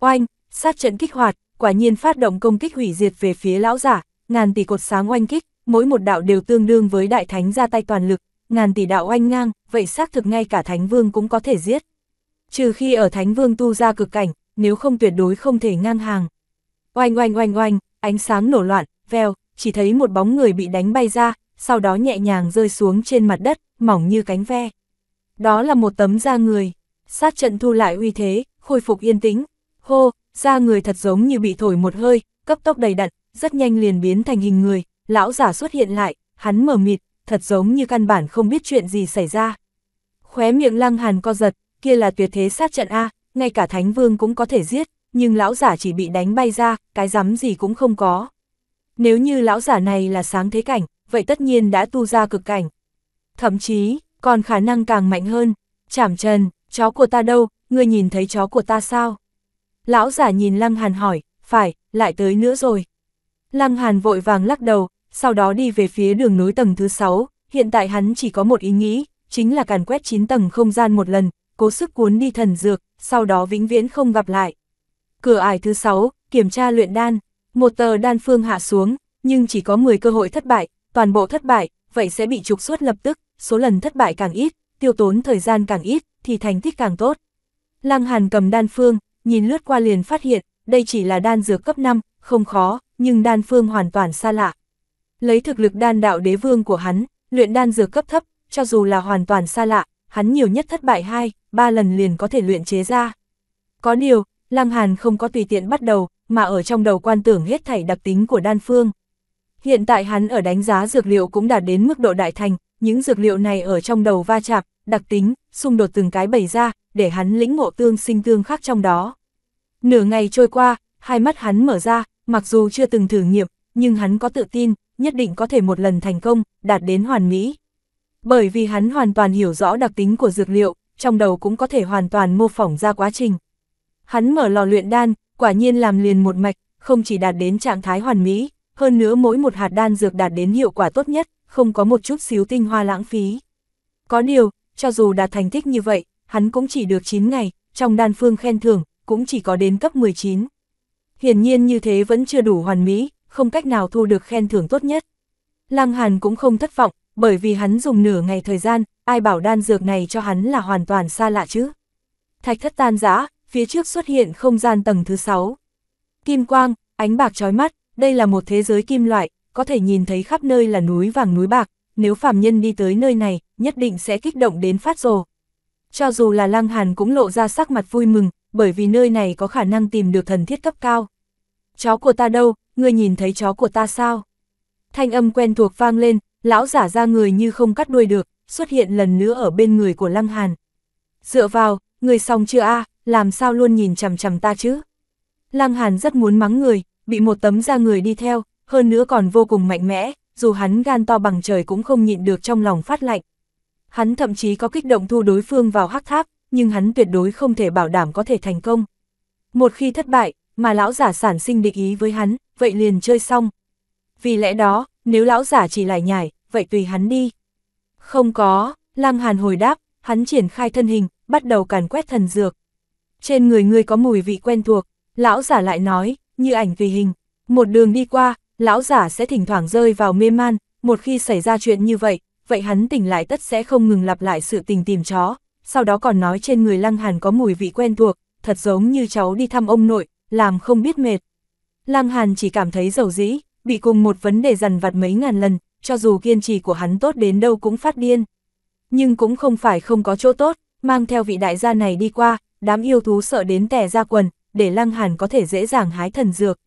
Oanh, sát trận kích hoạt, quả nhiên phát động công kích hủy diệt về phía lão giả, ngàn tỷ cột sáng oanh kích, mỗi một đạo đều tương đương với đại thánh ra tay toàn lực, ngàn tỷ đạo oanh ngang, vậy xác thực ngay cả thánh vương cũng có thể giết. Trừ khi ở Thánh Vương tu ra cực cảnh, nếu không tuyệt đối không thể ngang hàng. Oanh oanh oanh oanh, ánh sáng nổ loạn, veo, chỉ thấy một bóng người bị đánh bay ra, sau đó nhẹ nhàng rơi xuống trên mặt đất, mỏng như cánh ve. Đó là một tấm da người. Sát trận thu lại uy thế, khôi phục yên tĩnh. Hô, da người thật giống như bị thổi một hơi, cấp tốc đầy đặn, rất nhanh liền biến thành hình người. Lão giả xuất hiện lại, hắn mở mịt, thật giống như căn bản không biết chuyện gì xảy ra. Khóe miệng lăng hàn co giật, kia là tuyệt thế sát trận A, ngay cả Thánh Vương cũng có thể giết, nhưng lão giả chỉ bị đánh bay ra, cái rắm gì cũng không có. Nếu như lão giả này là sáng thế cảnh, vậy tất nhiên đã tu ra cực cảnh. Thậm chí, còn khả năng càng mạnh hơn, chảm trần, chó của ta đâu, ngươi nhìn thấy chó của ta sao? Lão giả nhìn Lăng Hàn hỏi, phải, lại tới nữa rồi. Lăng Hàn vội vàng lắc đầu, sau đó đi về phía đường núi tầng thứ 6, hiện tại hắn chỉ có một ý nghĩ, chính là càn quét 9 tầng không gian một lần, cố sức cuốn đi thần dược, sau đó vĩnh viễn không gặp lại. Cửa ải thứ 6, kiểm tra luyện đan, một tờ đan phương hạ xuống, nhưng chỉ có 10 cơ hội thất bại, toàn bộ thất bại, vậy sẽ bị trục xuất lập tức, số lần thất bại càng ít, tiêu tốn thời gian càng ít, thì thành tích càng tốt. Lăng Hàn cầm đan phương, nhìn lướt qua liền phát hiện, đây chỉ là đan dược cấp 5, không khó, nhưng đan phương hoàn toàn xa lạ. Lấy thực lực đan đạo đế vương của hắn, luyện đan dược cấp thấp, cho dù là hoàn toàn xa lạ, hắn nhiều nhất thất bại hai, ba lần liền có thể luyện chế ra. Có điều, Lăng Hàn không có tùy tiện bắt đầu, mà ở trong đầu quan tưởng hết thảy đặc tính của đan phương. Hiện tại hắn ở đánh giá dược liệu cũng đạt đến mức độ đại thành, những dược liệu này ở trong đầu va chạm, đặc tính, xung đột từng cái bày ra, để hắn lĩnh ngộ tương sinh tương khắc trong đó. Nửa ngày trôi qua, hai mắt hắn mở ra, mặc dù chưa từng thử nghiệm, nhưng hắn có tự tin, nhất định có thể một lần thành công, đạt đến hoàn mỹ. Bởi vì hắn hoàn toàn hiểu rõ đặc tính của dược liệu, trong đầu cũng có thể hoàn toàn mô phỏng ra quá trình. Hắn mở lò luyện đan, quả nhiên làm liền một mạch, không chỉ đạt đến trạng thái hoàn mỹ, hơn nữa mỗi một hạt đan dược đạt đến hiệu quả tốt nhất, không có một chút xíu tinh hoa lãng phí. Có điều, cho dù đạt thành tích như vậy, hắn cũng chỉ được 9 ngày, trong đan phương khen thưởng, cũng chỉ có đến cấp 19. Hiển nhiên như thế vẫn chưa đủ hoàn mỹ, không cách nào thu được khen thưởng tốt nhất. Lăng Hàn cũng không thất vọng, bởi vì hắn dùng nửa ngày thời gian, ai bảo đan dược này cho hắn là hoàn toàn xa lạ chứ. Thạch thất tan giã, phía trước xuất hiện không gian tầng thứ 6. Kim quang, ánh bạc trói mắt, đây là một thế giới kim loại, có thể nhìn thấy khắp nơi là núi vàng núi bạc, nếu phàm nhân đi tới nơi này, nhất định sẽ kích động đến phát rồ. Cho dù là Lăng Hàn cũng lộ ra sắc mặt vui mừng, bởi vì nơi này có khả năng tìm được thần thiết cấp cao. Chó của ta đâu, ngươi nhìn thấy chó của ta sao? Thanh âm quen thuộc vang lên, lão giả ra người như không cắt đuôi được, xuất hiện lần nữa ở bên người của Lăng Hàn. Dựa vào, người xong chưa a làm sao luôn nhìn chằm chằm ta chứ? Lăng Hàn rất muốn mắng người, bị một tấm da người đi theo, hơn nữa còn vô cùng mạnh mẽ, dù hắn gan to bằng trời cũng không nhịn được trong lòng phát lạnh. Hắn thậm chí có kích động thu đối phương vào hắc tháp, nhưng hắn tuyệt đối không thể bảo đảm có thể thành công. Một khi thất bại, mà lão giả sản sinh địch ý với hắn, vậy liền chơi xong. Vì lẽ đó, nếu lão giả chỉ lại nhảy vậy tùy hắn đi. Không có, Lăng Hàn hồi đáp, hắn triển khai thân hình, bắt đầu càn quét thần dược. Trên người ngươi có mùi vị quen thuộc, lão giả lại nói, như ảnh tùy hình. Một đường đi qua, lão giả sẽ thỉnh thoảng rơi vào mê man, một khi xảy ra chuyện như vậy, vậy hắn tỉnh lại tất sẽ không ngừng lặp lại sự tình tìm chó. Sau đó còn nói trên người Lăng Hàn có mùi vị quen thuộc, thật giống như cháu đi thăm ông nội, làm không biết mệt. Lăng Hàn chỉ cảm thấy dầu dĩ, bị cùng một vấn đề dằn vặt mấy ngàn lần, cho dù kiên trì của hắn tốt đến đâu cũng phát điên. Nhưng cũng không phải không có chỗ tốt, mang theo vị đại gia này đi qua, đám yêu thú sợ đến tè ra quần, để Lăng Hàn có thể dễ dàng hái thần dược.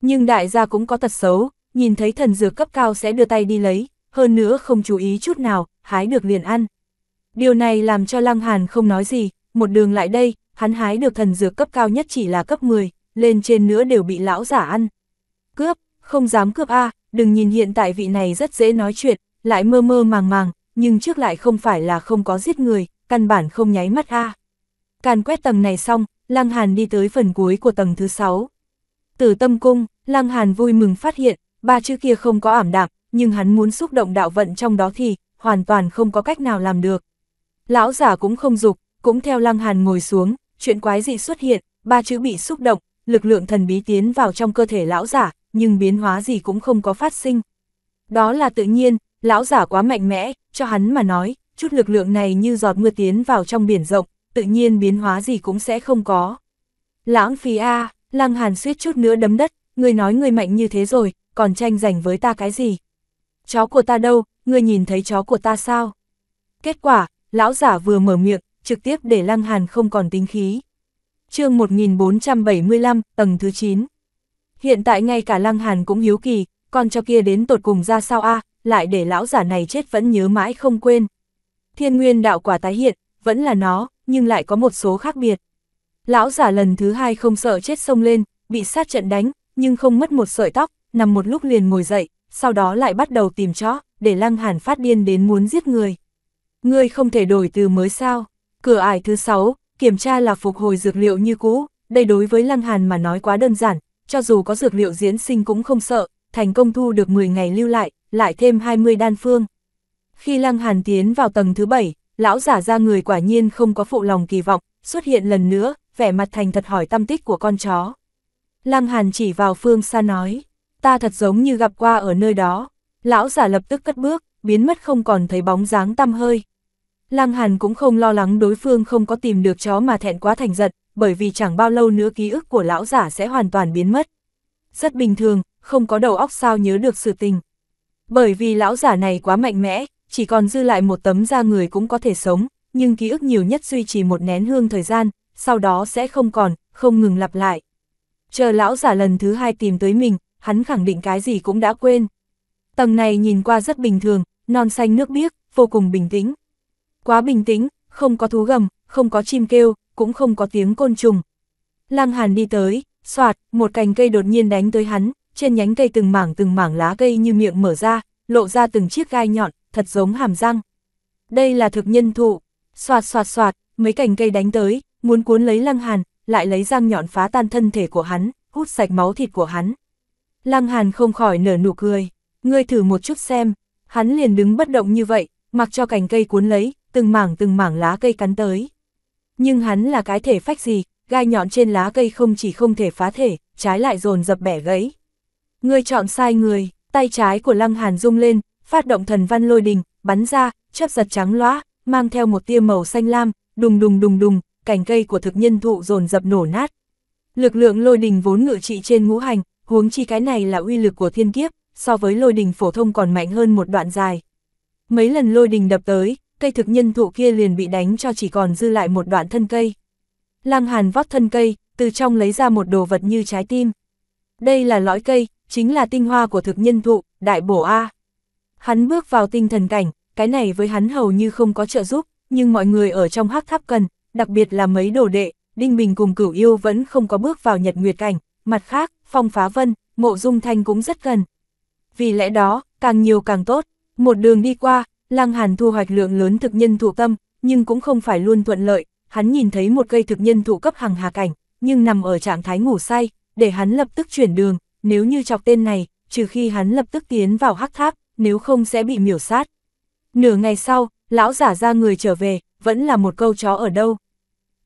Nhưng đại gia cũng có tật xấu, nhìn thấy thần dược cấp cao sẽ đưa tay đi lấy, hơn nữa không chú ý chút nào, hái được liền ăn. Điều này làm cho Lăng Hàn không nói gì, một đường lại đây, hắn hái được thần dược cấp cao nhất chỉ là cấp 10, lên trên nữa đều bị lão giả ăn. Cướp, không dám cướp a đừng nhìn hiện tại vị này rất dễ nói chuyện, lại mơ mơ màng màng, nhưng trước lại không phải là không có giết người, căn bản không nháy mắt a. À. Càn quét tầng này xong, Lăng Hàn đi tới phần cuối của tầng thứ 6. Từ tâm cung, Lăng Hàn vui mừng phát hiện, ba chữ kia không có ảm đạm, nhưng hắn muốn xúc động đạo vận trong đó thì, hoàn toàn không có cách nào làm được. Lão giả cũng không dục, cũng theo Lăng Hàn ngồi xuống, chuyện quái dị xuất hiện, ba chữ bị xúc động, lực lượng thần bí tiến vào trong cơ thể lão giả, nhưng biến hóa gì cũng không có phát sinh. Đó là tự nhiên, lão giả quá mạnh mẽ, cho hắn mà nói, chút lực lượng này như giọt mưa tiến vào trong biển rộng, tự nhiên biến hóa gì cũng sẽ không có. Lãng phí A, lăng hàn suýt chút nữa đấm đất, người nói người mạnh như thế rồi, còn tranh giành với ta cái gì? Chó của ta đâu, người nhìn thấy chó của ta sao? Kết quả, lão giả vừa mở miệng, trực tiếp để lăng hàn không còn tính khí. chương 1475, tầng thứ 9 Hiện tại ngay cả Lăng Hàn cũng hiếu kỳ, con cho kia đến tột cùng ra sao a lại để lão giả này chết vẫn nhớ mãi không quên. Thiên nguyên đạo quả tái hiện, vẫn là nó, nhưng lại có một số khác biệt. Lão giả lần thứ hai không sợ chết sông lên, bị sát trận đánh, nhưng không mất một sợi tóc, nằm một lúc liền ngồi dậy, sau đó lại bắt đầu tìm chó, để Lăng Hàn phát điên đến muốn giết người. Ngươi không thể đổi từ mới sao? Cửa ải thứ sáu kiểm tra là phục hồi dược liệu như cũ, đây đối với Lăng Hàn mà nói quá đơn giản, cho dù có dược liệu diễn sinh cũng không sợ, thành công thu được 10 ngày lưu lại, lại thêm 20 đan phương. Khi Lăng Hàn tiến vào tầng thứ 7, lão giả ra người quả nhiên không có phụ lòng kỳ vọng, xuất hiện lần nữa, vẻ mặt thành thật hỏi tâm tích của con chó. Lăng Hàn chỉ vào phương xa nói, ta thật giống như gặp qua ở nơi đó. Lão giả lập tức cất bước, biến mất không còn thấy bóng dáng tăm hơi. Lăng Hàn cũng không lo lắng đối phương không có tìm được chó mà thẹn quá thành giận, bởi vì chẳng bao lâu nữa ký ức của lão giả sẽ hoàn toàn biến mất. Rất bình thường, không có đầu óc sao nhớ được sự tình. Bởi vì lão giả này quá mạnh mẽ, chỉ còn dư lại một tấm da người cũng có thể sống, nhưng ký ức nhiều nhất duy trì một nén hương thời gian, sau đó sẽ không còn, không ngừng lặp lại. Chờ lão giả lần thứ hai tìm tới mình, hắn khẳng định cái gì cũng đã quên. Tầng này nhìn qua rất bình thường, non xanh nước biếc, vô cùng bình tĩnh. Quá bình tĩnh, không có thú gầm, không có chim kêu, cũng không có tiếng côn trùng. Lăng Hàn đi tới, soạt, một cành cây đột nhiên đánh tới hắn, trên nhánh cây từng mảng từng mảng lá cây như miệng mở ra, lộ ra từng chiếc gai nhọn, thật giống hàm răng. Đây là thực nhân thụ, soạt soạt soạt, mấy cành cây đánh tới, muốn cuốn lấy Lăng Hàn, lại lấy răng nhọn phá tan thân thể của hắn, hút sạch máu thịt của hắn. Lăng Hàn không khỏi nở nụ cười, ngươi thử một chút xem, hắn liền đứng bất động như vậy, mặc cho cành cây cuốn lấy, từng mảng từng mảng lá cây cắn tới. Nhưng hắn là cái thể phách gì, gai nhọn trên lá cây không chỉ không thể phá thể, trái lại dồn dập bẻ gãy. Người chọn sai người, tay trái của Lăng Hàn rung lên, phát động thần văn lôi đình, bắn ra, chớp giật trắng loá, mang theo một tia màu xanh lam, đùng đùng đùng đùng, cành cây của thực nhân thụ dồn dập nổ nát. Lực lượng lôi đình vốn ngự trị trên ngũ hành, huống chi cái này là uy lực của thiên kiếp, so với lôi đình phổ thông còn mạnh hơn một đoạn dài. Mấy lần lôi đình đập tới, cây thực nhân thụ kia liền bị đánh cho chỉ còn dư lại một đoạn thân cây. Lăng Hàn vót thân cây, từ trong lấy ra một đồ vật như trái tim. Đây là lõi cây, chính là tinh hoa của thực nhân thụ, đại bổ A. Hắn bước vào tinh thần cảnh, cái này với hắn hầu như không có trợ giúp, nhưng mọi người ở trong hắc tháp cần, đặc biệt là mấy đồ đệ, Đinh Bình cùng cửu yêu vẫn không có bước vào nhật nguyệt cảnh, mặt khác, phong phá vân, mộ dung thanh cũng rất gần. Vì lẽ đó, càng nhiều càng tốt, một đường đi qua, Lăng Hàn thu hoạch lượng lớn thực nhân thụ tâm, nhưng cũng không phải luôn thuận lợi, hắn nhìn thấy một cây thực nhân thụ cấp hàng hà cảnh, nhưng nằm ở trạng thái ngủ say, để hắn lập tức chuyển đường, nếu như chọc tên này, trừ khi hắn lập tức tiến vào hắc tháp, nếu không sẽ bị miểu sát. Nửa ngày sau, lão giả ra người trở về, vẫn là một câu chó ở đâu.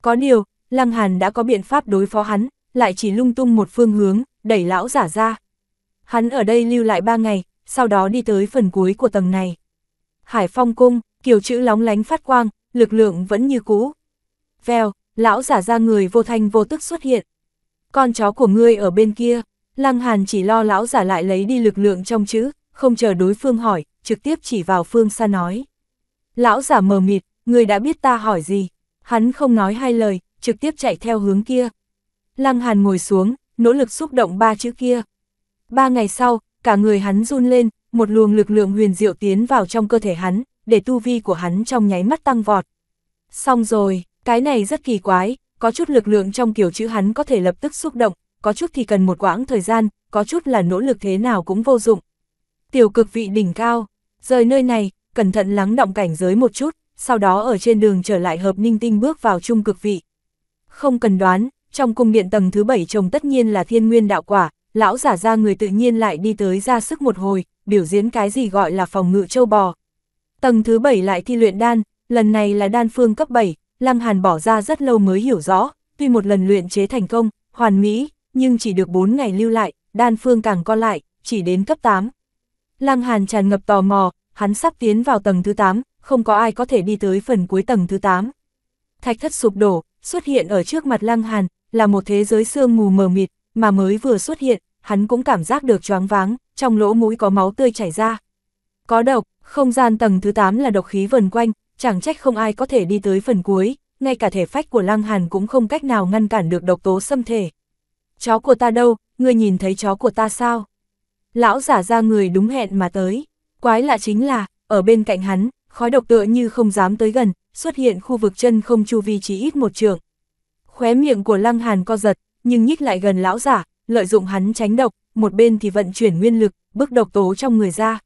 Có điều, Lăng Hàn đã có biện pháp đối phó hắn, lại chỉ lung tung một phương hướng, đẩy lão giả ra. Hắn ở đây lưu lại ba ngày, sau đó đi tới phần cuối của tầng này. Hải Phong cung, kiều chữ lóng lánh phát quang, lực lượng vẫn như cũ. Vèo, lão giả ra người vô thanh vô tức xuất hiện. Con chó của ngươi ở bên kia, Lăng Hàn chỉ lo lão giả lại lấy đi lực lượng trong chữ, không chờ đối phương hỏi, trực tiếp chỉ vào phương xa nói. Lão giả mờ mịt, người đã biết ta hỏi gì, hắn không nói hai lời, trực tiếp chạy theo hướng kia. Lăng Hàn ngồi xuống, nỗ lực xúc động ba chữ kia. Ba ngày sau, cả người hắn run lên, một luồng lực lượng huyền diệu tiến vào trong cơ thể hắn, để tu vi của hắn trong nháy mắt tăng vọt. Xong rồi, cái này rất kỳ quái, có chút lực lượng trong kiểu chữ hắn có thể lập tức xúc động, có chút thì cần một quãng thời gian, có chút là nỗ lực thế nào cũng vô dụng. Tiểu cực vị đỉnh cao, rời nơi này, cẩn thận lắng động cảnh giới một chút, sau đó ở trên đường trở lại hợp ninh tinh bước vào trung cực vị. Không cần đoán, trong cung điện tầng thứ bảy trồng tất nhiên là thiên nguyên đạo quả, lão giả ra người tự nhiên lại đi tới ra sức một hồi, biểu diễn cái gì gọi là phòng ngự châu bò. Tầng thứ 7 lại thi luyện đan, lần này là đan phương cấp 7, Lăng Hàn bỏ ra rất lâu mới hiểu rõ, tuy một lần luyện chế thành công, hoàn mỹ, nhưng chỉ được 4 ngày lưu lại, đan phương càng co lại, chỉ đến cấp 8. Lăng Hàn tràn ngập tò mò, hắn sắp tiến vào tầng thứ 8, không có ai có thể đi tới phần cuối tầng thứ 8. Thạch thất sụp đổ, xuất hiện ở trước mặt Lăng Hàn, là một thế giới sương mù mờ mịt, mà mới vừa xuất hiện, hắn cũng cảm giác được choáng váng, trong lỗ mũi có máu tươi chảy ra. Có độc, không gian tầng thứ 8 là độc khí vần quanh, chẳng trách không ai có thể đi tới phần cuối, ngay cả thể phách của Lăng Hàn cũng không cách nào ngăn cản được độc tố xâm thể. Chó của ta đâu, ngươi nhìn thấy chó của ta sao? Lão giả ra người đúng hẹn mà tới. Quái lạ chính là, ở bên cạnh hắn, khói độc tựa như không dám tới gần, xuất hiện khu vực chân không chu vi chỉ ít một trường. Khóe miệng của Lăng Hàn co giật, nhưng nhích lại gần lão giả, lợi dụng hắn tránh độc, một bên thì vận chuyển nguyên lực, bước độc tố trong người ra.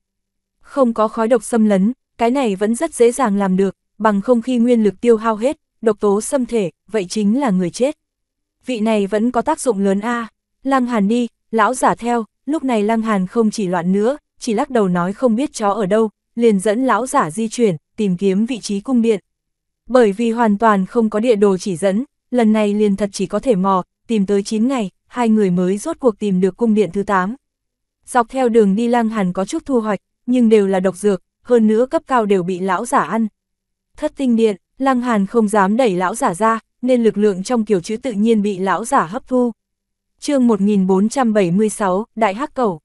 Không có khói độc xâm lấn, cái này vẫn rất dễ dàng làm được, bằng không khi nguyên lực tiêu hao hết, độc tố xâm thể, vậy chính là người chết. Vị này vẫn có tác dụng lớn a à. Lăng Hàn đi, lão giả theo, lúc này Lăng Hàn không chỉ loạn nữa, chỉ lắc đầu nói không biết chó ở đâu, liền dẫn lão giả di chuyển, tìm kiếm vị trí cung điện. Bởi vì hoàn toàn không có địa đồ chỉ dẫn, lần này liền thật chỉ có thể mò, tìm tới 9 ngày, hai người mới rốt cuộc tìm được cung điện thứ 8. Dọc theo đường đi lang hàn có chút thu hoạch, nhưng đều là độc dược, hơn nữa cấp cao đều bị lão giả ăn. Thất tinh điện, lang hàn không dám đẩy lão giả ra, nên lực lượng trong kiểu chữ tự nhiên bị lão giả hấp thu. chương 1476, Đại Hắc Cầu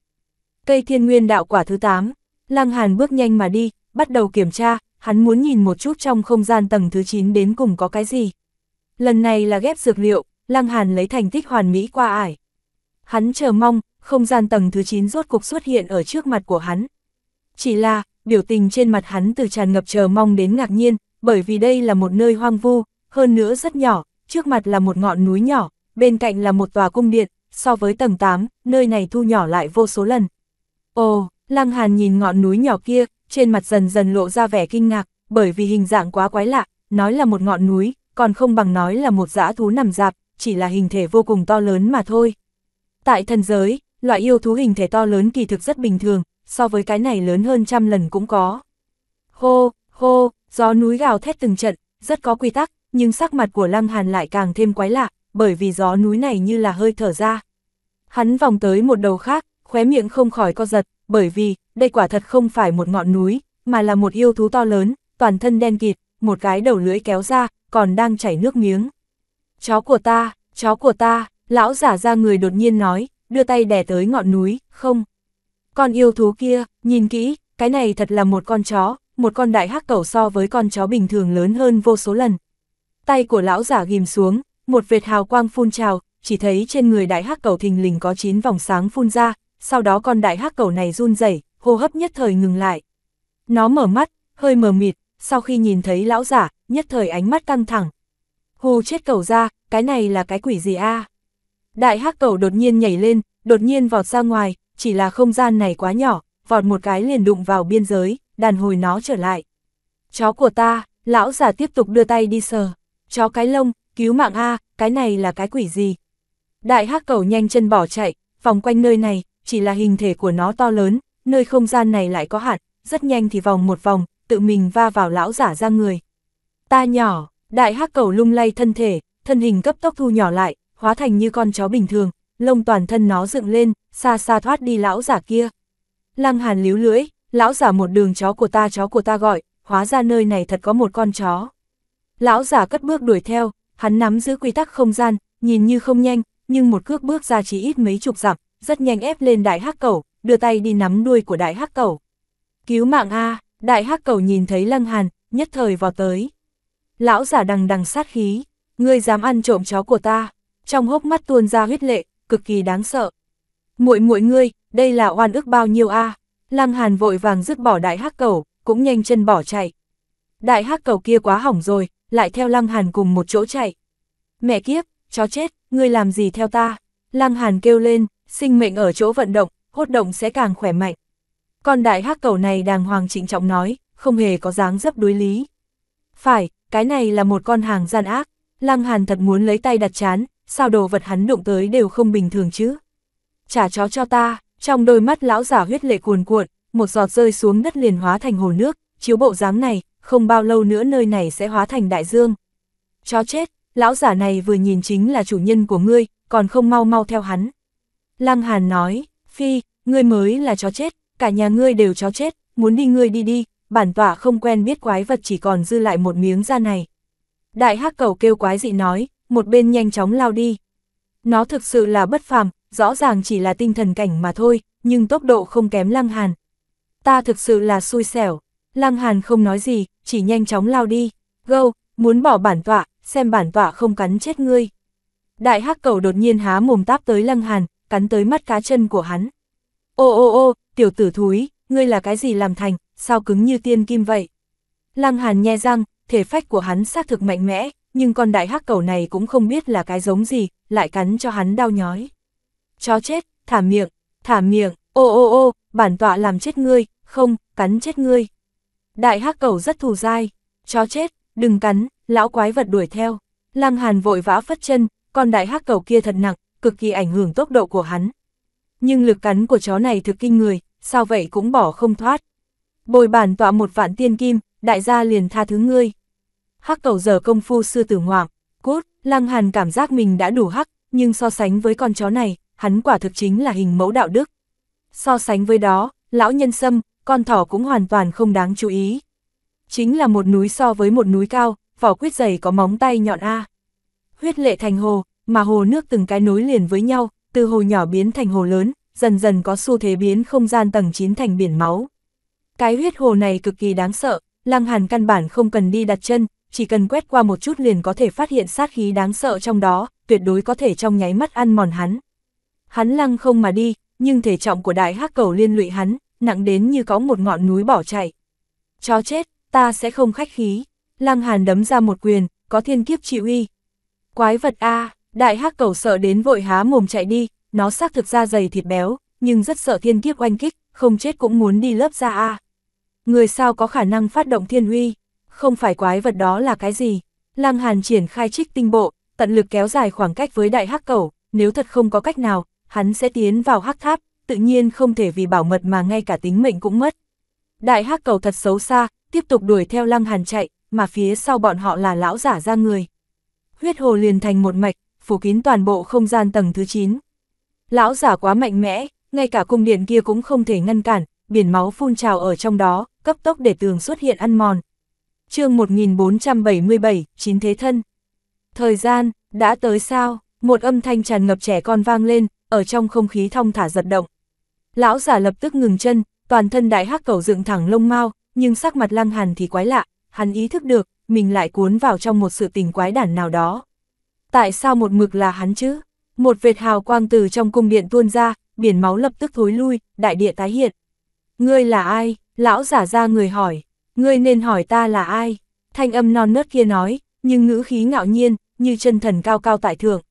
Cây thiên nguyên đạo quả thứ 8, lang hàn bước nhanh mà đi, bắt đầu kiểm tra, hắn muốn nhìn một chút trong không gian tầng thứ 9 đến cùng có cái gì. Lần này là ghép dược liệu, Lăng Hàn lấy thành tích hoàn mỹ qua ải. Hắn chờ mong, không gian tầng thứ 9 rốt cục xuất hiện ở trước mặt của hắn. Chỉ là, biểu tình trên mặt hắn từ tràn ngập chờ mong đến ngạc nhiên, bởi vì đây là một nơi hoang vu, hơn nữa rất nhỏ, trước mặt là một ngọn núi nhỏ, bên cạnh là một tòa cung điện, so với tầng 8, nơi này thu nhỏ lại vô số lần. Ồ, Lăng Hàn nhìn ngọn núi nhỏ kia, trên mặt dần dần lộ ra vẻ kinh ngạc, bởi vì hình dạng quá quái lạ, nói là một ngọn núi, còn không bằng nói là một dã thú nằm dạp, chỉ là hình thể vô cùng to lớn mà thôi. Tại thần giới, loại yêu thú hình thể to lớn kỳ thực rất bình thường, so với cái này lớn hơn trăm lần cũng có. Hô, hô, gió núi gào thét từng trận, rất có quy tắc, nhưng sắc mặt của Lăng Hàn lại càng thêm quái lạ, bởi vì gió núi này như là hơi thở ra. Hắn vòng tới một đầu khác, khóe miệng không khỏi co giật, bởi vì, đây quả thật không phải một ngọn núi, mà là một yêu thú to lớn, toàn thân đen kịt, một cái đầu lưỡi kéo ra, còn đang chảy nước miếng. Chó của ta, chó của ta, lão giả ra người đột nhiên nói, đưa tay đè tới ngọn núi, không. Con yêu thú kia, nhìn kỹ, cái này thật là một con chó, một con đại hắc cẩu so với con chó bình thường lớn hơn vô số lần. Tay của lão giả ghim xuống, một vệt hào quang phun trào, chỉ thấy trên người đại hắc cẩu thình lình có 9 vòng sáng phun ra, sau đó con đại hắc cẩu này run rẩy, hô hấp nhất thời ngừng lại. Nó mở mắt, hơi mờ mịt, sau khi nhìn thấy lão giả, nhất thời ánh mắt căng thẳng, hù chết cầu ra, cái này là cái quỷ gì a? Đại hắc cầu đột nhiên nhảy lên, đột nhiên vọt ra ngoài, chỉ là không gian này quá nhỏ, vọt một cái liền đụng vào biên giới, đàn hồi nó trở lại. Chó của ta, lão già tiếp tục đưa tay đi sờ. Chó cái lông, cứu mạng a, cái này là cái quỷ gì? Đại hắc cầu nhanh chân bỏ chạy, vòng quanh nơi này, chỉ là hình thể của nó to lớn, nơi không gian này lại có hạn, rất nhanh thì vòng một vòng, tự mình va vào lão giả ra người. Ta nhỏ, Đại hắc cầu lung lay thân thể, thân hình cấp tốc thu nhỏ lại, hóa thành như con chó bình thường, lông toàn thân nó dựng lên, xa xa thoát đi lão giả kia. Lăng hàn líu lưỡi, lão giả một đường chó của ta chó của ta gọi, hóa ra nơi này thật có một con chó. Lão giả cất bước đuổi theo, hắn nắm giữ quy tắc không gian, nhìn như không nhanh, nhưng một cước bước ra chỉ ít mấy chục dặm, rất nhanh ép lên đại hắc Cầu, đưa tay đi nắm đuôi của đại hắc Cầu. Cứu mạng a, đại hắc Cầu nhìn thấy Lăng Hàn, nhất thời vào tới. Lão giả đằng đằng sát khí, ngươi dám ăn trộm chó của ta, trong hốc mắt tuôn ra huyết lệ, cực kỳ đáng sợ. Muội muội ngươi, đây là oan ức bao nhiêu a? À? Lăng Hàn vội vàng dứt bỏ đại hắc cầu, cũng nhanh chân bỏ chạy. Đại hắc cầu kia quá hỏng rồi, lại theo Lăng Hàn cùng một chỗ chạy. Mẹ kiếp, chó chết, ngươi làm gì theo ta? Lăng Hàn kêu lên, sinh mệnh ở chỗ vận động, hốt động sẽ càng khỏe mạnh. Còn đại hắc cầu này đàng hoàng trịnh trọng nói, không hề có dáng dấp đối lý. Phải, cái này là một con hàng gian ác, Lăng Hàn thật muốn lấy tay đặt chán, sao đồ vật hắn đụng tới đều không bình thường chứ. Trả chó cho ta, trong đôi mắt lão giả huyết lệ cuồn cuộn, một giọt rơi xuống đất liền hóa thành hồ nước, chiếu bộ dáng này, không bao lâu nữa nơi này sẽ hóa thành đại dương. Chó chết, lão giả này vừa nhìn chính là chủ nhân của ngươi, còn không mau mau theo hắn. Lăng Hàn nói, Phi, ngươi mới là chó chết, cả nhà ngươi đều chó chết, muốn đi ngươi đi đi, bản tọa không quen biết quái vật chỉ còn dư lại một miếng da này. Đại hắc cầu kêu quái dị nói, một bên nhanh chóng lao đi. Nó thực sự là bất phàm, rõ ràng chỉ là tinh thần cảnh mà thôi, nhưng tốc độ không kém lăng hàn. Ta thực sự là xui xẻo, lăng hàn không nói gì, chỉ nhanh chóng lao đi. Gâu, muốn bỏ bản tọa, xem bản tọa không cắn chết ngươi. Đại hắc cầu đột nhiên há mồm táp tới lăng hàn, cắn tới mắt cá chân của hắn. Ô ô ô, tiểu tử thúi, ngươi là cái gì làm thành, sao cứng như tiên kim vậy? Lăng Hàn nhe răng, thể phách của hắn xác thực mạnh mẽ, nhưng con đại hắc cầu này cũng không biết là cái giống gì, lại cắn cho hắn đau nhói. Chó chết, thả miệng, thả miệng, ô ô ô, bản tọa làm chết ngươi, không, cắn chết ngươi. Đại hắc cầu rất thù dai, chó chết, đừng cắn, lão quái vật đuổi theo. Lăng Hàn vội vã phất chân, con đại hắc cầu kia thật nặng, cực kỳ ảnh hưởng tốc độ của hắn. Nhưng lực cắn của chó này thực kinh người, sao vậy cũng bỏ không thoát bồi bản tọa một vạn tiên kim, đại gia liền tha thứ ngươi. Hắc cầu giờ công phu sư tử ngoạm, cốt, lăng hàn cảm giác mình đã đủ hắc, nhưng so sánh với con chó này, hắn quả thực chính là hình mẫu đạo đức. So sánh với đó, lão nhân sâm, con thỏ cũng hoàn toàn không đáng chú ý. Chính là một núi so với một núi cao, vỏ quyết dày có móng tay nhọn A. Huyết lệ thành hồ, mà hồ nước từng cái nối liền với nhau, từ hồ nhỏ biến thành hồ lớn, dần dần có xu thế biến không gian tầng 9 thành biển máu. Cái huyết hồ này cực kỳ đáng sợ, Lăng Hàn căn bản không cần đi đặt chân, chỉ cần quét qua một chút liền có thể phát hiện sát khí đáng sợ trong đó, tuyệt đối có thể trong nháy mắt ăn mòn hắn. Hắn lăng không mà đi, nhưng thể trọng của đại hắc cầu liên lụy hắn, nặng đến như có một ngọn núi bỏ chạy. Chó chết, ta sẽ không khách khí. Lăng Hàn đấm ra một quyền, có thiên kiếp chịu uy. Quái vật A, đại hắc cầu sợ đến vội há mồm chạy đi, nó xác thực ra dày thịt béo, nhưng rất sợ thiên kiếp oanh kích, không chết cũng muốn đi lớp ra A. Người sao có khả năng phát động thiên huy, không phải quái vật đó là cái gì. Lăng Hàn triển khai trích tinh bộ, tận lực kéo dài khoảng cách với đại hắc cẩu, nếu thật không có cách nào, hắn sẽ tiến vào hắc tháp, tự nhiên không thể vì bảo mật mà ngay cả tính mệnh cũng mất. Đại hắc cầu thật xấu xa, tiếp tục đuổi theo lăng hàn chạy, mà phía sau bọn họ là lão giả ra người. Huyết hồ liền thành một mạch, phủ kín toàn bộ không gian tầng thứ 9. Lão giả quá mạnh mẽ, ngay cả cung điện kia cũng không thể ngăn cản, biển máu phun trào ở trong đó, cấp tốc để tường xuất hiện ăn mòn. chương 1477, Chín Thế Thân Thời gian, đã tới sao, một âm thanh tràn ngập trẻ con vang lên, ở trong không khí thong thả giật động. Lão giả lập tức ngừng chân, toàn thân đại hắc cầu dựng thẳng lông mau, nhưng sắc mặt lăng hàn thì quái lạ, hắn ý thức được, mình lại cuốn vào trong một sự tình quái đản nào đó. Tại sao một mực là hắn chứ? Một vệt hào quang từ trong cung điện tuôn ra, biển máu lập tức thối lui, đại địa tái hiện. Ngươi là ai? Lão giả ra người hỏi, ngươi nên hỏi ta là ai? Thanh âm non nớt kia nói, nhưng ngữ khí ngạo nhiên, như chân thần cao cao tại thượng.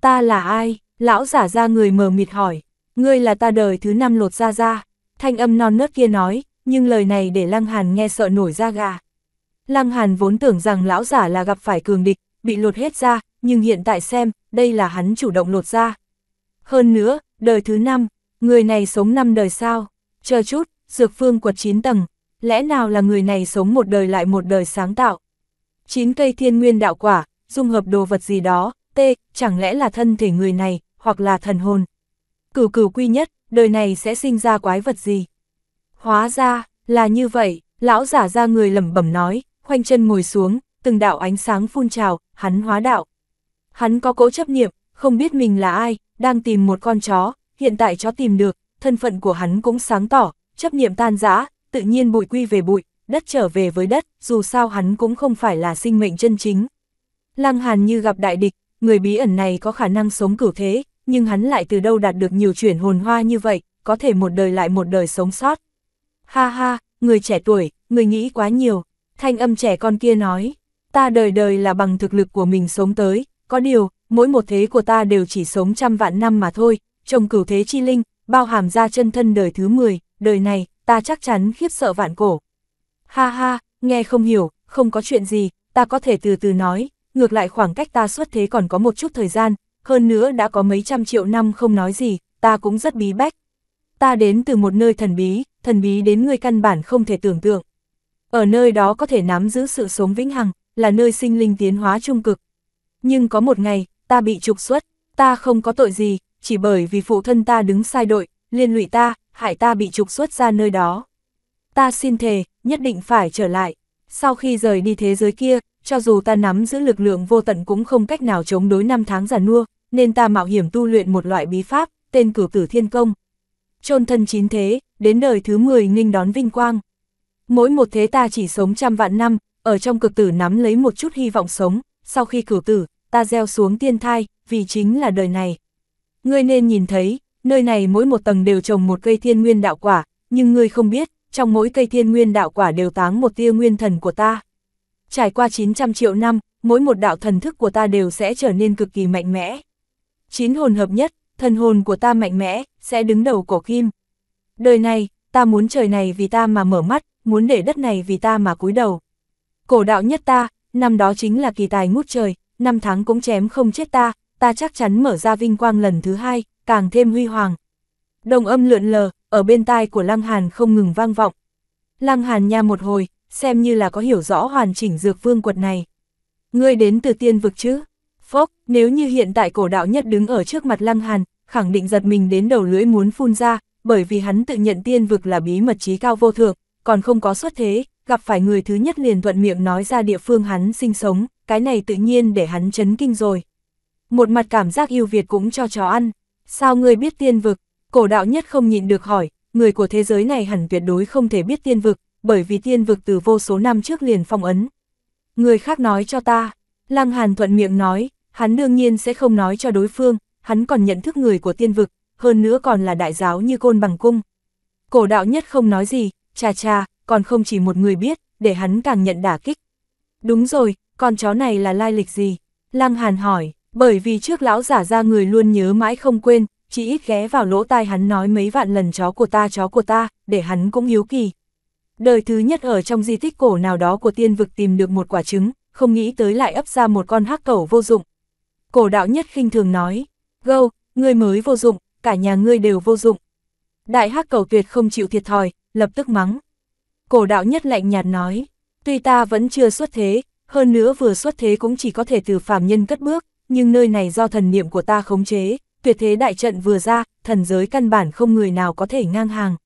Ta là ai? Lão giả ra người mờ mịt hỏi, ngươi là ta đời thứ năm lột ra ra. Thanh âm non nớt kia nói, nhưng lời này để Lăng Hàn nghe sợ nổi da gà. Lăng Hàn vốn tưởng rằng lão giả là gặp phải cường địch, bị lột hết ra, nhưng hiện tại xem, đây là hắn chủ động lột ra. Hơn nữa, đời thứ năm, người này sống năm đời sao? Chờ chút, dược phương quật 9 tầng, lẽ nào là người này sống một đời lại một đời sáng tạo. 9 cây thiên nguyên đạo quả, dung hợp đồ vật gì đó, T, chẳng lẽ là thân thể người này, hoặc là thần hồn. Cửu cửu quy nhất, đời này sẽ sinh ra quái vật gì. Hóa ra, là như vậy, lão giả ra người lẩm bẩm nói, khoanh chân ngồi xuống, từng đạo ánh sáng phun trào, hắn hóa đạo. Hắn có cỗ chấp niệm, không biết mình là ai, đang tìm một con chó, hiện tại chó tìm được, thân phận của hắn cũng sáng tỏ, chấp niệm tan rã, tự nhiên bụi quy về bụi, đất trở về với đất, dù sao hắn cũng không phải là sinh mệnh chân chính. Lăng Hàn như gặp đại địch, người bí ẩn này có khả năng sống cửu thế, nhưng hắn lại từ đâu đạt được nhiều chuyển hồn hoa như vậy, có thể một đời lại một đời sống sót. Ha ha, người trẻ tuổi, người nghĩ quá nhiều, thanh âm trẻ con kia nói, ta đời đời là bằng thực lực của mình sống tới, có điều, mỗi một thế của ta đều chỉ sống trăm vạn năm mà thôi, trồng cửu thế chi linh, bao hàm ra chân thân đời thứ 10, đời này, ta chắc chắn khiếp sợ vạn cổ. Ha ha, nghe không hiểu, không có chuyện gì, ta có thể từ từ nói, ngược lại khoảng cách ta xuất thế còn có một chút thời gian, hơn nữa đã có mấy trăm triệu năm không nói gì, ta cũng rất bí bách. Ta đến từ một nơi thần bí, thần bí đến người căn bản không thể tưởng tượng. Ở nơi đó có thể nắm giữ sự sống vĩnh hằng, là nơi sinh linh tiến hóa trung cực. Nhưng có một ngày, ta bị trục xuất, ta không có tội gì, chỉ bởi vì phụ thân ta đứng sai đội, liên lụy ta, hại ta bị trục xuất ra nơi đó. Ta xin thề, nhất định phải trở lại. Sau khi rời đi thế giới kia, cho dù ta nắm giữ lực lượng vô tận cũng không cách nào chống đối năm tháng già nua, nên ta mạo hiểm tu luyện một loại bí pháp, tên cử tử thiên công. Trôn thân chín thế, đến đời thứ 10 nghinh đón vinh quang. Mỗi một thế ta chỉ sống trăm vạn năm, ở trong cực tử nắm lấy một chút hy vọng sống, sau khi cử tử, ta gieo xuống tiên thai, vì chính là đời này. Ngươi nên nhìn thấy, nơi này mỗi một tầng đều trồng một cây thiên nguyên đạo quả, nhưng ngươi không biết, trong mỗi cây thiên nguyên đạo quả đều táng một tia nguyên thần của ta. Trải qua 900 triệu năm, mỗi một đạo thần thức của ta đều sẽ trở nên cực kỳ mạnh mẽ. Chín hồn hợp nhất, thần hồn của ta mạnh mẽ, sẽ đứng đầu cổ kim. Đời này, ta muốn trời này vì ta mà mở mắt, muốn để đất này vì ta mà cúi đầu. Cổ đạo nhất ta, năm đó chính là kỳ tài ngút trời, năm tháng cũng chém không chết ta, ta chắc chắn mở ra vinh quang lần thứ hai, càng thêm huy hoàng. Đồng âm lượn lờ, ở bên tai của Lăng Hàn không ngừng vang vọng. Lăng Hàn nha một hồi, xem như là có hiểu rõ hoàn chỉnh dược vương quật này. Ngươi đến từ tiên vực chứ? Phốc, nếu như hiện tại cổ đạo nhất đứng ở trước mặt Lăng Hàn, khẳng định giật mình đến đầu lưỡi muốn phun ra, bởi vì hắn tự nhận tiên vực là bí mật trí cao vô thượng, còn không có xuất thế, gặp phải người thứ nhất liền thuận miệng nói ra địa phương hắn sinh sống, cái này tự nhiên để hắn chấn kinh rồi. Một mặt cảm giác yêu Việt cũng cho chó ăn, sao ngươi biết tiên vực? Cổ đạo nhất không nhịn được hỏi, người của thế giới này hẳn tuyệt đối không thể biết tiên vực, bởi vì tiên vực từ vô số năm trước liền phong ấn. Người khác nói cho ta, Lăng Hàn thuận miệng nói, hắn đương nhiên sẽ không nói cho đối phương, hắn còn nhận thức người của tiên vực, hơn nữa còn là đại giáo như côn bằng cung. Cổ đạo nhất không nói gì, cha cha, còn không chỉ một người biết, để hắn càng nhận đả kích. Đúng rồi, con chó này là lai lịch gì? Lăng Hàn hỏi. Bởi vì trước lão giả ra người luôn nhớ mãi không quên, chỉ ít ghé vào lỗ tai hắn nói mấy vạn lần chó của ta chó của ta, để hắn cũng hiếu kỳ. Đời thứ nhất ở trong di tích cổ nào đó của tiên vực tìm được một quả trứng, không nghĩ tới lại ấp ra một con hắc cẩu vô dụng. Cổ đạo nhất khinh thường nói, gâu, ngươi mới vô dụng, cả nhà ngươi đều vô dụng. Đại hắc cầu tuyệt không chịu thiệt thòi, lập tức mắng. Cổ đạo nhất lạnh nhạt nói, tuy ta vẫn chưa xuất thế, hơn nữa vừa xuất thế cũng chỉ có thể từ phàm nhân cất bước, nhưng nơi này do thần niệm của ta khống chế, tuyệt thế đại trận vừa ra, thần giới căn bản không người nào có thể ngang hàng.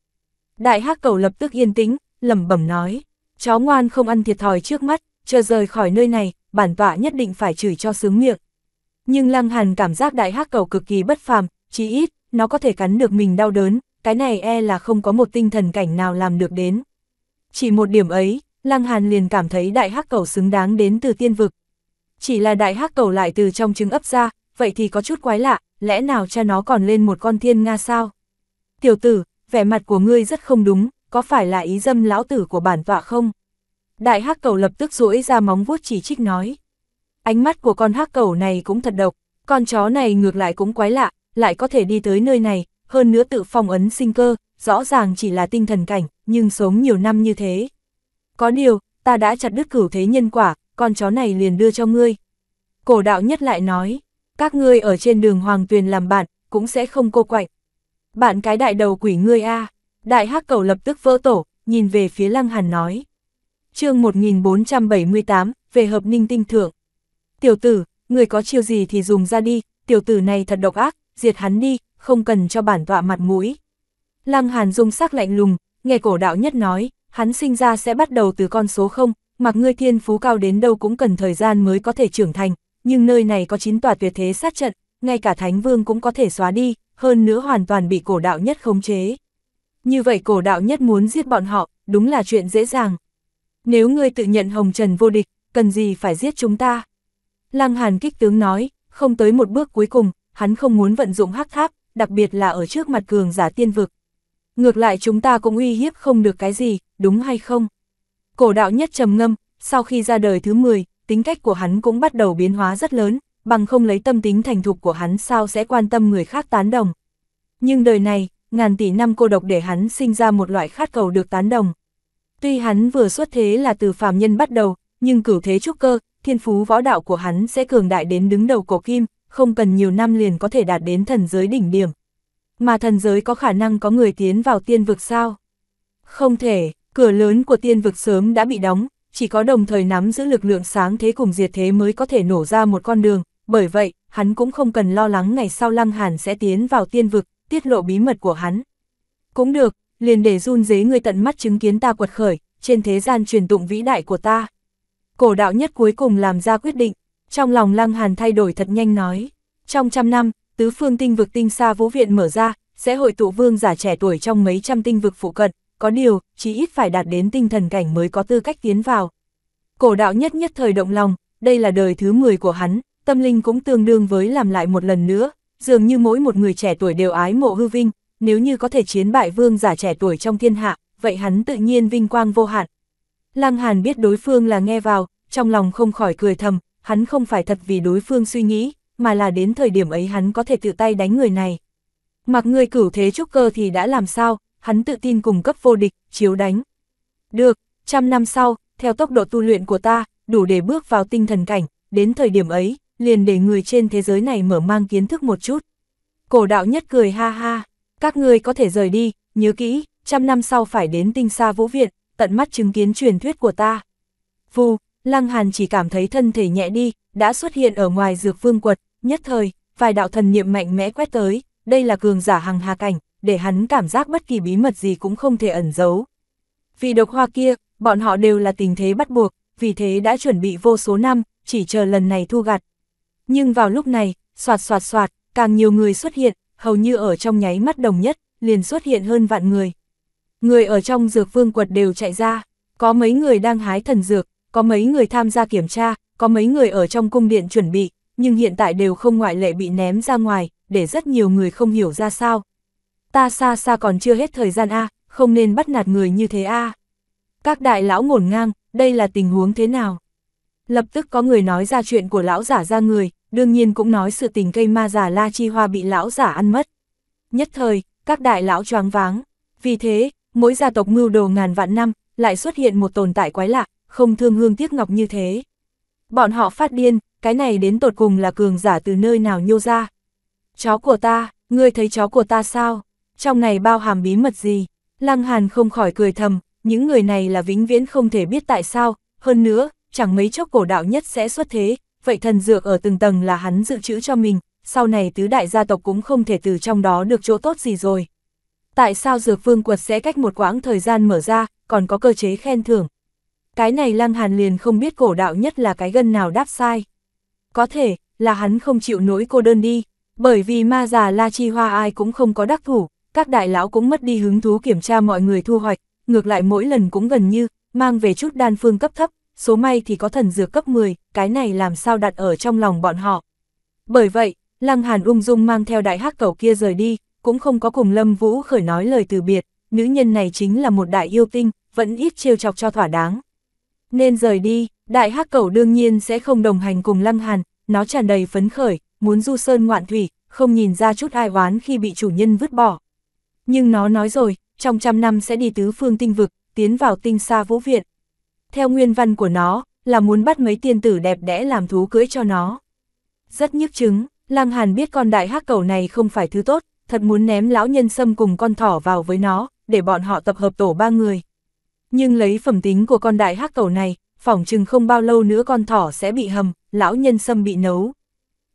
Đại hắc cầu lập tức yên tĩnh, lẩm bẩm nói, cháu ngoan không ăn thiệt thòi trước mắt, chờ rời khỏi nơi này, bản tọa nhất định phải chửi cho sướng miệng. Nhưng Lăng Hàn cảm giác đại hắc cầu cực kỳ bất phàm, chí ít, nó có thể cắn được mình đau đớn, cái này e là không có một tinh thần cảnh nào làm được đến. Chỉ một điểm ấy, Lăng Hàn liền cảm thấy đại hắc cầu xứng đáng đến từ tiên vực, chỉ là đại hắc cầu lại từ trong trứng ấp ra, vậy thì có chút quái lạ, lẽ nào cha nó còn lên một con thiên nga sao? Tiểu tử, vẻ mặt của ngươi rất không đúng, có phải là ý dâm lão tử của bản tọa không? Đại hắc cầu lập tức duỗi ra móng vuốt chỉ trích nói. Ánh mắt của con hắc cầu này cũng thật độc, con chó này ngược lại cũng quái lạ, lại có thể đi tới nơi này, hơn nữa tự phong ấn sinh cơ, rõ ràng chỉ là tinh thần cảnh, nhưng sống nhiều năm như thế. Có điều, ta đã chặt đứt cửu thế nhân quả, con chó này liền đưa cho ngươi. Cổ đạo nhất lại nói, các ngươi ở trên đường hoàng tuyền làm bạn, cũng sẽ không cô quạnh. Bạn cái đại đầu quỷ ngươi a à. đại hắc cầu lập tức vỡ tổ, nhìn về phía lăng hàn nói. chương 1478, về hợp ninh tinh thượng. Tiểu tử, người có chiêu gì thì dùng ra đi, tiểu tử này thật độc ác, diệt hắn đi, không cần cho bản tọa mặt mũi. Lăng Hàn Dung sắc lạnh lùng, nghe cổ đạo nhất nói, hắn sinh ra sẽ bắt đầu từ con số không mặc ngươi thiên phú cao đến đâu cũng cần thời gian mới có thể trưởng thành, nhưng nơi này có chín tòa tuyệt thế sát trận, ngay cả Thánh Vương cũng có thể xóa đi, hơn nữa hoàn toàn bị cổ đạo nhất khống chế. Như vậy cổ đạo nhất muốn giết bọn họ, đúng là chuyện dễ dàng. Nếu ngươi tự nhận Hồng Trần vô địch, cần gì phải giết chúng ta? Lăng Hàn kích tướng nói, không tới một bước cuối cùng, hắn không muốn vận dụng hắc tháp, đặc biệt là ở trước mặt cường giả tiên vực. Ngược lại chúng ta cũng uy hiếp không được cái gì, đúng hay không? Cổ đạo nhất trầm ngâm, sau khi ra đời thứ 10, tính cách của hắn cũng bắt đầu biến hóa rất lớn, bằng không lấy tâm tính thành thục của hắn sao sẽ quan tâm người khác tán đồng. Nhưng đời này, ngàn tỷ năm cô độc để hắn sinh ra một loại khát cầu được tán đồng. Tuy hắn vừa xuất thế là từ phàm nhân bắt đầu, nhưng cửu thế trúc cơ, thiên phú võ đạo của hắn sẽ cường đại đến đứng đầu cổ kim, không cần nhiều năm liền có thể đạt đến thần giới đỉnh điểm. Mà thần giới có khả năng có người tiến vào tiên vực sao? Không thể, Cửa lớn của tiên vực sớm đã bị đóng, chỉ có đồng thời nắm giữ lực lượng sáng thế cùng diệt thế mới có thể nổ ra một con đường, bởi vậy, hắn cũng không cần lo lắng ngày sau Lăng Hàn sẽ tiến vào tiên vực, tiết lộ bí mật của hắn. Cũng được, liền để run dế người tận mắt chứng kiến ta quật khởi, trên thế gian truyền tụng vĩ đại của ta. Cổ đạo nhất cuối cùng làm ra quyết định, trong lòng Lăng Hàn thay đổi thật nhanh nói. Trong trăm năm, tứ phương tinh vực tinh xa vũ viện mở ra, sẽ hội tụ vương giả trẻ tuổi trong mấy trăm tinh vực phụ cận, có điều, chỉ ít phải đạt đến tinh thần cảnh mới có tư cách tiến vào. Cổ đạo nhất nhất thời động lòng, đây là đời thứ 10 của hắn, tâm linh cũng tương đương với làm lại một lần nữa, dường như mỗi một người trẻ tuổi đều ái mộ hư vinh, nếu như có thể chiến bại vương giả trẻ tuổi trong thiên hạ, vậy hắn tự nhiên vinh quang vô hạn. Lăng Hàn biết đối phương là nghe vào, trong lòng không khỏi cười thầm, hắn không phải thật vì đối phương suy nghĩ, mà là đến thời điểm ấy hắn có thể tự tay đánh người này. Mặc người cửu thế trúc cơ thì đã làm sao, hắn tự tin cùng cấp vô địch, chiếu đánh. Được, trăm năm sau, theo tốc độ tu luyện của ta, đủ để bước vào tinh thần cảnh, đến thời điểm ấy, liền để người trên thế giới này mở mang kiến thức một chút. Cổ đạo nhất cười ha ha, các ngươi có thể rời đi, nhớ kỹ, trăm năm sau phải đến tinh xa vũ viện, tận mắt chứng kiến truyền thuyết của ta. Vù, Lăng Hàn chỉ cảm thấy thân thể nhẹ đi, đã xuất hiện ở ngoài dược vương quật, nhất thời, vài đạo thần niệm mạnh mẽ quét tới, đây là cường giả hằng hà cảnh, để hắn cảm giác bất kỳ bí mật gì cũng không thể ẩn giấu. Vì độc hoa kia, bọn họ đều là tình thế bắt buộc, vì thế đã chuẩn bị vô số năm, chỉ chờ lần này thu gặt. Nhưng vào lúc này, soạt soạt soạt, càng nhiều người xuất hiện, hầu như ở trong nháy mắt đồng nhất, liền xuất hiện hơn vạn người. Người ở trong dược vương quật đều chạy ra, có mấy người đang hái thần dược, có mấy người tham gia kiểm tra, có mấy người ở trong cung điện chuẩn bị, nhưng hiện tại đều không ngoại lệ bị ném ra ngoài, để rất nhiều người không hiểu ra sao, ta xa xa còn chưa hết thời gian a, à, không nên bắt nạt người như thế a. À. Các đại lão ngổn ngang, đây là tình huống thế nào? Lập tức có người nói ra chuyện của lão giả ra người, đương nhiên cũng nói sự tình cây ma giả La Chi Hoa bị lão giả ăn mất. Nhất thời, các đại lão choáng váng. Vì thế, mỗi gia tộc mưu đồ ngàn vạn năm, lại xuất hiện một tồn tại quái lạ, không thương hương tiếc ngọc như thế. Bọn họ phát điên, cái này đến tột cùng là cường giả từ nơi nào nhô ra. Chó của ta, ngươi thấy chó của ta sao? trong này bao hàm bí mật gì? Lăng Hàn không khỏi cười thầm, những người này là vĩnh viễn không thể biết tại sao, hơn nữa, chẳng mấy chốc cổ đạo nhất sẽ xuất thế, vậy thần dược ở từng tầng là hắn dự trữ cho mình, sau này tứ đại gia tộc cũng không thể từ trong đó được chỗ tốt gì rồi. Tại sao dược vương quật sẽ cách một quãng thời gian mở ra, còn có cơ chế khen thưởng? Cái này Lăng Hàn liền không biết cổ đạo nhất là cái gân nào đáp sai. Có thể, là hắn không chịu nỗi cô đơn đi, bởi vì ma già La Chi Hoa ai cũng không có đắc thủ, các đại lão cũng mất đi hứng thú kiểm tra mọi người thu hoạch, ngược lại mỗi lần cũng gần như, mang về chút đan phương cấp thấp, số may thì có thần dược cấp 10, cái này làm sao đặt ở trong lòng bọn họ. Bởi vậy, Lăng Hàn ung dung mang theo đại hắc cầu kia rời đi, cũng không có cùng Lâm Vũ khởi nói lời từ biệt, nữ nhân này chính là một đại yêu tinh, vẫn ít trêu chọc cho thỏa đáng. Nên rời đi, đại hắc cầu đương nhiên sẽ không đồng hành cùng Lăng Hàn, nó tràn đầy phấn khởi, muốn du sơn ngoạn thủy, không nhìn ra chút ai oán khi bị chủ nhân vứt bỏ. Nhưng nó nói rồi, trong trăm năm sẽ đi tứ phương tinh vực, tiến vào tinh xa vũ viện. Theo nguyên văn của nó, là muốn bắt mấy tiên tử đẹp đẽ làm thú cưỡi cho nó. Rất nhức chứng, Lăng Hàn biết con đại hắc cầu này không phải thứ tốt, thật muốn ném lão nhân sâm cùng con thỏ vào với nó, để bọn họ tập hợp tổ ba người. Nhưng lấy phẩm tính của con đại hắc cầu này, phỏng chừng không bao lâu nữa con thỏ sẽ bị hầm, lão nhân sâm bị nấu.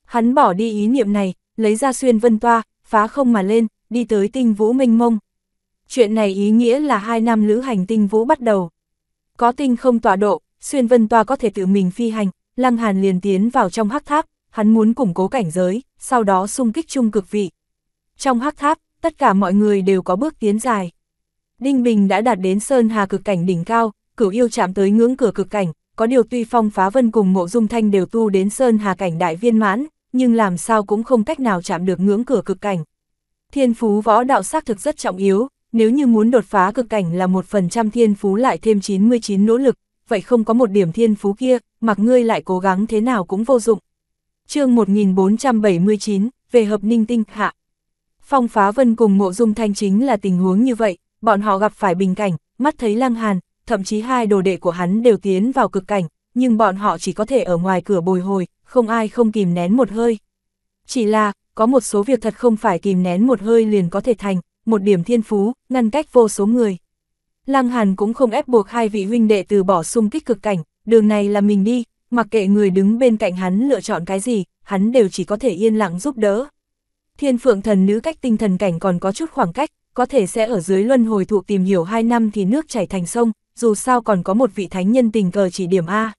Hắn bỏ đi ý niệm này, lấy ra xuyên vân toa, phá không mà lên, đi tới tinh vũ minh mông. Chuyện này ý nghĩa là hai năm lữ hành tinh vũ bắt đầu. Có tinh không tọa độ, xuyên vân toa có thể tự mình phi hành, lăng hàn liền tiến vào trong hắc tháp, hắn muốn củng cố cảnh giới, sau đó xung kích trung cực vị. Trong hắc tháp, tất cả mọi người đều có bước tiến dài. Đinh Bình đã đạt đến Sơn Hà cực cảnh đỉnh cao, cửu yêu chạm tới ngưỡng cửa cực cảnh, có điều tuy phong phá vân cùng mộ dung thanh đều tu đến Sơn Hà cảnh đại viên mãn, nhưng làm sao cũng không cách nào chạm được ngưỡng cửa cực cảnh, Thiên phú võ đạo xác thực rất trọng yếu, nếu như muốn đột phá cực cảnh là 1% thiên phú lại thêm 99 nỗ lực, vậy không có một điểm thiên phú kia, mặc ngươi lại cố gắng thế nào cũng vô dụng. chương 1479, về hợp ninh tinh hạ. Phong Phá Vân cùng Mộ Dung Thanh chính là tình huống như vậy, bọn họ gặp phải bình cảnh, mắt thấy lăng hàn, thậm chí hai đồ đệ của hắn đều tiến vào cực cảnh, nhưng bọn họ chỉ có thể ở ngoài cửa bồi hồi, không ai không kìm nén một hơi. Chỉ là, có một số việc thật không phải kìm nén một hơi liền có thể thành, một điểm thiên phú, ngăn cách vô số người. Lăng Hàn cũng không ép buộc hai vị huynh đệ từ bỏ xung kích cực cảnh, đường này là mình đi, mặc kệ người đứng bên cạnh hắn lựa chọn cái gì, hắn đều chỉ có thể yên lặng giúp đỡ. Thiên phượng thần nữ cách tinh thần cảnh còn có chút khoảng cách, có thể sẽ ở dưới luân hồi thụ tìm hiểu hai năm thì nước chảy thành sông, dù sao còn có một vị thánh nhân tình cờ chỉ điểm A.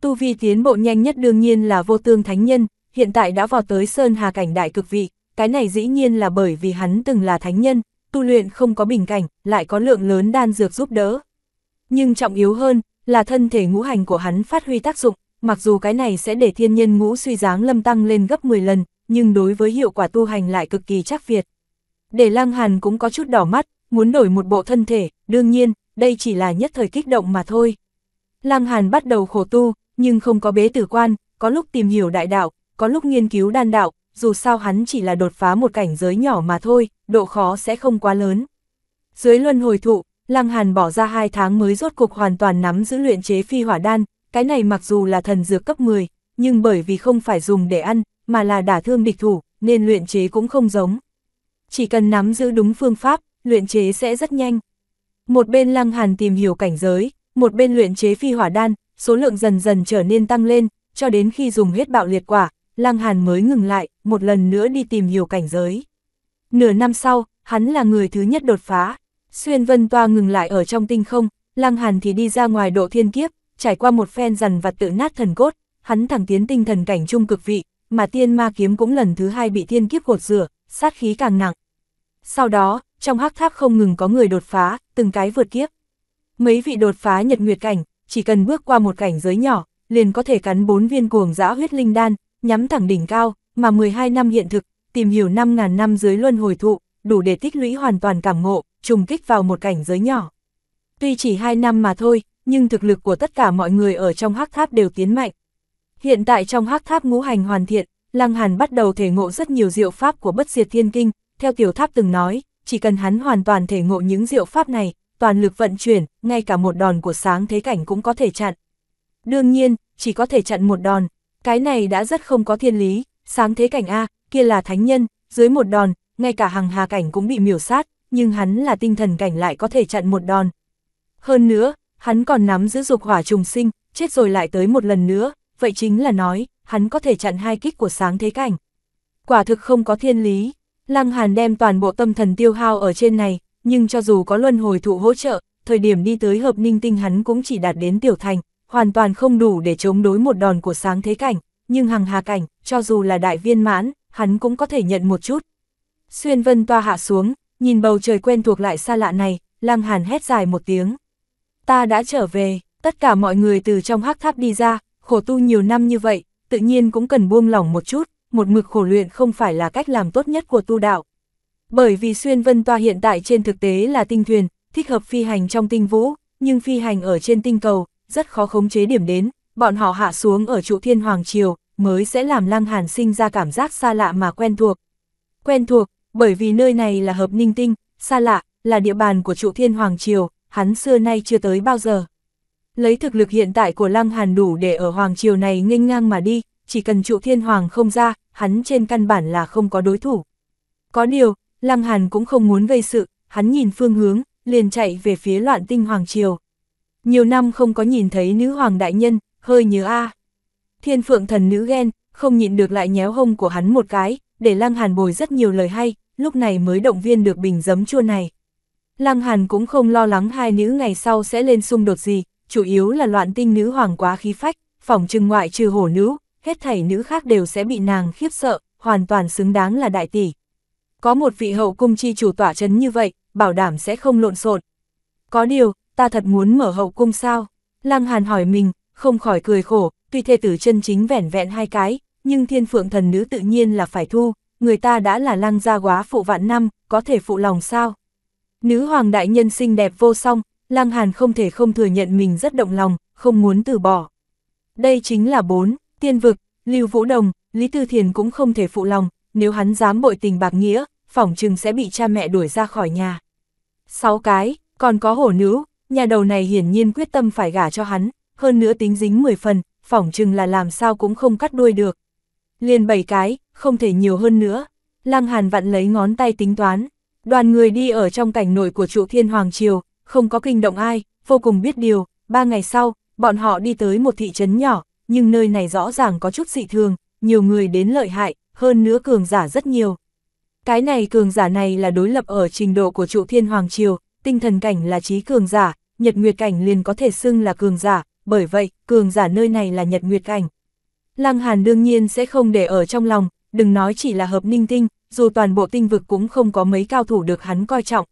Tu vi tiến bộ nhanh nhất đương nhiên là vô tương thánh nhân, hiện tại đã vào tới Sơn Hà cảnh đại cực vị, cái này dĩ nhiên là bởi vì hắn từng là thánh nhân, tu luyện không có bình cảnh, lại có lượng lớn đan dược giúp đỡ. Nhưng trọng yếu hơn, là thân thể ngũ hành của hắn phát huy tác dụng, mặc dù cái này sẽ để thiên nhân ngũ suy dáng lâm tăng lên gấp 10 lần, nhưng đối với hiệu quả tu hành lại cực kỳ chắc việt. Để Lăng Hàn cũng có chút đỏ mắt, muốn đổi một bộ thân thể, đương nhiên, đây chỉ là nhất thời kích động mà thôi. Lăng Hàn bắt đầu khổ tu, nhưng không có bế tử quan, có lúc tìm hiểu đại đạo, có lúc nghiên cứu đan đạo, dù sao hắn chỉ là đột phá một cảnh giới nhỏ mà thôi, độ khó sẽ không quá lớn. Dưới luân hồi thụ, Lăng Hàn bỏ ra 2 tháng mới rốt cục hoàn toàn nắm giữ luyện chế phi hỏa đan, cái này mặc dù là thần dược cấp 10, nhưng bởi vì không phải dùng để ăn, mà là đả thương địch thủ, nên luyện chế cũng không giống. Chỉ cần nắm giữ đúng phương pháp, luyện chế sẽ rất nhanh. Một bên Lăng Hàn tìm hiểu cảnh giới, một bên luyện chế phi hỏa đan, số lượng dần dần trở nên tăng lên, cho đến khi dùng hết bạo liệt quả, Lăng Hàn mới ngừng lại, một lần nữa đi tìm hiểu cảnh giới. Nửa năm sau, hắn là người thứ nhất đột phá. Xuyên Vân Toa ngừng lại ở trong tinh không, Lăng Hàn thì đi ra ngoài độ thiên kiếp, trải qua một phen dần vặt tự nát thần cốt, hắn thẳng tiến tinh thần cảnh trung cực vị, mà tiên ma kiếm cũng lần thứ hai bị thiên kiếp gột rửa, sát khí càng nặng. Sau đó, trong hắc tháp không ngừng có người đột phá, từng cái vượt kiếp. Mấy vị đột phá nhật nguyệt cảnh, chỉ cần bước qua một cảnh giới nhỏ, liền có thể cắn bốn viên cuồng dã huyết linh đan, nhắm thẳng đỉnh cao, mà 12 năm hiện thực, tìm hiểu 5.000 năm dưới luân hồi thụ, đủ để tích lũy hoàn toàn cảm ngộ, trùng kích vào một cảnh giới nhỏ. Tuy chỉ 2 năm mà thôi, nhưng thực lực của tất cả mọi người ở trong hắc tháp đều tiến mạnh. Hiện tại trong hắc tháp ngũ hành hoàn thiện, Lăng Hàn bắt đầu thể ngộ rất nhiều diệu pháp của bất diệt thiên kinh, theo tiểu tháp từng nói, chỉ cần hắn hoàn toàn thể ngộ những diệu pháp này, toàn lực vận chuyển, ngay cả một đòn của sáng thế cảnh cũng có thể chặn. Đương nhiên, chỉ có thể chặn một đòn, cái này đã rất không có thiên lý, sáng thế cảnh A, kia là thánh nhân, dưới một đòn, ngay cả hàng hà cảnh cũng bị miểu sát, nhưng hắn là tinh thần cảnh lại có thể chặn một đòn. Hơn nữa, hắn còn nắm giữ dục hỏa trùng sinh, chết rồi lại tới một lần nữa, vậy chính là nói, hắn có thể chặn hai kích của sáng thế cảnh. Quả thực không có thiên lý, Lăng Hàn đem toàn bộ tâm thần tiêu hao ở trên này, nhưng cho dù có luân hồi thụ hỗ trợ, thời điểm đi tới hợp ninh tinh hắn cũng chỉ đạt đến tiểu thành, hoàn toàn không đủ để chống đối một đòn của sáng thế cảnh, nhưng hằng hà cảnh, cho dù là đại viên mãn, hắn cũng có thể nhận một chút. Xuyên vân toa hạ xuống, nhìn bầu trời quen thuộc lại xa lạ này, lăng hàn hét dài một tiếng. Ta đã trở về, tất cả mọi người từ trong hắc tháp đi ra, khổ tu nhiều năm như vậy, tự nhiên cũng cần buông lỏng một chút, một mực khổ luyện không phải là cách làm tốt nhất của tu đạo. Bởi vì xuyên vân toa hiện tại trên thực tế là tinh thuyền, thích hợp phi hành trong tinh vũ, nhưng phi hành ở trên tinh cầu, rất khó khống chế điểm đến, bọn họ hạ xuống ở trụ thiên hoàng triều, mới sẽ làm Lăng Hàn sinh ra cảm giác xa lạ mà quen thuộc. Quen thuộc, bởi vì nơi này là hợp ninh tinh, xa lạ, là địa bàn của trụ thiên hoàng triều, hắn xưa nay chưa tới bao giờ. Lấy thực lực hiện tại của Lăng Hàn đủ để ở hoàng triều này nghênh ngang mà đi, chỉ cần trụ thiên hoàng không ra, hắn trên căn bản là không có đối thủ. Có điều, Lăng Hàn cũng không muốn gây sự, hắn nhìn phương hướng, liền chạy về phía loạn tinh hoàng triều. Nhiều năm không có nhìn thấy nữ hoàng đại nhân, hơi nhớ a. À. Thiên phượng thần nữ ghen, không nhịn được lại nhéo hông của hắn một cái, để Lăng Hàn bồi rất nhiều lời hay, lúc này mới động viên được bình giấm chua này. Lăng Hàn cũng không lo lắng hai nữ ngày sau sẽ lên xung đột gì, chủ yếu là loạn tinh nữ hoàng quá khí phách, phỏng trừng ngoại trừ hổ nữ, hết thảy nữ khác đều sẽ bị nàng khiếp sợ, hoàn toàn xứng đáng là đại tỷ. Có một vị hậu cung chi chủ tỏa chấn như vậy, bảo đảm sẽ không lộn xộn. Có điều, ta thật muốn mở hậu cung sao? Lăng Hàn hỏi mình, không khỏi cười khổ, tuy thê tử chân chính vẻn vẹn hai cái, nhưng thiên phượng thần nữ tự nhiên là phải thu, người ta đã là lăng gia quá phụ vạn năm, có thể phụ lòng sao? Nữ hoàng đại nhân xinh đẹp vô song, Lăng Hàn không thể không thừa nhận mình rất động lòng, không muốn từ bỏ. Đây chính là bốn, tiên vực, Lưu Vũ Đồng, Lý Tư Thiền cũng không thể phụ lòng, nếu hắn dám bội tình bạc nghĩa, phỏng chừng sẽ bị cha mẹ đuổi ra khỏi nhà. Sáu cái, còn có hổ nữ, nhà đầu này hiển nhiên quyết tâm phải gả cho hắn, hơn nữa tính dính 10 phần, phỏng chừng là làm sao cũng không cắt đuôi được. Liền bảy cái, không thể nhiều hơn nữa. Lăng Hàn vặn lấy ngón tay tính toán. Đoàn người đi ở trong cảnh nội của trụ thiên hoàng triều, không có kinh động ai, vô cùng biết điều. Ba ngày sau, bọn họ đi tới một thị trấn nhỏ, nhưng nơi này rõ ràng có chút dị thường, nhiều người đến lợi hại, hơn nữa cường giả rất nhiều. Cái này cường giả này là đối lập ở trình độ của trụ thiên hoàng triều, tinh thần cảnh là trí cường giả, nhật nguyệt cảnh liền có thể xưng là cường giả, bởi vậy, cường giả nơi này là nhật nguyệt cảnh. Lăng Hàn đương nhiên sẽ không để ở trong lòng, đừng nói chỉ là hợp ninh tinh, dù toàn bộ tinh vực cũng không có mấy cao thủ được hắn coi trọng.